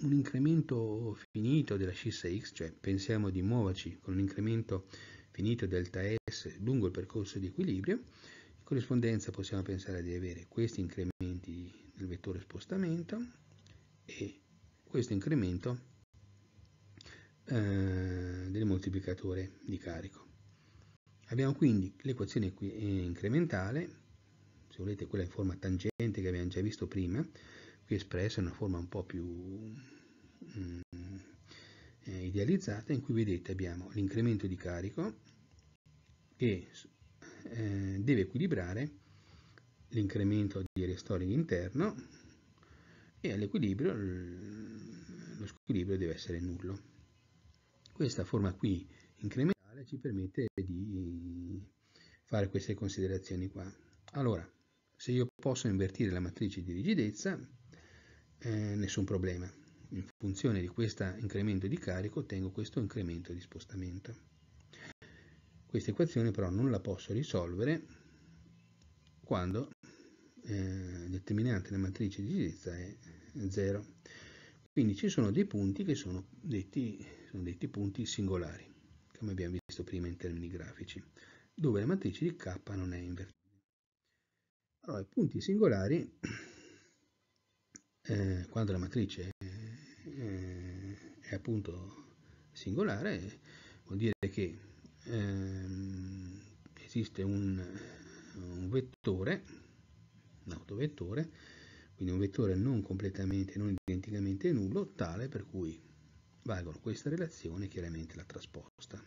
un incremento finito della scissa x, cioè pensiamo di muoverci con un incremento finito delta s lungo il percorso di equilibrio, corrispondenza possiamo pensare di avere questi incrementi del vettore spostamento e questo incremento eh, del moltiplicatore di carico. Abbiamo quindi l'equazione incrementale, se volete quella in forma tangente che abbiamo già visto prima, qui espressa in una forma un po' più mm, eh, idealizzata, in cui vedete abbiamo l'incremento di carico che eh, deve equilibrare l'incremento di restoring interno e all'equilibrio lo squilibrio deve essere nullo. Questa forma qui incrementale ci permette di fare queste considerazioni qua. Allora, se io posso invertire la matrice di rigidezza, eh, nessun problema. In funzione di questo incremento di carico ottengo questo incremento di spostamento. Questa equazione però non la posso risolvere quando eh, il determinante della matrice di girezza è 0. Quindi ci sono dei punti che sono detti, sono detti punti singolari, come abbiamo visto prima in termini grafici, dove la matrice di K non è invertita. Allora, i punti singolari, eh, quando la matrice eh, è appunto singolare, vuol dire che ehm, esiste un, un vettore, un autovettore, quindi un vettore non completamente, non identicamente nullo, tale per cui valgono questa relazione e chiaramente la trasposta.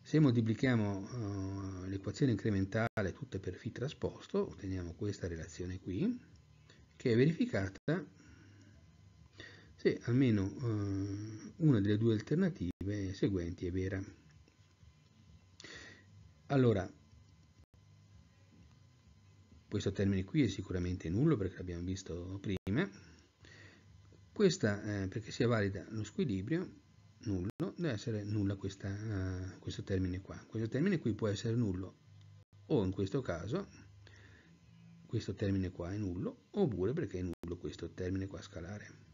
Se moltiplichiamo uh, l'equazione incrementale tutte per φ trasposto, otteniamo questa relazione qui, che è verificata se almeno uh, una delle due alternative seguenti è vera. Allora, questo termine qui è sicuramente nullo perché l'abbiamo visto prima. Questa, eh, perché sia valida lo squilibrio, nullo, deve essere nulla questa, uh, questo termine qua. Questo termine qui può essere nullo o in questo caso questo termine qua è nullo oppure perché è nullo questo termine qua scalare.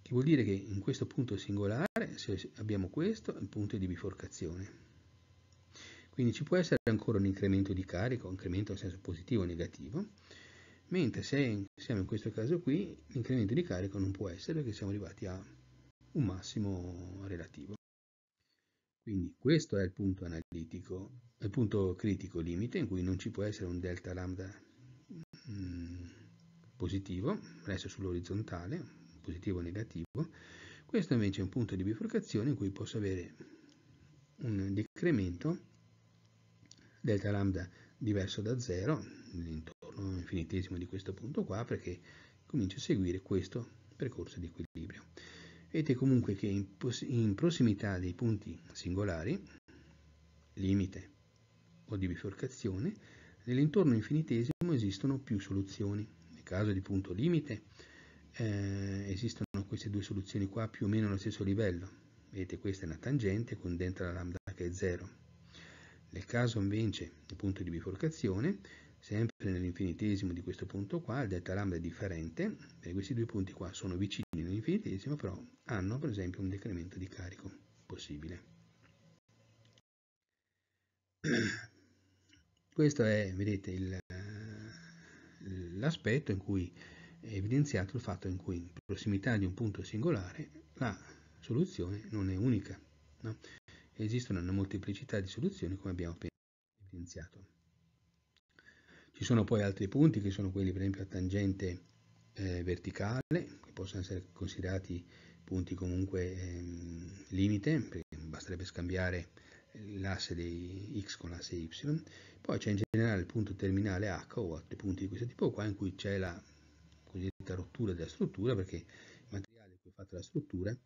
Che vuol dire che in questo punto singolare se abbiamo questo il punto di biforcazione quindi ci può essere ancora un incremento di carico, un incremento nel senso positivo o negativo, mentre se siamo in questo caso qui, l'incremento di carico non può essere perché siamo arrivati a un massimo relativo. Quindi questo è il punto analitico, il punto critico limite in cui non ci può essere un delta lambda mh, mm, positivo, resta sull'orizzontale, positivo o negativo. Questo invece è un punto di bifurcazione in cui posso avere un decremento delta lambda diverso da 0, intorno all'infinitesimo di questo punto qua, perché comincia a seguire questo percorso di equilibrio. Vedete comunque che in, in prossimità dei punti singolari, limite o di biforcazione, nell'intorno infinitesimo esistono più soluzioni. Nel caso di punto limite eh, esistono queste due soluzioni qua più o meno allo stesso livello. Vedete questa è una tangente con dentro la lambda che è 0 nel caso invece del punto di biforcazione, sempre nell'infinitesimo di questo punto qua, il delta lambda è differente, e questi due punti qua sono vicini nell'infinitesimo, però hanno per esempio un decremento di carico possibile. Questo è, vedete, l'aspetto in cui è evidenziato il fatto in cui in prossimità di un punto singolare la soluzione non è unica. No? esistono una molteplicità di soluzioni come abbiamo appena evidenziato. Ci sono poi altri punti che sono quelli per esempio a tangente eh, verticale, che possono essere considerati punti comunque ehm, limite, perché basterebbe scambiare l'asse di x con l'asse y, poi c'è in generale il punto terminale h o altri punti di questo tipo qua in cui c'è la cosiddetta rottura della struttura perché il materiale che cui è fatta la struttura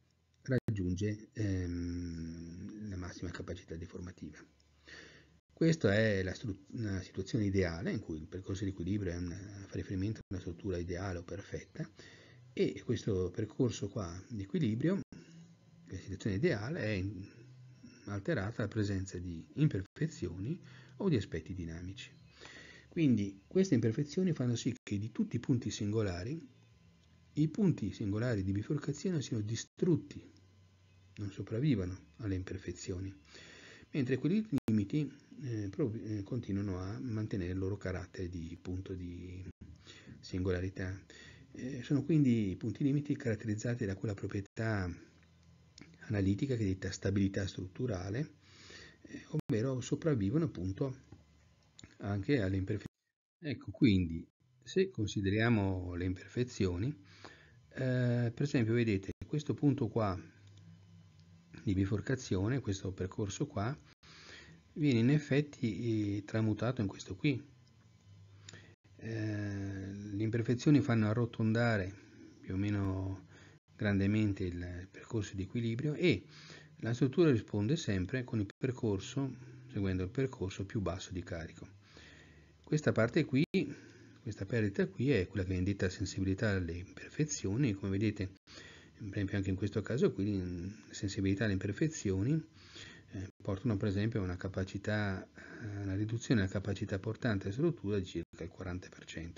raggiunge ehm, massima capacità deformativa. Questa è la situazione ideale in cui il percorso di equilibrio un, fa riferimento a una struttura ideale o perfetta e questo percorso qua di equilibrio, la situazione ideale, è alterata dalla presenza di imperfezioni o di aspetti dinamici. Quindi queste imperfezioni fanno sì che di tutti i punti singolari, i punti singolari di biforcazione siano distrutti non sopravvivono alle imperfezioni, mentre quelli limiti eh, eh, continuano a mantenere il loro carattere di punto di singolarità. Eh, sono quindi i punti limiti caratterizzati da quella proprietà analitica che è detta stabilità strutturale, eh, ovvero sopravvivono appunto anche alle imperfezioni. Ecco, quindi se consideriamo le imperfezioni, eh, per esempio vedete questo punto qua di biforcazione, questo percorso qua, viene in effetti eh, tramutato in questo qui. Eh, le imperfezioni fanno arrotondare più o meno grandemente il percorso di equilibrio e la struttura risponde sempre con il percorso, seguendo il percorso più basso di carico. Questa parte qui, questa perdita qui è quella che viene detta sensibilità alle imperfezioni, come vedete per esempio anche in questo caso qui la sensibilità alle imperfezioni eh, portano per esempio a una, capacità, eh, una riduzione della capacità portante della struttura di circa il 40%.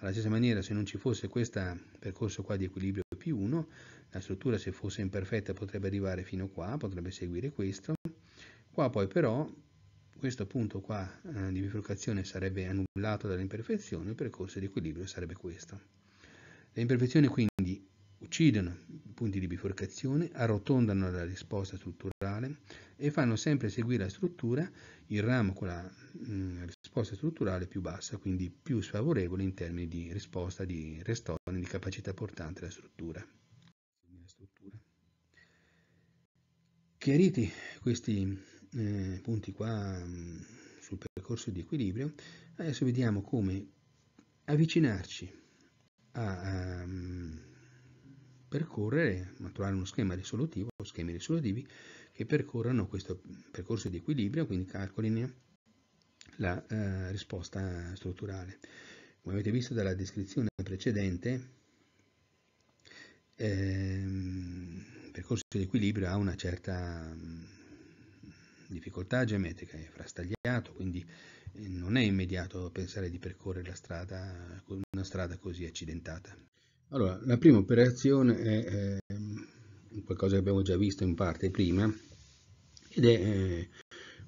Alla stessa maniera se non ci fosse questo percorso qua di equilibrio P1, la struttura se fosse imperfetta potrebbe arrivare fino qua, potrebbe seguire questo, qua poi però questo punto qua eh, di bifurcazione sarebbe annullato dall'imperfezione, il percorso di equilibrio sarebbe questo. Le imperfezioni quindi uccidono i punti di biforcazione, arrotondano la risposta strutturale e fanno sempre seguire la struttura il ramo con la mh, mm, risposta strutturale più bassa, quindi più sfavorevole in termini di risposta di restore di capacità portante della struttura. Chiariti questi eh, punti qua mh, mm, sul percorso di equilibrio, adesso vediamo come avvicinarci a, a mm, percorrere, trovare uno schema risolutivo schemi risolutivi che percorrano questo percorso di equilibrio, quindi calcolino la eh, risposta strutturale. Come avete visto dalla descrizione precedente, ehm, il percorso di equilibrio ha una certa mm, difficoltà geometrica, è frastagliato, quindi eh, non è immediato pensare di percorrere strada, una strada così accidentata. Allora, la prima operazione è eh, qualcosa che abbiamo già visto in parte prima ed è eh,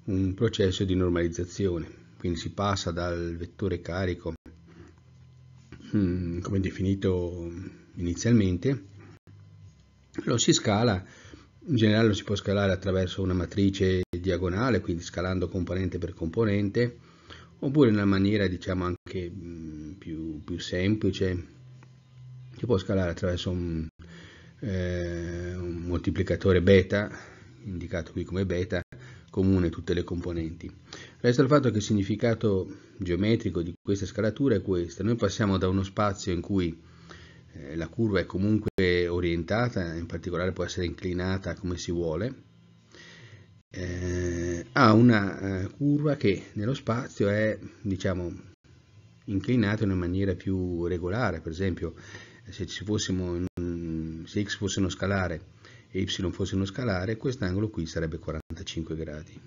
un processo di normalizzazione, quindi si passa dal vettore carico mm, come definito inizialmente, lo si scala, in generale lo si può scalare attraverso una matrice diagonale, quindi scalando componente per componente, oppure in una maniera diciamo anche mm, più, più semplice, si può scalare attraverso un, eh, un moltiplicatore beta, indicato qui come beta, comune a tutte le componenti. Resta il fatto che il significato geometrico di questa scalatura è questo. Noi passiamo da uno spazio in cui eh, la curva è comunque orientata, in particolare può essere inclinata come si vuole, eh, a una eh, curva che nello spazio è diciamo inclinata in una maniera più regolare, per esempio eh, se, in, se x fosse uno scalare e y fosse uno scalare, quest'angolo qui sarebbe 45 gradi.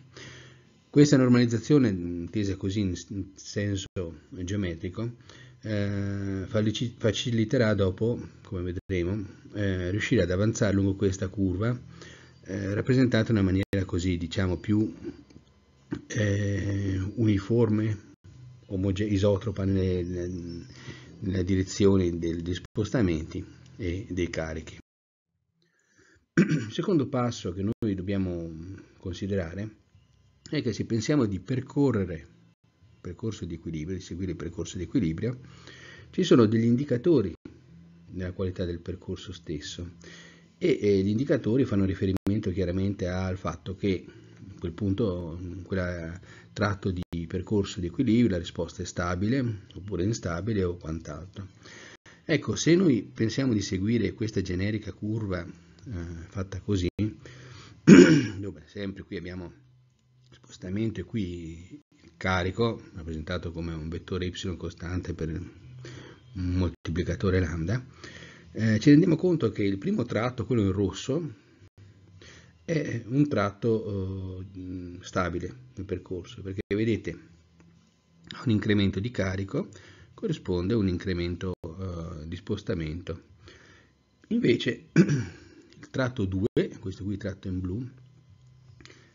Questa normalizzazione, intesa mm, così in senso geometrico, eh, faciliterà dopo, come vedremo, eh, riuscire ad avanzare lungo questa curva, eh, rappresentata in una maniera così, diciamo, più eh, uniforme, isotropa nel, nel la direzione degli spostamenti e dei carichi. Il secondo passo che noi dobbiamo considerare è che se pensiamo di percorrere il percorso di equilibrio, di seguire il percorso di equilibrio, ci sono degli indicatori nella qualità del percorso stesso e, e gli indicatori fanno riferimento chiaramente al fatto che quel punto, in quel eh, tratto di percorso di equilibrio, la risposta è stabile oppure instabile o quant'altro. Ecco, se noi pensiamo di seguire questa generica curva eh, fatta così, dove sempre qui abbiamo spostamento e qui il carico, rappresentato come un vettore y costante per un moltiplicatore lambda, eh, ci rendiamo conto che il primo tratto, quello in rosso, è un tratto eh, stabile nel percorso, perché vedete un incremento di carico corrisponde a un incremento eh, di spostamento. Invece il tratto 2, questo qui tratto in blu,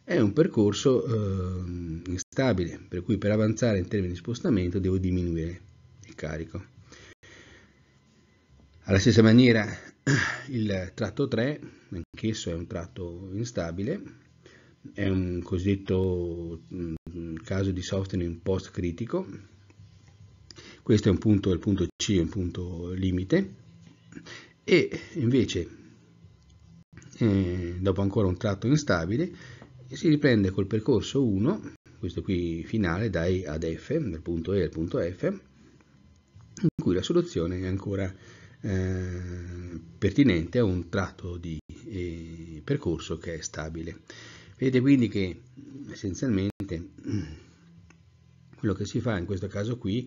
è un percorso eh, instabile, per cui per avanzare in termini di spostamento devo diminuire il carico. Alla stessa maniera il tratto 3, anch'esso è un tratto instabile, è un cosiddetto mm, caso di softening post critico. Questo è un punto, il punto C è un punto limite. E invece, eh, dopo ancora un tratto instabile, si riprende col percorso 1, questo qui finale, da E ad F, dal punto E al punto F, in cui la soluzione è ancora eh, pertinente a un tratto di eh, percorso che è stabile. Vedete quindi che mm, essenzialmente mm, quello che si fa in questo caso qui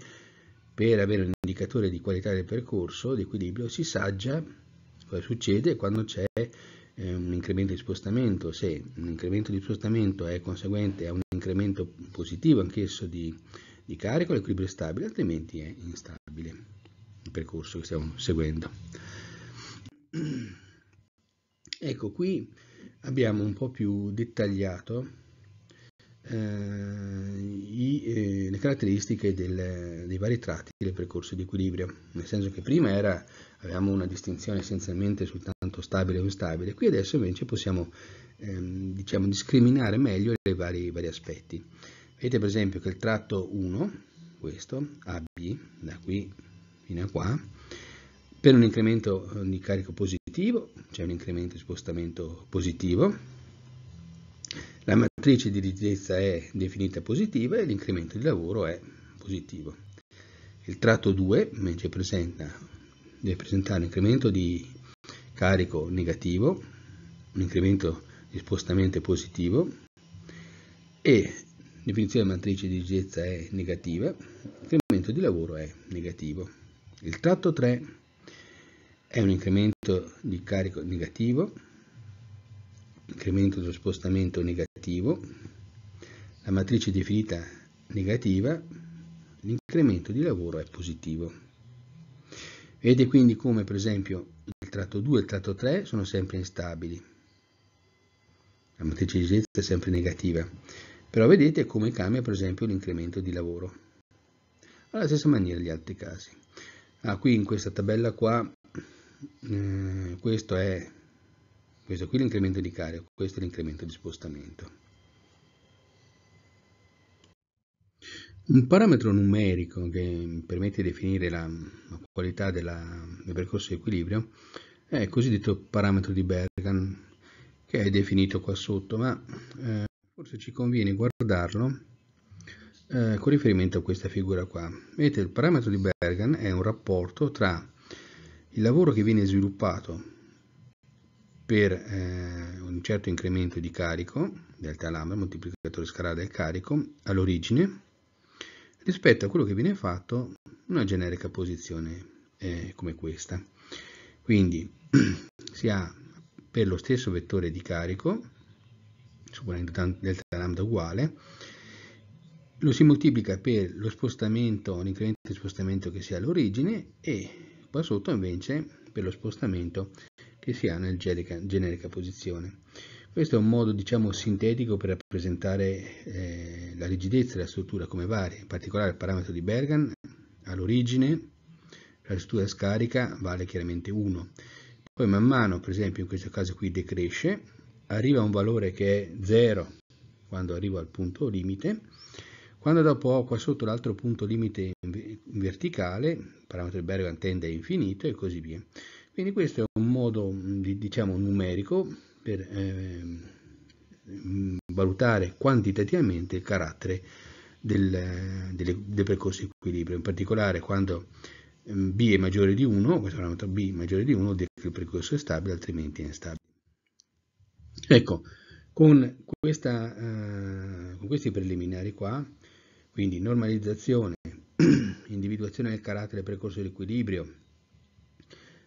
per avere un indicatore di qualità del percorso, di equilibrio, si saggia cosa succede quando c'è eh, un incremento di spostamento, se un incremento di spostamento è conseguente a un incremento positivo anch'esso di, di carico, l'equilibrio è stabile, altrimenti è instabile il percorso che stiamo seguendo. Ecco, qui abbiamo un po' più dettagliato eh, i, eh, le caratteristiche del, dei vari tratti del percorso di equilibrio, nel senso che prima era, avevamo una distinzione essenzialmente soltanto stabile o instabile, qui adesso invece possiamo ehm, diciamo, discriminare meglio i vari, i vari aspetti. Vedete per esempio che il tratto 1, questo, AB, da qui linea qua, per un incremento eh, di carico positivo, c'è cioè un incremento di spostamento positivo, la matrice di rigidezza è definita positiva e l'incremento di lavoro è positivo. Il tratto 2 invece presenta, deve presentare un incremento di carico negativo, un incremento di spostamento positivo e definizione matrice di rigidezza è negativa, l'incremento di lavoro è negativo. Il tratto 3 è un incremento di carico negativo, incremento dello spostamento negativo, la matrice definita negativa, l'incremento di lavoro è positivo. Vede quindi come per esempio il tratto 2 e il tratto 3 sono sempre instabili. La matrice di esigenza è sempre negativa. Però vedete come cambia per esempio l'incremento di lavoro. Alla stessa maniera gli altri casi. Ah, qui in questa tabella qua, eh, questo è questo qui l'incremento di carico, questo è l'incremento di spostamento. Un parametro numerico che permette di definire la, la qualità della, del percorso di equilibrio è il cosiddetto parametro di Bergan, che è definito qua sotto, ma eh, forse ci conviene guardarlo eh, con riferimento a questa figura qua. Vedete, il parametro di Bergen è un rapporto tra il lavoro che viene sviluppato per eh, un certo incremento di carico, delta lambda, moltiplicatore scalare del carico, all'origine, rispetto a quello che viene fatto in una generica posizione eh, come questa. Quindi si ha per lo stesso vettore di carico, supponendo delta lambda uguale, lo si moltiplica per lo spostamento, l'incremento di spostamento che si ha all'origine e qua sotto invece per lo spostamento che si ha nel generica posizione. Questo è un modo diciamo sintetico per rappresentare eh, la rigidezza della struttura come varia, in particolare il parametro di Bergan all'origine, la struttura scarica vale chiaramente 1. Poi man mano, per esempio in questo caso qui decresce, arriva a un valore che è 0 quando arriva al punto limite, quando dopo ho qua sotto l'altro punto limite verticale, il parametro di Bergan tende a infinito e così via. Quindi questo è un modo diciamo numerico per eh, valutare quantitativamente il carattere del, del, del percorso equilibrio, in particolare quando ehm, b è maggiore di 1, questo parametro b maggiore di 1 vuol dire che il percorso è stabile, altrimenti è instabile. Ecco, con, questa, eh, con questi preliminari qua quindi normalizzazione, individuazione del carattere percorso di equilibrio,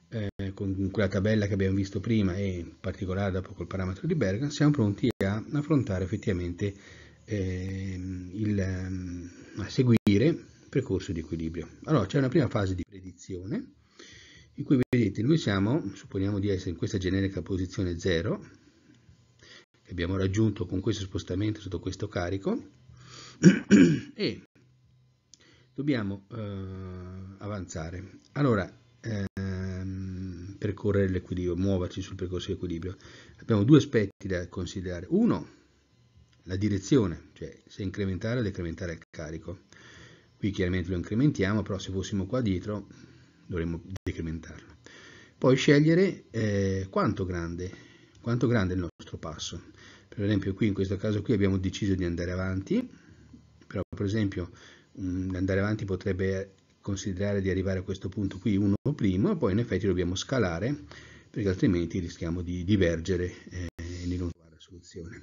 eh, con quella tabella che abbiamo visto prima e in particolare dopo col parametro di Bergan, siamo pronti a affrontare effettivamente eh, il, ehm, a seguire il percorso di equilibrio. Allora c'è una prima fase di predizione in cui vedete noi siamo, supponiamo di essere in questa generica posizione 0 che abbiamo raggiunto con questo spostamento sotto questo carico e dobbiamo eh, avanzare. Allora, ehm, percorrere l'equilibrio, muoverci sul percorso di equilibrio. Abbiamo due aspetti da considerare. Uno, la direzione, cioè se incrementare o decrementare il carico. Qui chiaramente lo incrementiamo, però se fossimo qua dietro dovremmo decrementarlo. Poi scegliere eh, quanto, grande, quanto grande è il nostro passo. Per esempio qui in questo caso qui abbiamo deciso di andare avanti, per esempio, mm, andare avanti potrebbe considerare di arrivare a questo punto qui uno 1' e poi in effetti dobbiamo scalare perché altrimenti rischiamo di divergere eh, e di non trovare la soluzione.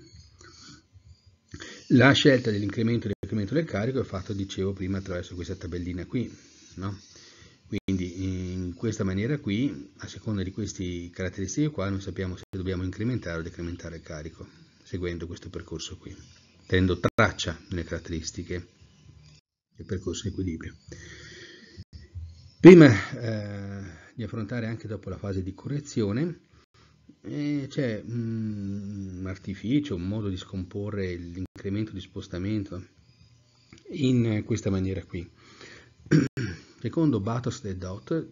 La scelta dell'incremento e del decremento del carico è fatta, dicevo prima, attraverso questa tabellina qui. No? Quindi in questa maniera qui, a seconda di queste caratteristiche qua, noi sappiamo se dobbiamo incrementare o decrementare il carico, seguendo questo percorso qui tenendo traccia delle caratteristiche del percorso di equilibrio. Prima eh, di affrontare anche dopo la fase di correzione, eh, c'è un artificio, un modo di scomporre l'incremento di spostamento in questa maniera qui. Secondo Batos e Dot,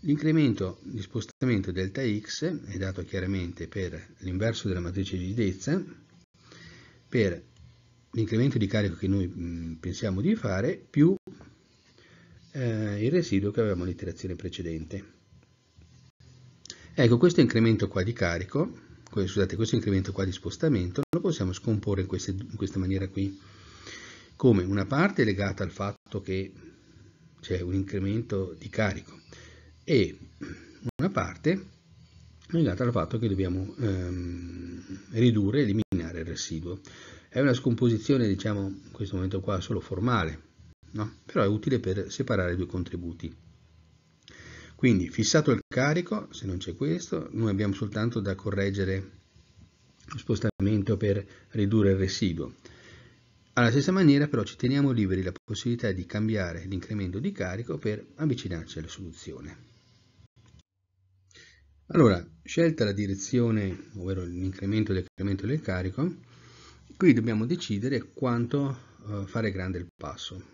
l'incremento di spostamento delta x è dato chiaramente per l'inverso della matrice di lunghezza per l'incremento di carico che noi mm, pensiamo di fare più eh, il residuo che avevamo all'iterazione precedente. Ecco, questo incremento qua di carico, scusate, questo incremento qua di spostamento lo possiamo scomporre in, queste, in questa maniera qui, come una parte legata al fatto che c'è un incremento di carico e una parte legata al fatto che dobbiamo ehm, ridurre, eliminare del residuo. È una scomposizione, diciamo, in questo momento qua solo formale, no? però è utile per separare i due contributi. Quindi, fissato il carico, se non c'è questo, noi abbiamo soltanto da correggere lo spostamento per ridurre il residuo. Alla stessa maniera però ci teniamo liberi la possibilità di cambiare l'incremento di carico per avvicinarci alla soluzione. Allora, scelta la direzione, ovvero l'incremento e decremento del carico, qui dobbiamo decidere quanto eh, fare grande il passo. Il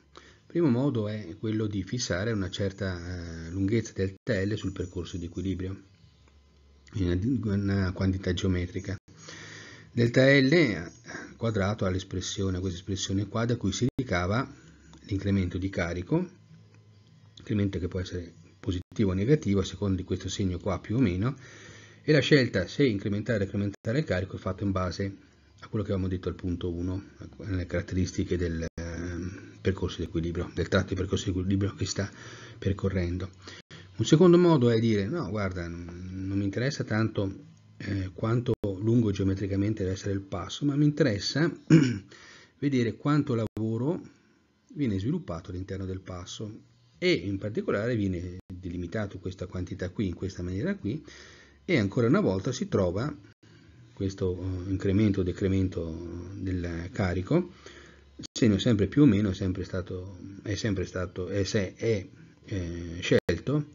primo modo è quello di fissare una certa eh, lunghezza del TL sul percorso di equilibrio, una, una quantità geometrica. Delta L quadrato all'espressione, a questa espressione qua da cui si ricava l'incremento di carico, incremento che può essere positivo o negativo a seconda di questo segno qua più o meno e la scelta se incrementare o incrementare il carico è fatta in base a quello che avevamo detto al punto 1 le caratteristiche del eh, percorso di equilibrio del tratto di percorso di equilibrio che sta percorrendo un secondo modo è dire no guarda non mi interessa tanto eh, quanto lungo geometricamente deve essere il passo ma mi interessa vedere quanto lavoro viene sviluppato all'interno del passo e in particolare viene delimitato questa quantità qui in questa maniera qui e ancora una volta si trova questo eh, incremento o decremento del carico segno sempre più o meno è sempre stato, è sempre stato è, è, è eh, scelto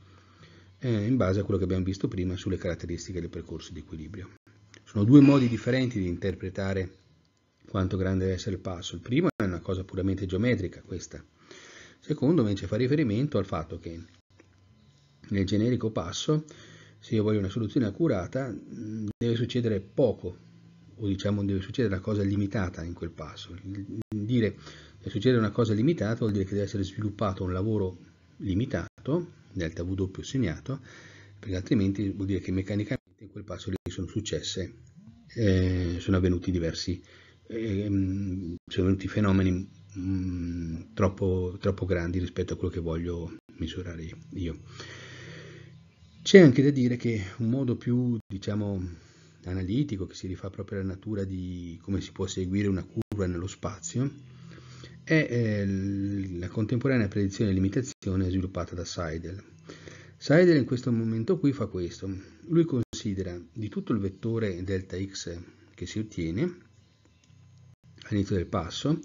eh, in base a quello che abbiamo visto prima sulle caratteristiche del percorso di equilibrio sono due modi differenti di interpretare quanto grande deve essere il passo il primo è una cosa puramente geometrica questa Secondo invece fa riferimento al fatto che nel generico passo, se io voglio una soluzione accurata, deve succedere poco, o diciamo deve succedere una cosa limitata in quel passo. Dire che succede una cosa limitata vuol dire che deve essere sviluppato un lavoro limitato, delta W segnato, perché altrimenti vuol dire che meccanicamente in quel passo lì sono successe, eh, sono avvenuti diversi, eh, sono avvenuti fenomeni mh, mm, troppo, troppo grandi rispetto a quello che voglio misurare io. C'è anche da dire che un modo più, diciamo, analitico che si rifà proprio alla natura di come si può seguire una curva nello spazio, è eh, la contemporanea predizione e limitazione sviluppata da Seidel. Seidel in questo momento qui fa questo, lui considera di tutto il vettore delta x che si ottiene all'inizio del passo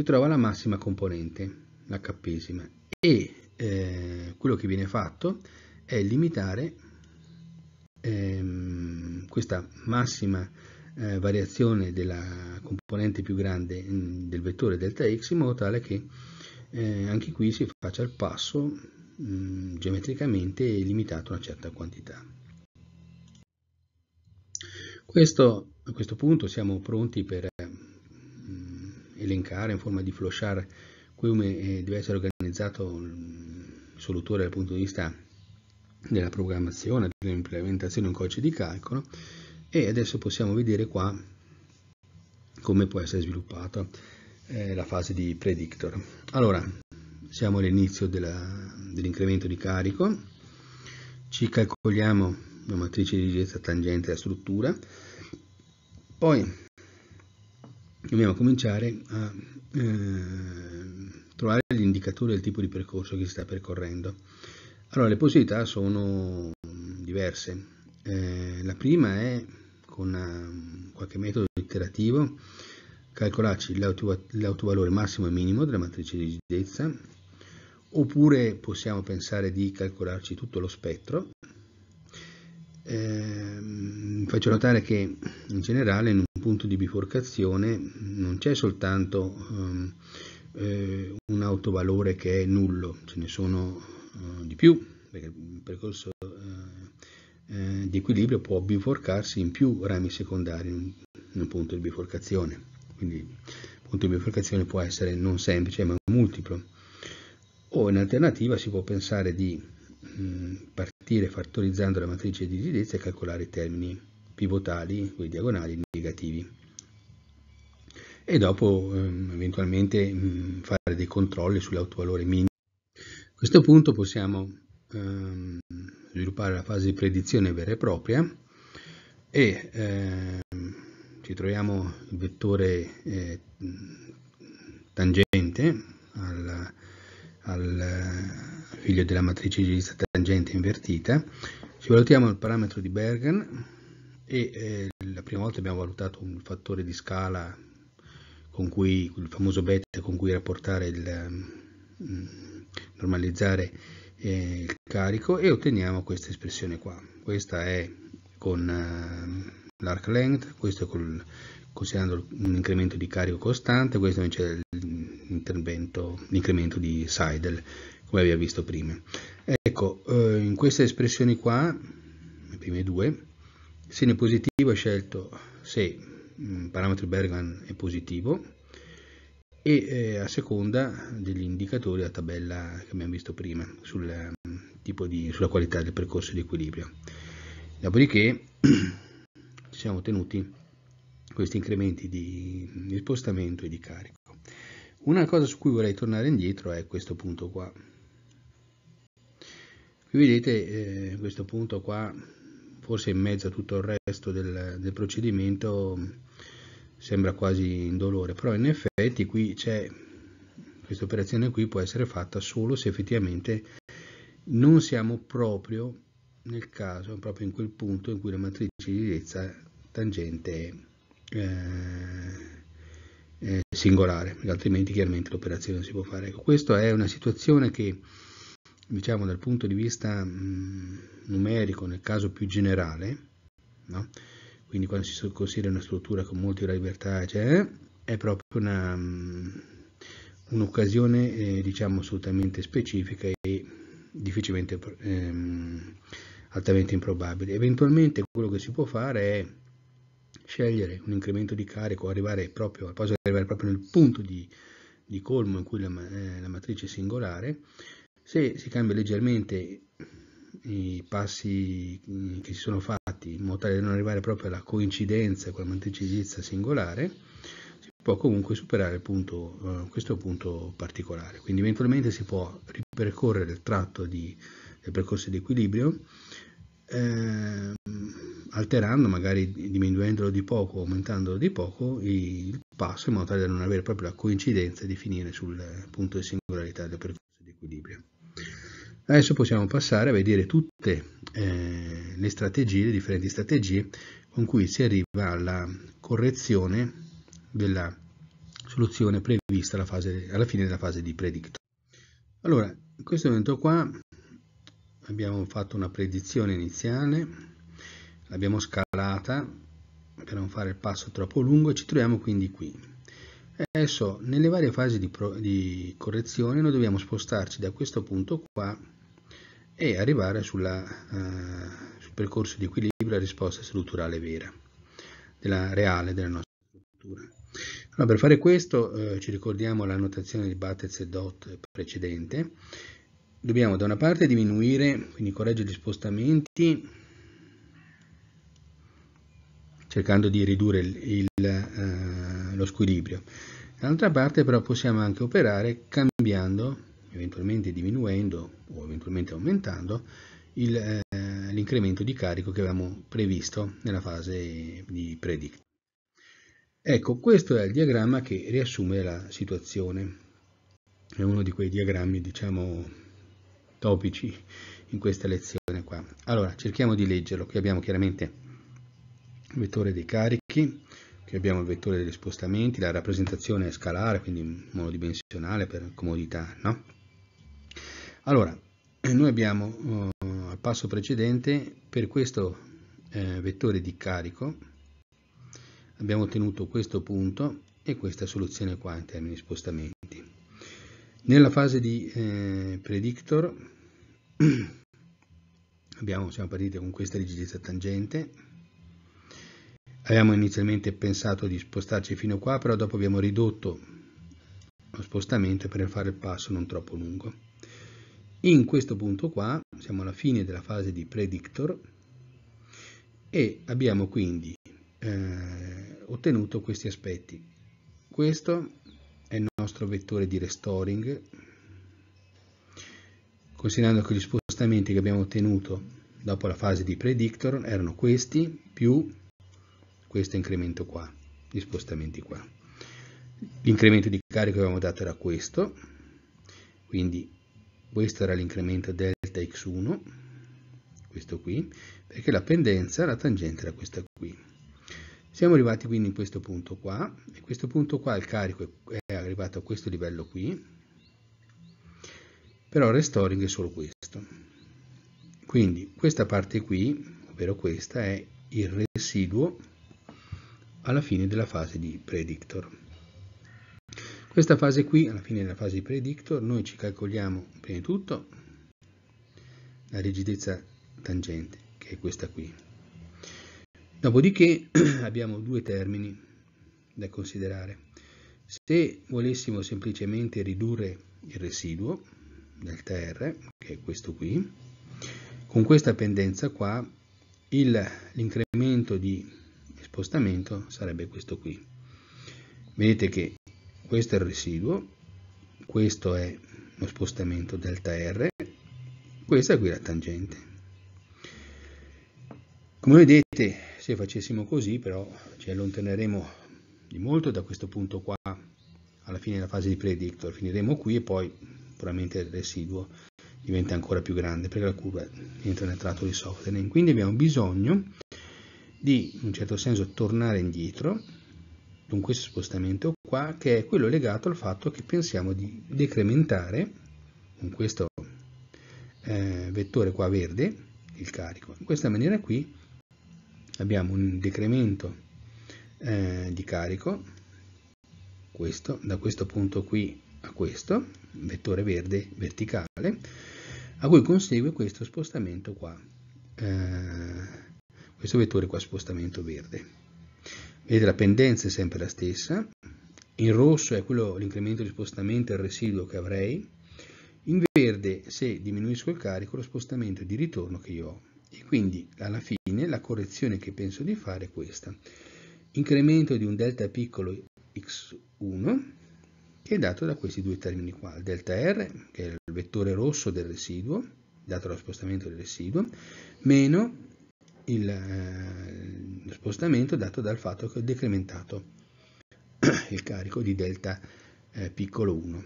si trova la massima componente, la cappesima, e eh, quello che viene fatto è limitare ehm, questa massima eh, variazione della componente più grande mh, mm, del vettore delta x in modo tale che eh, anche qui si faccia il passo mh, mm, geometricamente limitato a una certa quantità. Questo, a questo punto siamo pronti per elencare, in forma di flowchart, come eh, deve essere organizzato mm, il solutore dal punto di vista della programmazione, dell'implementazione un codice di calcolo e adesso possiamo vedere qua come può essere sviluppata eh, la fase di predictor. Allora, siamo all'inizio dell'incremento dell di carico, ci calcoliamo la matrice di diretta tangente alla struttura, poi dobbiamo cominciare a eh, trovare gli indicatori del tipo di percorso che si sta percorrendo. Allora, le possibilità sono diverse. Eh, la prima è con una, eh, qualche metodo iterativo calcolarci l'autovalore massimo e minimo della matrice di rigidezza, oppure possiamo pensare di calcolarci tutto lo spettro. Eh, faccio notare che in generale in un punto di biforcazione non c'è soltanto um, eh, un autovalore che è nullo, ce ne sono uh, di più, perché il percorso uh, eh, di equilibrio può biforcarsi in più rami secondari in, in un punto di biforcazione, quindi il punto di biforcazione può essere non semplice ma multiplo, o in alternativa si può pensare di mh, mm, partire fattorizzando la matrice di Didezza e calcolare i termini pivotali, quelli diagonali negativi. E dopo ehm, eventualmente mm, fare dei controlli sull'autovalore minimo. A questo punto possiamo ehm, sviluppare la fase di predizione vera e propria e ehm, ci troviamo il vettore eh, tangente al, al figlio della matrice di vista tangente invertita, ci valutiamo il parametro di Bergen e eh, la prima volta abbiamo valutato un fattore di scala con cui il famoso beta con cui rapportare il mm, normalizzare eh, il carico e otteniamo questa espressione qua questa è con eh, l'arc length questo è col, considerando un incremento di carico costante questo invece è l'incremento di Seidel come abbiamo visto prima ecco eh, in queste espressioni qua le prime due se nel positivo è scelto se il mm, parametro Bergan è positivo e eh, a seconda degli indicatori la tabella che abbiamo visto prima sul, mm, di, sulla qualità del percorso di equilibrio. Dopodiché ci siamo ottenuti questi incrementi di, di spostamento e di carico. Una cosa su cui vorrei tornare indietro è questo punto qua. Qui vedete eh, questo punto qua forse in mezzo a tutto il resto del, del procedimento sembra quasi indolore, però in effetti qui c'è questa operazione qui può essere fatta solo se effettivamente non siamo proprio nel caso, proprio in quel punto in cui la matrice di direzza tangente è, eh, è singolare, altrimenti chiaramente l'operazione non si può fare. Ecco, questa è una situazione che diciamo dal punto di vista numerico nel caso più generale, no? quindi quando si considera una struttura con molti multiple libertà, cioè, è proprio una, mh, un'occasione eh, diciamo assolutamente specifica e difficilmente ehm, altamente improbabile. Eventualmente quello che si può fare è scegliere un incremento di carico, arrivare proprio, al arrivare proprio nel punto di, di colmo in cui la, eh, la matrice è singolare, se si cambia leggermente i passi che si sono fatti in modo tale da non arrivare proprio alla coincidenza con la matricizza singolare, si può comunque superare punto, eh, questo punto particolare. Quindi eventualmente si può ripercorrere il tratto di, del percorso di equilibrio eh, alterando, magari diminuendolo di poco, aumentandolo di poco, il passo in modo tale da non avere proprio la coincidenza di finire sul punto di singolarità del percorso di equilibrio. Adesso possiamo passare a vedere tutte eh, le strategie, le differenti strategie con cui si arriva alla correzione della soluzione prevista alla, fase, alla fine della fase di predict. Allora, in questo momento qua abbiamo fatto una predizione iniziale, l'abbiamo scalata per non fare il passo troppo lungo e ci troviamo quindi qui. Adesso nelle varie fasi di, pro, di correzione noi dobbiamo spostarci da questo punto qua e arrivare sulla, eh, sul percorso di equilibrio e risposta strutturale vera, della reale della nostra struttura. Allora, per fare questo eh, ci ricordiamo la notazione di Batez e Dot precedente, dobbiamo da una parte diminuire, quindi correggere gli spostamenti cercando di ridurre il, il, eh, lo squilibrio, dall'altra parte però possiamo anche operare cambiando eventualmente diminuendo o eventualmente aumentando eh, l'incremento eh, di carico che avevamo previsto nella fase di predict. Ecco, questo è il diagramma che riassume la situazione. È uno di quei diagrammi, diciamo, topici in questa lezione qua. Allora, cerchiamo di leggerlo. Qui abbiamo chiaramente il vettore dei carichi, qui abbiamo il vettore degli spostamenti, la rappresentazione è scalare, quindi monodimensionale per comodità, no? Allora, eh, noi abbiamo eh, al passo precedente per questo eh, vettore di carico abbiamo ottenuto questo punto e questa soluzione qua in termini di spostamenti. Nella fase di eh, predictor abbiamo, siamo partiti con questa rigidezza tangente, abbiamo inizialmente pensato di spostarci fino a qua, però dopo abbiamo ridotto lo spostamento per fare il passo non troppo lungo. In questo punto qua siamo alla fine della fase di predictor e abbiamo quindi eh, ottenuto questi aspetti. Questo è il nostro vettore di restoring, considerando che gli spostamenti che abbiamo ottenuto dopo la fase di predictor erano questi più questo incremento qua, gli spostamenti qua. L'incremento di carico che avevamo dato era questo, quindi questo era l'incremento delta x1, questo qui, perché la pendenza, la tangente era questa qui. Siamo arrivati quindi in questo punto qua, e questo punto qua il carico è arrivato a questo livello qui, però il restoring è solo questo. Quindi questa parte qui, ovvero questa, è il residuo alla fine della fase di predictor. Questa fase qui, alla fine della fase di predictor, noi ci calcoliamo prima di tutto la rigidezza tangente, che è questa qui. Dopodiché abbiamo due termini da considerare. Se volessimo semplicemente ridurre il residuo delta R, che è questo qui, con questa pendenza qua l'incremento di spostamento sarebbe questo qui. Vedete che questo è il residuo, questo è lo spostamento delta R, questa è qui la tangente. Come vedete, se facessimo così, però ci allontaneremo di molto da questo punto qua alla fine della fase di predictor, finiremo qui e poi puramente il residuo diventa ancora più grande perché la curva entra nel tratto di Softening. Quindi abbiamo bisogno di, in un certo senso, tornare indietro con questo spostamento qua, che è quello legato al fatto che pensiamo di decrementare con questo eh, vettore qua verde il carico. In questa maniera qui abbiamo un decremento eh, di carico, questo, da questo punto qui a questo, vettore verde verticale, a cui consegue questo spostamento qua, eh, questo vettore qua spostamento verde. Vedete la pendenza è sempre la stessa, in rosso è quello l'incremento di spostamento del residuo che avrei, in verde se diminuisco il carico lo spostamento di ritorno che io ho. E quindi alla fine la correzione che penso di fare è questa. Incremento di un delta piccolo x1 che è dato da questi due termini qua, il delta r che è il vettore rosso del residuo, dato lo spostamento del residuo, meno il, eh, lo spostamento dato dal fatto che ho decrementato il carico di delta eh, piccolo 1.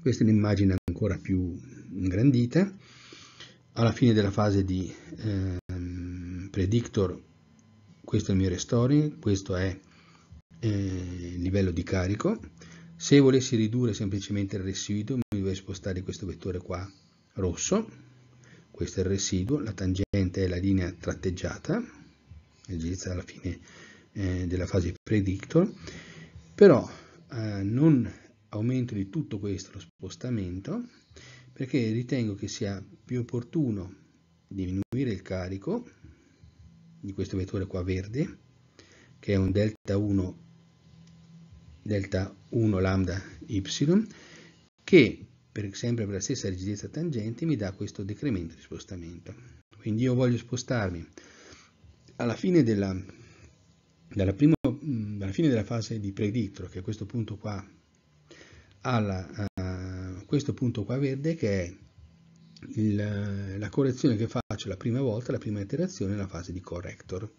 Questa è un'immagine ancora più ingrandita. Alla fine della fase di eh, predictor, questo è il mio restoring, questo è eh, il livello di carico. Se volessi ridurre semplicemente il residuo, mi dovrei spostare questo vettore qua rosso, questo è il residuo, la tangente è la linea tratteggiata, esiste alla fine eh, della fase predictor, però eh, non aumento di tutto questo lo spostamento perché ritengo che sia più opportuno diminuire il carico di questo vettore qua verde che è un delta 1 delta 1 lambda y che per, sempre per la stessa rigidezza tangente mi dà questo decremento di spostamento. Quindi io voglio spostarmi alla fine della, dalla, prima, dalla mm, fine della fase di predictro, che è questo punto qua, alla, a questo punto qua verde che è il, la correzione che faccio la prima volta, la prima iterazione, la fase di corrector.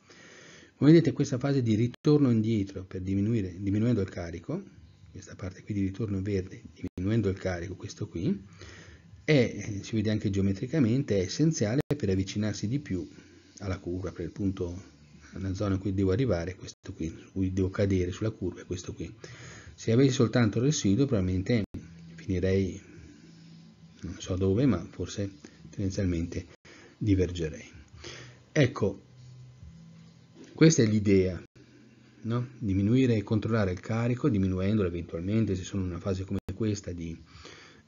Come vedete questa fase di ritorno indietro per diminuire, diminuendo il carico questa parte qui di ritorno verde, diminuendo il carico, questo qui, è, eh, si vede anche geometricamente, è essenziale per avvicinarsi di più alla curva, per il punto, alla zona in cui devo arrivare, questo qui, su cui devo cadere sulla curva, questo qui. Se avessi soltanto il residuo probabilmente finirei, non so dove, ma forse tendenzialmente divergerei. Ecco, questa è l'idea no? diminuire e controllare il carico, diminuendolo eventualmente se sono in una fase come questa di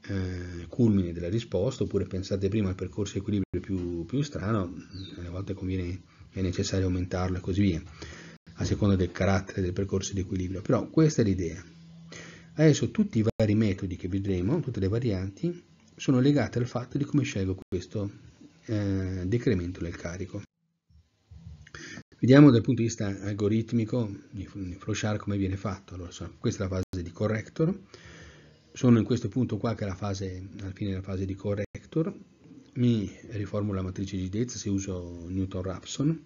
eh, culmine della risposta, oppure pensate prima al percorso di equilibrio più, più strano, alle volte conviene, è necessario aumentarlo e così via, a seconda del carattere del percorso di equilibrio, però questa è l'idea. Adesso tutti i vari metodi che vedremo, tutte le varianti, sono legate al fatto di come scelgo questo eh, decremento del carico. Vediamo dal punto di vista algoritmico il flowchart come viene fatto. Allora, questa è la fase di corrector, sono in questo punto qua che è la fase, alla fine della fase di corrector, mi riformulo la matrice di Gates se uso Newton-Raphson.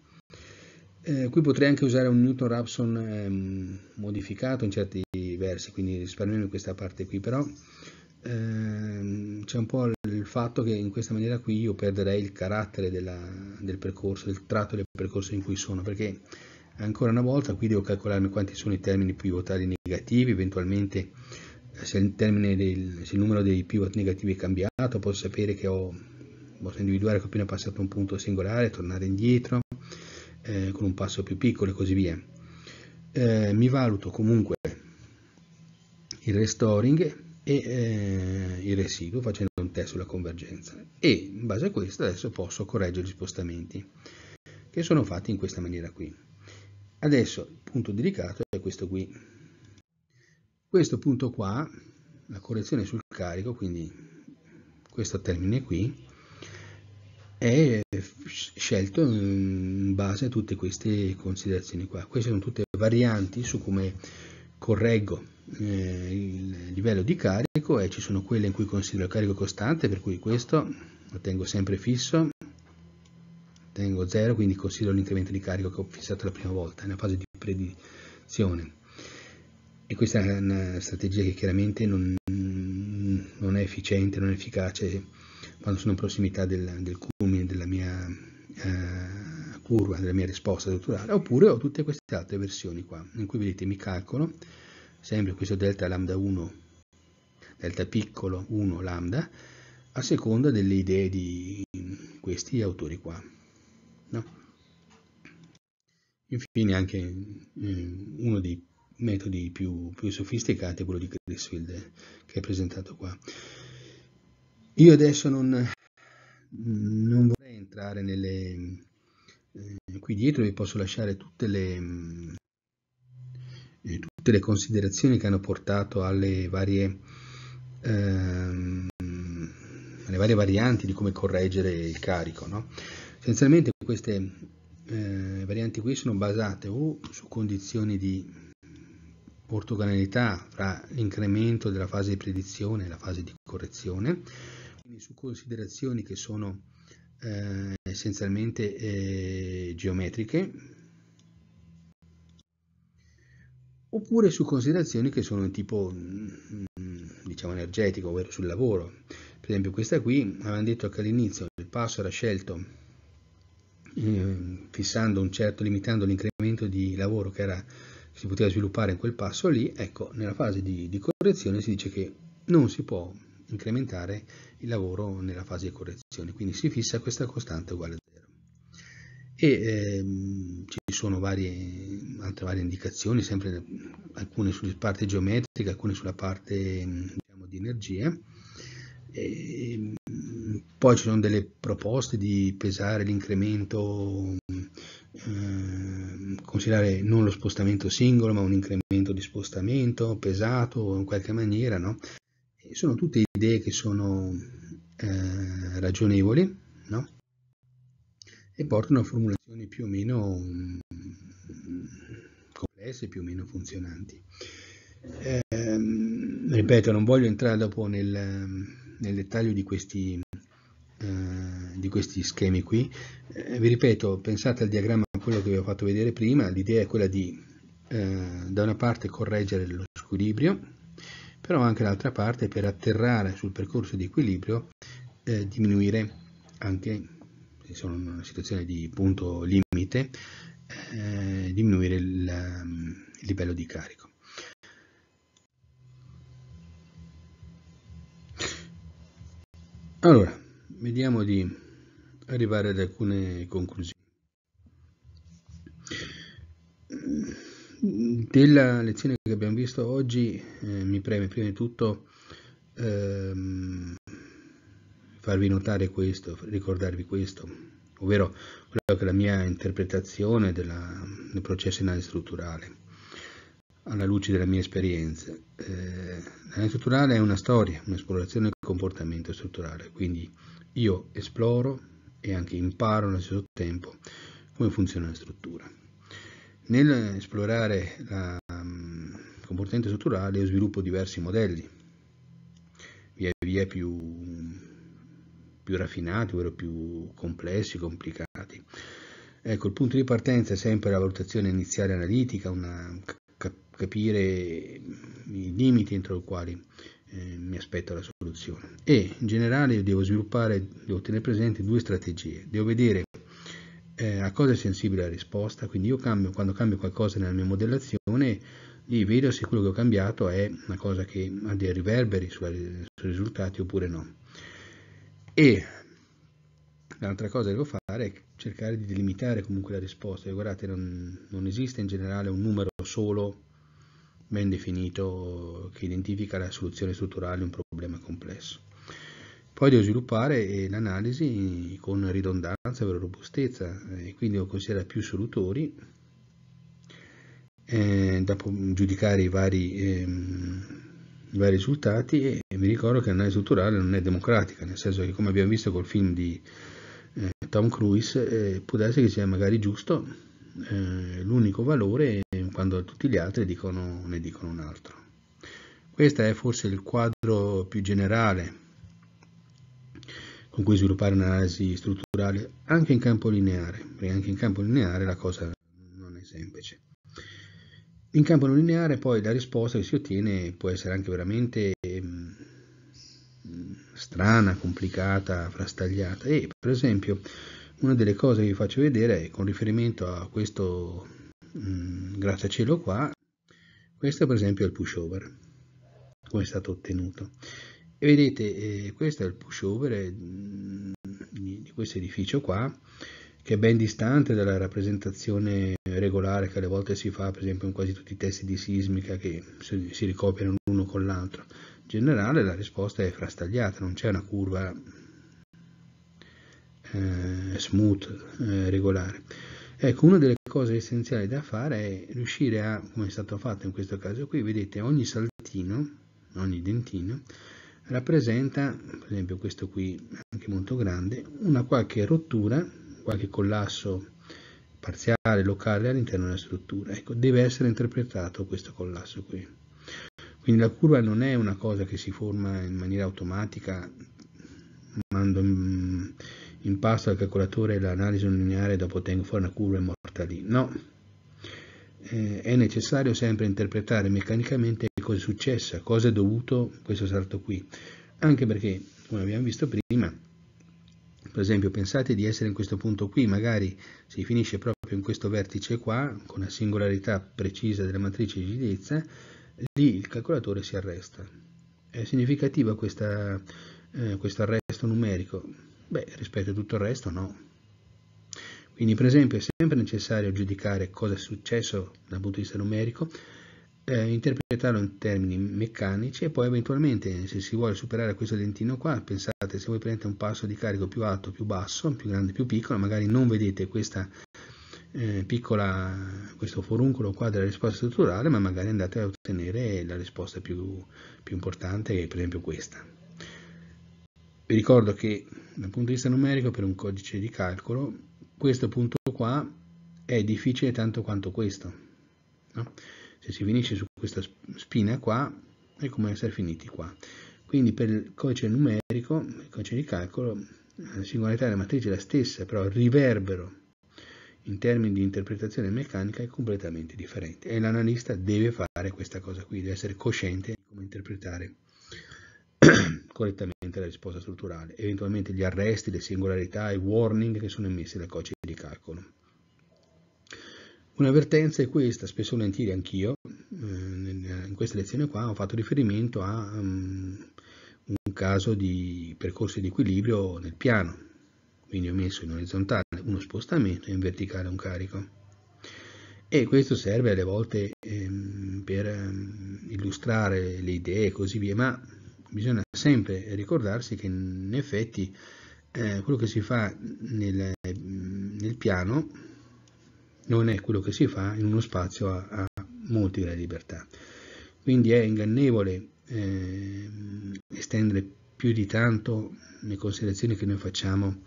Eh, qui potrei anche usare un Newton-Raphson ehm, modificato in certi versi, quindi risparmiamo questa parte qui, però ehm, c'è un po' sul fatto che in questa maniera qui io perderei il carattere della, del percorso, il tratto del percorso in cui sono, perché ancora una volta qui devo calcolarmi quanti sono i termini pivotali negativi, eventualmente eh, se il, del, se il numero dei pivot negativi è cambiato, posso sapere che ho, posso individuare che ho appena passato un punto singolare, tornare indietro eh, con un passo più piccolo e così via. Eh, mi valuto comunque il restoring e eh, il residuo facendo test sulla convergenza e in base a questo adesso posso correggere gli spostamenti che sono fatti in questa maniera qui. Adesso il punto delicato è questo qui. Questo punto qua, la correzione sul carico, quindi questo termine qui, è scelto in base a tutte queste considerazioni qua. Queste sono tutte varianti su come correggo eh, il livello di carico e ci sono quelle in cui considero il carico costante, per cui questo lo tengo sempre fisso, tengo 0, quindi considero l'incremento di carico che ho fissato la prima volta, nella fase di predizione. E questa è una strategia che chiaramente non, non è efficiente, non è efficace quando sono in prossimità del, del culmine della mia eh, curva, della mia risposta strutturale, oppure ho tutte queste altre versioni qua, in cui vedete mi calcolo sempre questo delta lambda 1, delta piccolo 1 lambda, a seconda delle idee di questi autori qua. No? Infine anche eh, uno dei metodi più, più sofisticati è quello di Grisfield che è presentato qua. Io adesso non, non vorrei entrare nelle... Eh, qui dietro vi posso lasciare tutte le, mm, eh, tutte le considerazioni che hanno portato alle varie, ehm, alle varie varianti di come correggere il carico. No? Essenzialmente queste eh, varianti qui sono basate o su condizioni di ortogonalità fra l'incremento della fase di predizione e la fase di correzione, quindi su considerazioni che sono eh, essenzialmente eh, geometriche, oppure su considerazioni che sono di tipo mm, mm, diciamo energetico, ovvero sul lavoro. Per esempio questa qui avevamo detto che all'inizio il passo era scelto eh, fissando un certo, limitando l'incremento di lavoro che, era, che, si poteva sviluppare in quel passo lì, ecco nella fase di, di correzione si dice che non si può incrementare il lavoro nella fase di correzione, quindi si fissa questa costante uguale a 0 e ehm, ci sono varie, altre varie indicazioni, sempre alcune sulla parte geometrica, alcune sulla parte diciamo, di energia. E, ehm, poi ci sono delle proposte di pesare l'incremento, eh, considerare non lo spostamento singolo ma un incremento di spostamento pesato in qualche maniera. No? sono tutte idee che sono eh, ragionevoli, no? e portano a formulazioni più o meno mm, complesse, più o meno funzionanti. Eh, ripeto, non voglio entrare dopo nel, nel dettaglio di questi, eh, di questi schemi qui. Eh, vi ripeto, pensate al diagramma, quello che vi ho fatto vedere prima, l'idea è quella di eh, da una parte correggere lo squilibrio, però anche dall'altra parte per atterrare sul percorso di equilibrio eh, diminuire anche sono in una situazione di punto limite, eh, diminuire il, ehm, il livello di carico. Allora, vediamo di arrivare ad alcune conclusioni. Della lezione che abbiamo visto oggi eh, mi preme prima di tutto ehm, farvi notare questo, ricordarvi questo, ovvero quella che è la mia interpretazione della, del processo di analisi strutturale alla luce della mia esperienza. Eh, l'analisi strutturale è una storia, un'esplorazione del comportamento strutturale, quindi io esploro e anche imparo allo stesso tempo come funziona la struttura. Nell'esplorare mm, il comportamento strutturale io sviluppo diversi modelli, via via più più raffinati, ovvero più complessi, complicati. Ecco, il punto di partenza è sempre la valutazione iniziale analitica, una, capire i limiti entro i quali eh, mi aspetto la soluzione. E in generale io devo sviluppare, devo tenere presente due strategie. Devo vedere eh, a cosa è sensibile la risposta, quindi io cambio, quando cambio qualcosa nella mia modellazione, io vedo se quello che ho cambiato è una cosa che ha dei riverberi sui risultati oppure no. E l'altra cosa che devo fare è cercare di delimitare comunque la risposta. guardate, non, non esiste in generale un numero solo ben definito che identifica la soluzione strutturale di un problema complesso. Poi devo sviluppare eh, l'analisi con ridondanza e robustezza e eh, quindi devo considerare più solutori eh, da giudicare i vari ehm, vari risultati e, vi ricordo che l'analisi strutturale non è democratica, nel senso che come abbiamo visto col film di eh, Tom Cruise, eh, può essere che sia magari giusto eh, l'unico valore quando tutti gli altri dicono, ne dicono un altro. Questo è forse il quadro più generale con cui sviluppare un'analisi strutturale anche in campo lineare, perché anche in campo lineare la cosa non è semplice. In campo non lineare poi la risposta che si ottiene può essere anche veramente mm, strana, complicata, frastagliata e per esempio una delle cose che vi faccio vedere è con riferimento a questo mh, mm, grattacielo qua, questo per esempio è il pushover, come è stato ottenuto. E vedete, eh, questo è il pushover eh, di, di questo edificio qua, che è ben distante dalla rappresentazione regolare che alle volte si fa, per esempio in quasi tutti i testi di sismica che si ricopiano l'uno con l'altro. In generale la risposta è frastagliata, non c'è una curva eh, smooth, eh, regolare. Ecco, una delle cose essenziali da fare è riuscire a, come è stato fatto in questo caso qui, vedete ogni saltino, ogni dentino, rappresenta, per esempio questo qui, anche molto grande, una qualche rottura qualche collasso parziale, locale all'interno della struttura. Ecco, deve essere interpretato questo collasso qui. Quindi la curva non è una cosa che si forma in maniera automatica, mando in pasto al calcolatore l'analisi lineare e dopo tengo fuori una curva e morta lì. No, eh, è necessario sempre interpretare meccanicamente cosa è successo, cosa è dovuto questo salto qui. Anche perché, come abbiamo visto prima, per esempio pensate di essere in questo punto qui, magari si finisce proprio in questo vertice qua, con una singolarità precisa della matrice di rigidezza, lì il calcolatore si arresta. È significativa questa, eh, questo arresto numerico? Beh, rispetto a tutto il resto no. Quindi per esempio è sempre necessario giudicare cosa è successo dal punto di vista numerico, eh, interpretarlo in termini meccanici e poi eventualmente se si vuole superare questo dentino qua pensate se voi prendete un passo di carico più alto più basso più grande più piccolo magari non vedete questa eh, piccola questo foruncolo qua della risposta strutturale ma magari andate a ottenere la risposta più, più importante che è per esempio questa vi ricordo che dal punto di vista numerico per un codice di calcolo questo punto qua è difficile tanto quanto questo no? se si finisce su questa spina qua è come essere finiti qua quindi per il codice numerico il codice di calcolo la singolarità della matrice è la stessa però il riverbero in termini di interpretazione meccanica è completamente differente e l'analista deve fare questa cosa qui deve essere cosciente di come interpretare correttamente la risposta strutturale eventualmente gli arresti, le singolarità i warning che sono emessi dal codice di calcolo Un'avvertenza è questa, spesso volentieri anch'io, eh, in questa lezione qua ho fatto riferimento a mm, un caso di percorso di equilibrio nel piano, quindi ho messo in orizzontale uno spostamento e in verticale un carico. E questo serve alle volte ehm, per mm, illustrare le idee e così via, ma bisogna sempre ricordarsi che in effetti eh, quello che si fa nel, mm, nel piano non è quello che si fa in uno spazio a, a della libertà. Quindi è ingannevole eh, estendere più di tanto le considerazioni che noi facciamo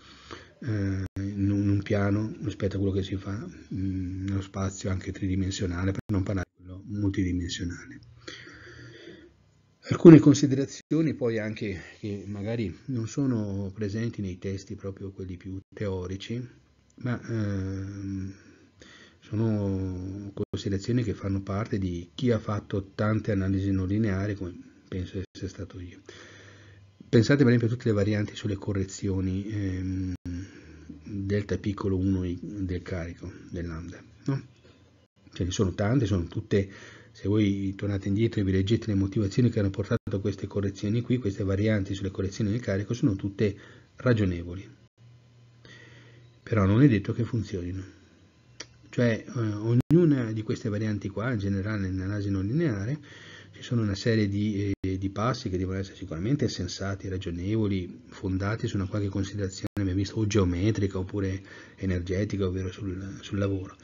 eh, in un piano rispetto a quello che si fa mh, mm, nello spazio anche tridimensionale, per non parlare di quello multidimensionale. Alcune considerazioni poi anche che magari non sono presenti nei testi proprio quelli più teorici, ma ehm, sono considerazioni che fanno parte di chi ha fatto tante analisi non lineari, come penso sia stato io. Pensate per esempio a tutte le varianti sulle correzioni ehm, delta piccolo 1 del carico del lambda. No? Ce ne sono tante, sono tutte se voi tornate indietro e vi leggete le motivazioni che hanno portato a queste correzioni qui, queste varianti sulle correzioni del carico sono tutte ragionevoli. Però non è detto che funzionino. Cioè eh, ognuna di queste varianti qua, in generale nell'analisi non lineare, ci sono una serie di, eh, di, passi che devono essere sicuramente sensati, ragionevoli, fondati su una qualche considerazione, abbiamo visto, o geometrica oppure energetica, ovvero sul, sul lavoro.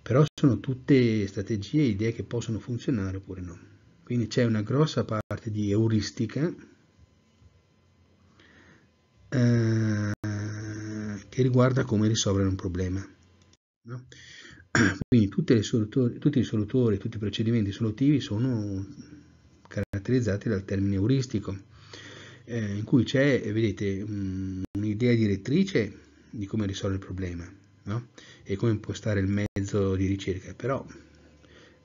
Però sono tutte strategie e idee che possono funzionare oppure no. Quindi c'è una grossa parte di euristica eh, che riguarda come risolvere un problema. No? Quindi tutti i solutori, tutti i procedimenti solutivi sono caratterizzati dal termine euristico, eh, in cui c'è, eh, vedete, un'idea direttrice di come risolvere il problema no? e come impostare il mezzo di ricerca, però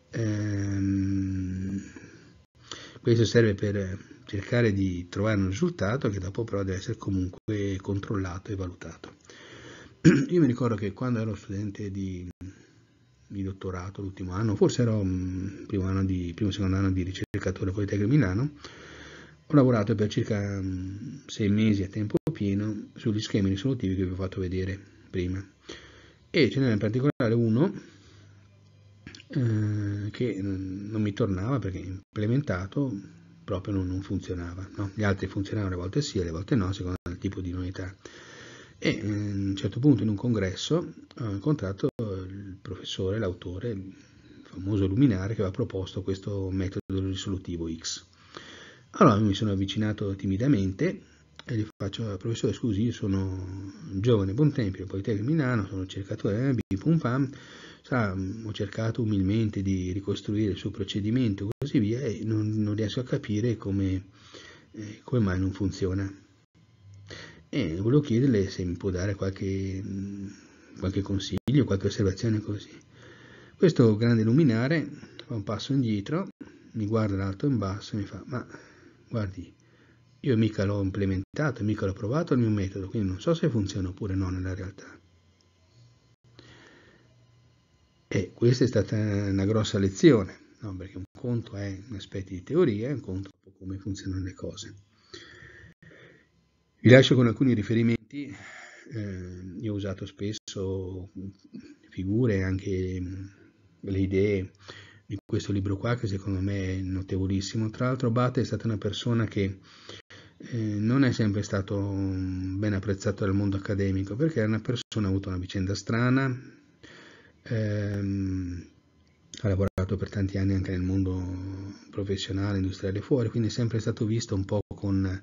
ehm, questo serve per cercare di trovare un risultato che dopo però deve essere comunque controllato e valutato. Io mi ricordo che quando ero studente di di dottorato, l'ultimo anno, forse ero mm, primo anno di, primo secondo anno di ricercatore Politecnico di Milano, ho lavorato per circa mm, sei mesi a tempo pieno sugli schemi risolutivi che vi ho fatto vedere prima. E ce n'era in particolare uno eh, che non mi tornava perché implementato proprio non, funzionava. No? Gli altri funzionavano a volte sì, alle volte no, secondo il tipo di novità e eh, a un certo punto in un congresso ho incontrato il professore, l'autore, il famoso luminare che aveva proposto questo metodo risolutivo X. Allora mi sono avvicinato timidamente e gli faccio, professore scusi, io sono giovane, buon tempo, Politecnico Milano, sono cercatore, eh, pam, sa, ho cercato umilmente di ricostruire il suo procedimento e così via e non, non riesco a capire come, eh, come mai non funziona. E volevo chiederle se mi può dare qualche, mm, qualche consiglio, qualche osservazione così. Questo grande luminare fa un passo indietro, mi guarda l'alto in basso e mi fa, ma guardi, io mica l'ho implementato, mica l'ho provato il mio metodo, quindi non so se funziona oppure no nella realtà. E questa è stata una grossa lezione, no? perché un conto è un aspetto di teoria, un conto è come funzionano le cose. Vi lascio con alcuni riferimenti, eh, io ho usato spesso figure, anche le idee di questo libro qua che secondo me è notevolissimo. Tra l'altro Bate è stata una persona che eh, non è sempre stato ben apprezzato dal mondo accademico perché era una persona, ha avuto una vicenda strana, ehm, ha lavorato per tanti anni anche nel mondo professionale, industriale fuori, quindi è sempre stato visto un po' con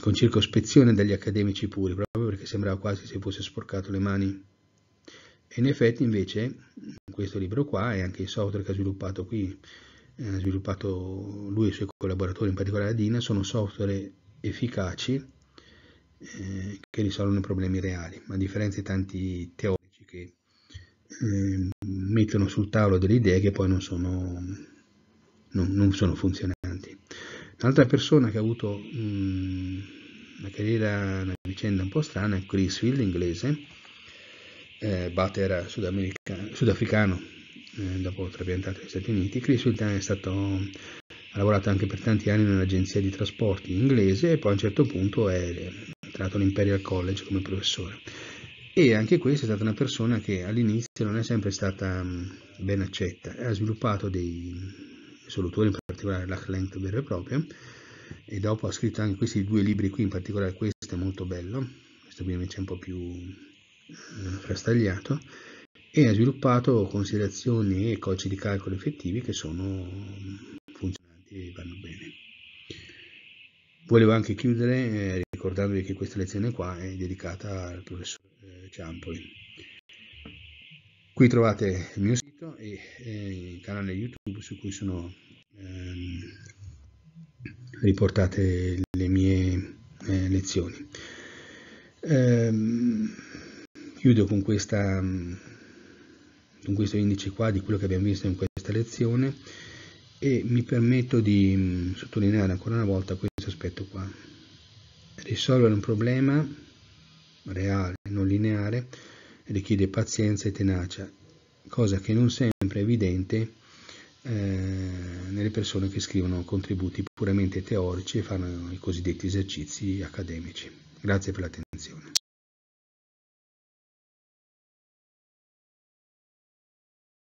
con circospezione dagli accademici puri, proprio perché sembrava quasi si fosse sporcato le mani. E in effetti invece questo libro qua e anche il software che ha sviluppato qui, eh, ha sviluppato lui e i suoi collaboratori, in particolare Dina, sono software efficaci eh, che risolvono i problemi reali, a differenza di tanti teorici che eh, mettono sul tavolo delle idee che poi non sono, non, non sono funzionali. Un'altra persona che ha avuto um, una carriera, una vicenda un po' strana è Chris Field, inglese, eh, batter sudafricano eh, dopo trapiantato negli Stati Uniti. Chris Field è stato ha lavorato anche per tanti anni in un'agenzia di trasporti inglese e poi a un certo punto è entrato all'Imperial College come professore. E anche questa è stata una persona che all'inizio non è sempre stata mm, ben accetta, ha sviluppato dei solutori particolare l'Achlenk vero e proprio, e dopo ha scritto anche questi due libri qui, in particolare questo è molto bello, questo qui invece è un po' più eh, frastagliato, e ha sviluppato considerazioni e codici di calcolo effettivi che sono funzionanti e vanno bene. Volevo anche chiudere eh, ricordandovi che questa lezione qua è dedicata al professor eh, Ciampoli. Qui trovate il mio sito e eh, il canale YouTube su cui sono Ehm, riportate le mie eh, lezioni. Ehm, chiudo con, questa, con questo indice qua di quello che abbiamo visto in questa lezione e mi permetto di mm, sottolineare ancora una volta questo aspetto qua. Risolvere un problema reale, non lineare, richiede pazienza e tenacia, cosa che non sempre è evidente eh, nelle persone che scrivono contributi puramente teorici e fanno i cosiddetti esercizi accademici. Grazie per l'attenzione.